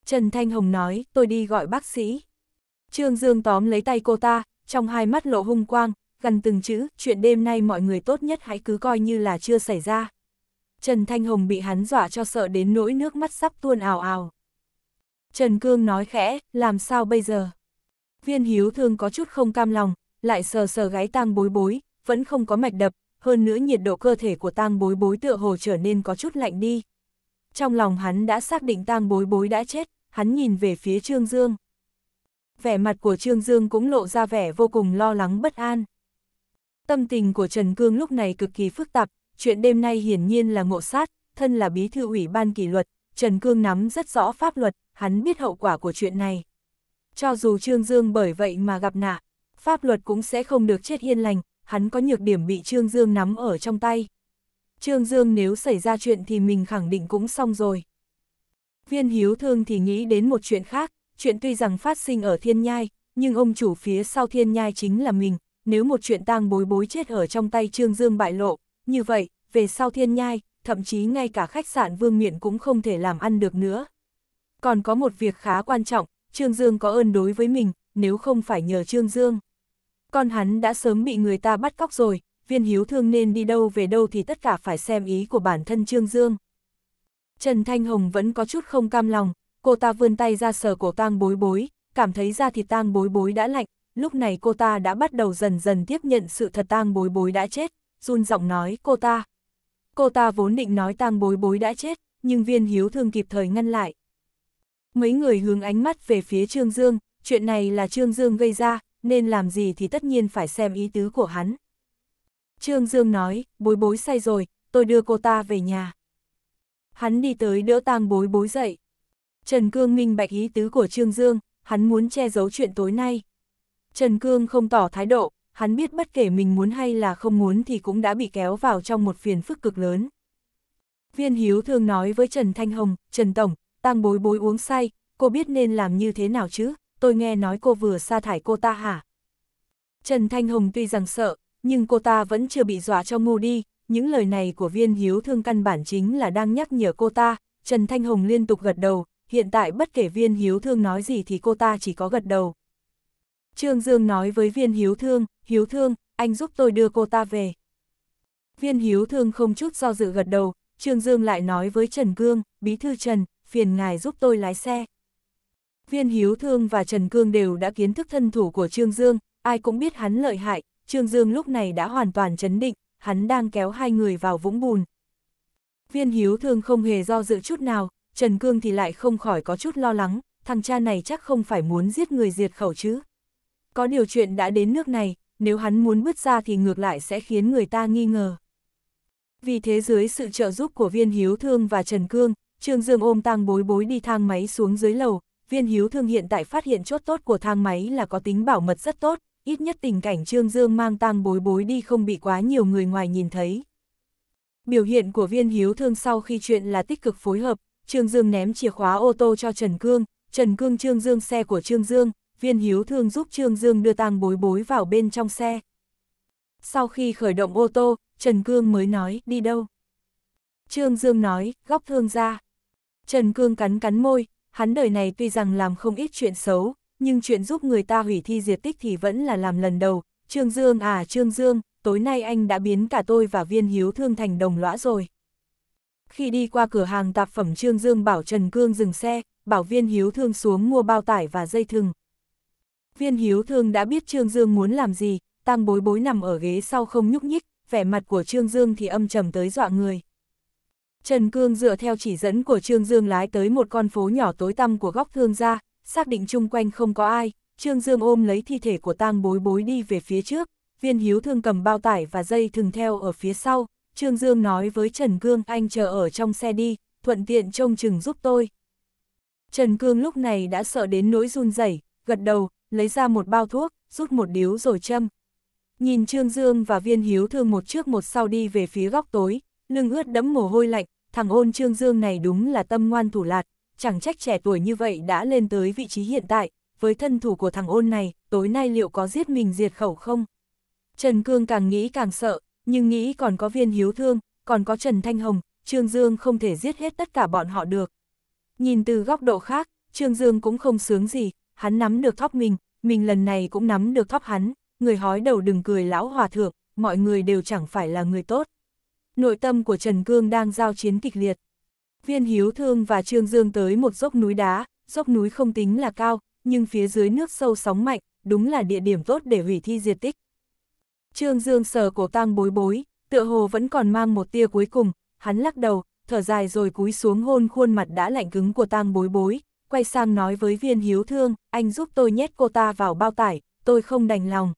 Trần Thanh Hồng nói, tôi đi gọi bác sĩ. Trương Dương tóm lấy tay cô ta, trong hai mắt lộ hung quang, gần từng chữ, chuyện đêm nay mọi người tốt nhất hãy cứ coi như là chưa xảy ra. Trần Thanh Hồng bị hắn dọa cho sợ đến nỗi nước mắt sắp tuôn ào ào. Trần Cương nói khẽ, làm sao bây giờ? Viên hiếu thương có chút không cam lòng, lại sờ sờ gái tang bối bối, vẫn không có mạch đập, hơn nữa nhiệt độ cơ thể của tang bối bối tựa hồ trở nên có chút lạnh đi. Trong lòng hắn đã xác định tang bối bối đã chết, hắn nhìn về phía Trương Dương. Vẻ mặt của Trương Dương cũng lộ ra vẻ vô cùng lo lắng bất an. Tâm tình của Trần Cương lúc này cực kỳ phức tạp, chuyện đêm nay hiển nhiên là ngộ sát, thân là bí thư ủy ban kỷ luật, Trần Cương nắm rất rõ pháp luật, hắn biết hậu quả của chuyện này. Cho dù Trương Dương bởi vậy mà gặp nạn, pháp luật cũng sẽ không được chết yên lành, hắn có nhược điểm bị Trương Dương nắm ở trong tay. Trương Dương nếu xảy ra chuyện thì mình khẳng định cũng xong rồi. Viên hiếu thương thì nghĩ đến một chuyện khác, chuyện tuy rằng phát sinh ở thiên nhai, nhưng ông chủ phía sau thiên nhai chính là mình, nếu một chuyện tang bối bối chết ở trong tay Trương Dương bại lộ, như vậy, về sau thiên nhai, thậm chí ngay cả khách sạn vương miện cũng không thể làm ăn được nữa. Còn có một việc khá quan trọng, Trương Dương có ơn đối với mình, nếu không phải nhờ Trương Dương. Con hắn đã sớm bị người ta bắt cóc rồi, viên hiếu thương nên đi đâu về đâu thì tất cả phải xem ý của bản thân Trương Dương. Trần Thanh Hồng vẫn có chút không cam lòng, cô ta vươn tay ra sờ cổ tang bối bối, cảm thấy ra thì tang bối bối đã lạnh, lúc này cô ta đã bắt đầu dần dần tiếp nhận sự thật tang bối bối đã chết, run giọng nói cô ta. Cô ta vốn định nói tang bối bối đã chết, nhưng viên hiếu thương kịp thời ngăn lại, Mấy người hướng ánh mắt về phía Trương Dương, chuyện này là Trương Dương gây ra, nên làm gì thì tất nhiên phải xem ý tứ của hắn. Trương Dương nói, bối bối say rồi, tôi đưa cô ta về nhà. Hắn đi tới đỡ tang bối bối dậy. Trần Cương minh bạch ý tứ của Trương Dương, hắn muốn che giấu chuyện tối nay. Trần Cương không tỏ thái độ, hắn biết bất kể mình muốn hay là không muốn thì cũng đã bị kéo vào trong một phiền phức cực lớn. Viên Hiếu thường nói với Trần Thanh Hồng, Trần Tổng, tang bối bối uống say, cô biết nên làm như thế nào chứ, tôi nghe nói cô vừa sa thải cô ta hả? Trần Thanh Hồng tuy rằng sợ, nhưng cô ta vẫn chưa bị dọa cho ngu đi, những lời này của viên hiếu thương căn bản chính là đang nhắc nhở cô ta, Trần Thanh Hồng liên tục gật đầu, hiện tại bất kể viên hiếu thương nói gì thì cô ta chỉ có gật đầu. Trương Dương nói với viên hiếu thương, hiếu thương, anh giúp tôi đưa cô ta về. Viên hiếu thương không chút do dự gật đầu, Trương Dương lại nói với Trần Cương, bí thư Trần, phiền ngài giúp tôi lái xe. Viên Hiếu Thương và Trần Cương đều đã kiến thức thân thủ của Trương Dương, ai cũng biết hắn lợi hại, Trương Dương lúc này đã hoàn toàn chấn định, hắn đang kéo hai người vào vũng bùn. Viên Hiếu Thương không hề do dự chút nào, Trần Cương thì lại không khỏi có chút lo lắng, thằng cha này chắc không phải muốn giết người diệt khẩu chứ. Có điều chuyện đã đến nước này, nếu hắn muốn bứt ra thì ngược lại sẽ khiến người ta nghi ngờ. Vì thế dưới sự trợ giúp của viên hiếu thương và Trần Cương, Trương Dương ôm tang bối bối đi thang máy xuống dưới lầu, viên hiếu thương hiện tại phát hiện chốt tốt của thang máy là có tính bảo mật rất tốt, ít nhất tình cảnh Trương Dương mang tang bối bối đi không bị quá nhiều người ngoài nhìn thấy. Biểu hiện của viên hiếu thương sau khi chuyện là tích cực phối hợp, Trương Dương ném chìa khóa ô tô cho Trần Cương, Trần Cương Trương Dương xe của Trương Dương, viên hiếu thương giúp Trương Dương đưa tang bối bối vào bên trong xe. Sau khi khởi động ô tô, Trần Cương mới nói đi đâu. Trương Dương nói, góc thương ra. Trần Cương cắn cắn môi, hắn đời này tuy rằng làm không ít chuyện xấu, nhưng chuyện giúp người ta hủy thi diệt tích thì vẫn là làm lần đầu. Trương Dương à Trương Dương, tối nay anh đã biến cả tôi và viên hiếu thương thành đồng lõa rồi. Khi đi qua cửa hàng tạp phẩm Trương Dương bảo Trần Cương dừng xe, bảo viên hiếu thương xuống mua bao tải và dây thừng. Viên hiếu thương đã biết Trương Dương muốn làm gì, tăng bối bối nằm ở ghế sau không nhúc nhích, vẻ mặt của Trương Dương thì âm trầm tới dọa người. Trần Cương dựa theo chỉ dẫn của Trương Dương lái tới một con phố nhỏ tối tăm của góc thương gia, xác định chung quanh không có ai, Trương Dương ôm lấy thi thể của tang bối bối đi về phía trước, viên hiếu thương cầm bao tải và dây thừng theo ở phía sau, Trương Dương nói với Trần Cương anh chờ ở trong xe đi, thuận tiện trông chừng giúp tôi. Trần Cương lúc này đã sợ đến nỗi run rẩy, gật đầu, lấy ra một bao thuốc, rút một điếu rồi châm. Nhìn Trương Dương và viên hiếu thương một trước một sau đi về phía góc tối, lưng ướt đẫm mồ hôi lạnh, thằng ôn trương dương này đúng là tâm ngoan thủ lạt, chẳng trách trẻ tuổi như vậy đã lên tới vị trí hiện tại, với thân thủ của thằng ôn này, tối nay liệu có giết mình diệt khẩu không? Trần Cương càng nghĩ càng sợ, nhưng nghĩ còn có viên hiếu thương, còn có Trần Thanh Hồng, Trương Dương không thể giết hết tất cả bọn họ được. Nhìn từ góc độ khác, Trương Dương cũng không sướng gì, hắn nắm được thóp mình, mình lần này cũng nắm được thóp hắn, người hói đầu đừng cười lão hòa thượng, mọi người đều chẳng phải là người tốt nội tâm của Trần Cương đang giao chiến kịch liệt. Viên Hiếu Thương và Trương Dương tới một dốc núi đá, dốc núi không tính là cao, nhưng phía dưới nước sâu sóng mạnh, đúng là địa điểm tốt để hủy thi diệt tích. Trương Dương sờ cổ tang bối bối, tựa hồ vẫn còn mang một tia cuối cùng, hắn lắc đầu, thở dài rồi cúi xuống hôn khuôn mặt đã lạnh cứng của tang bối bối, quay sang nói với viên hiếu thương, anh giúp tôi nhét cô ta vào bao tải, tôi không đành lòng.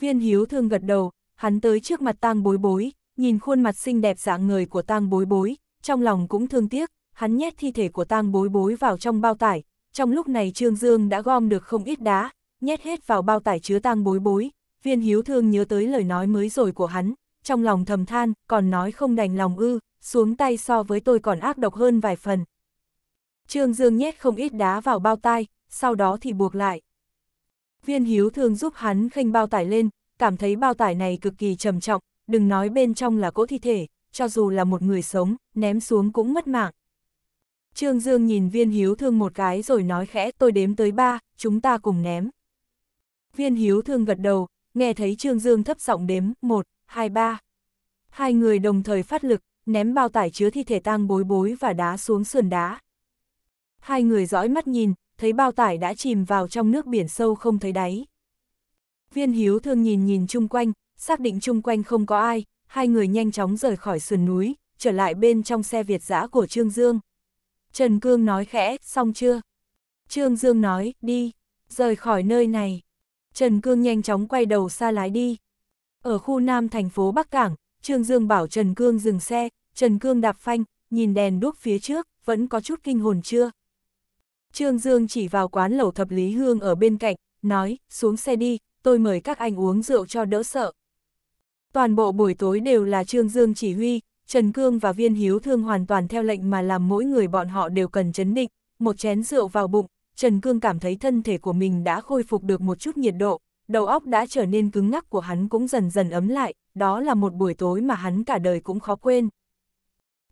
Viên hiếu thương gật đầu, hắn tới trước mặt tang bối bối, nhìn khuôn mặt xinh đẹp dạng người của tang bối bối, trong lòng cũng thương tiếc, hắn nhét thi thể của tang bối bối vào trong bao tải, trong lúc này Trương Dương đã gom được không ít đá, nhét hết vào bao tải chứa tang bối bối, viên hiếu thương nhớ tới lời nói mới rồi của hắn, trong lòng thầm than, còn nói không đành lòng ư, xuống tay so với tôi còn ác độc hơn vài phần. Trương Dương nhét không ít đá vào bao tay, sau đó thì buộc lại. Viên hiếu thương giúp hắn khênh bao tải lên, cảm thấy bao tải này cực kỳ trầm trọng, đừng nói bên trong là cỗ thi thể, cho dù là một người sống, ném xuống cũng mất mạng. Trương Dương nhìn viên hiếu thương một cái rồi nói khẽ tôi đếm tới ba, chúng ta cùng ném. Viên hiếu thương gật đầu, nghe thấy Trương Dương thấp giọng đếm, một, hai, ba. Hai người đồng thời phát lực, ném bao tải chứa thi thể tang bối bối và đá xuống sườn đá. Hai người dõi mắt nhìn, thấy bao tải đã chìm vào trong nước biển sâu không thấy đáy. Viên hiếu thương nhìn nhìn chung quanh, xác định chung quanh không có ai, hai người nhanh chóng rời khỏi sườn núi, trở lại bên trong xe Việt giã của Trương Dương. Trần Cương nói khẽ, xong chưa? Trương Dương nói, đi, rời khỏi nơi này. Trần Cương nhanh chóng quay đầu xa lái đi. Ở khu nam thành phố Bắc Cảng, Trương Dương bảo Trần Cương dừng xe, Trần Cương đạp phanh, nhìn đèn đuốc phía trước, vẫn có chút kinh hồn chưa? Trương Dương chỉ vào quán lẩu thập Lý Hương ở bên cạnh, nói, xuống xe đi, tôi mời các anh uống rượu cho đỡ sợ. Toàn bộ buổi tối đều là Trương Dương chỉ huy, Trần Cương và Viên Hiếu Thương hoàn toàn theo lệnh mà làm mỗi người bọn họ đều cần chấn định, một chén rượu vào bụng, Trần Cương cảm thấy thân thể của mình đã khôi phục được một chút nhiệt độ, đầu óc đã trở nên cứng ngắc của hắn cũng dần dần ấm lại, đó là một buổi tối mà hắn cả đời cũng khó quên.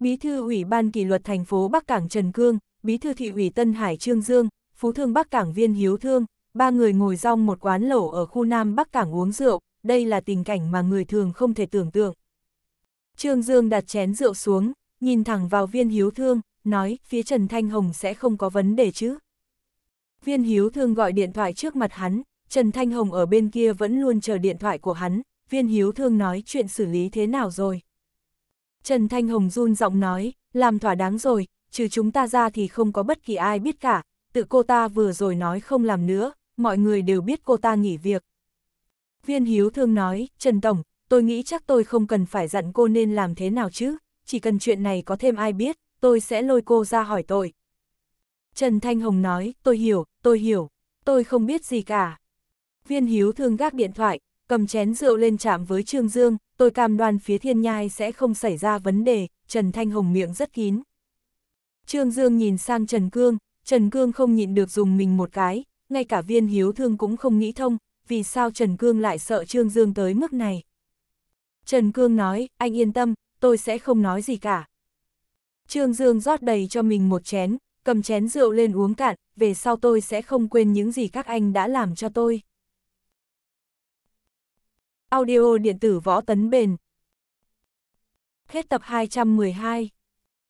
Bí thư ủy ban kỷ luật thành phố Bắc Cảng Trần Cương, bí thư thị ủy Tân Hải Trương Dương, phú thương Bắc Cảng Viên Hiếu Thương, ba người ngồi rong một quán lẩu ở khu Nam Bắc Cảng uống rượu, đây là tình cảnh mà người thường không thể tưởng tượng. Trương Dương đặt chén rượu xuống, nhìn thẳng vào viên hiếu thương, nói phía Trần Thanh Hồng sẽ không có vấn đề chứ. Viên hiếu thương gọi điện thoại trước mặt hắn, Trần Thanh Hồng ở bên kia vẫn luôn chờ điện thoại của hắn, viên hiếu thương nói chuyện xử lý thế nào rồi. Trần Thanh Hồng run giọng nói, làm thỏa đáng rồi, trừ chúng ta ra thì không có bất kỳ ai biết cả, tự cô ta vừa rồi nói không làm nữa, mọi người đều biết cô ta nghỉ việc, Viên Hiếu Thương nói, Trần Tổng, tôi nghĩ chắc tôi không cần phải dặn cô nên làm thế nào chứ, chỉ cần chuyện này có thêm ai biết, tôi sẽ lôi cô ra hỏi tội. Trần Thanh Hồng nói, tôi hiểu, tôi hiểu, tôi không biết gì cả. Viên Hiếu Thương gác điện thoại, cầm chén rượu lên chạm với Trương Dương, tôi cam đoan phía thiên nhai sẽ không xảy ra vấn đề, Trần Thanh Hồng miệng rất kín. Trương Dương nhìn sang Trần Cương, Trần Cương không nhịn được dùng mình một cái, ngay cả viên hiếu thương cũng không nghĩ thông, vì sao Trần Cương lại sợ Trương Dương tới mức này. Trần Cương nói, anh yên tâm, tôi sẽ không nói gì cả. Trương Dương rót đầy cho mình một chén, cầm chén rượu lên uống cạn, về sau tôi sẽ không quên những gì các anh đã làm cho tôi. Audio điện tử võ tấn bền Hết tập 212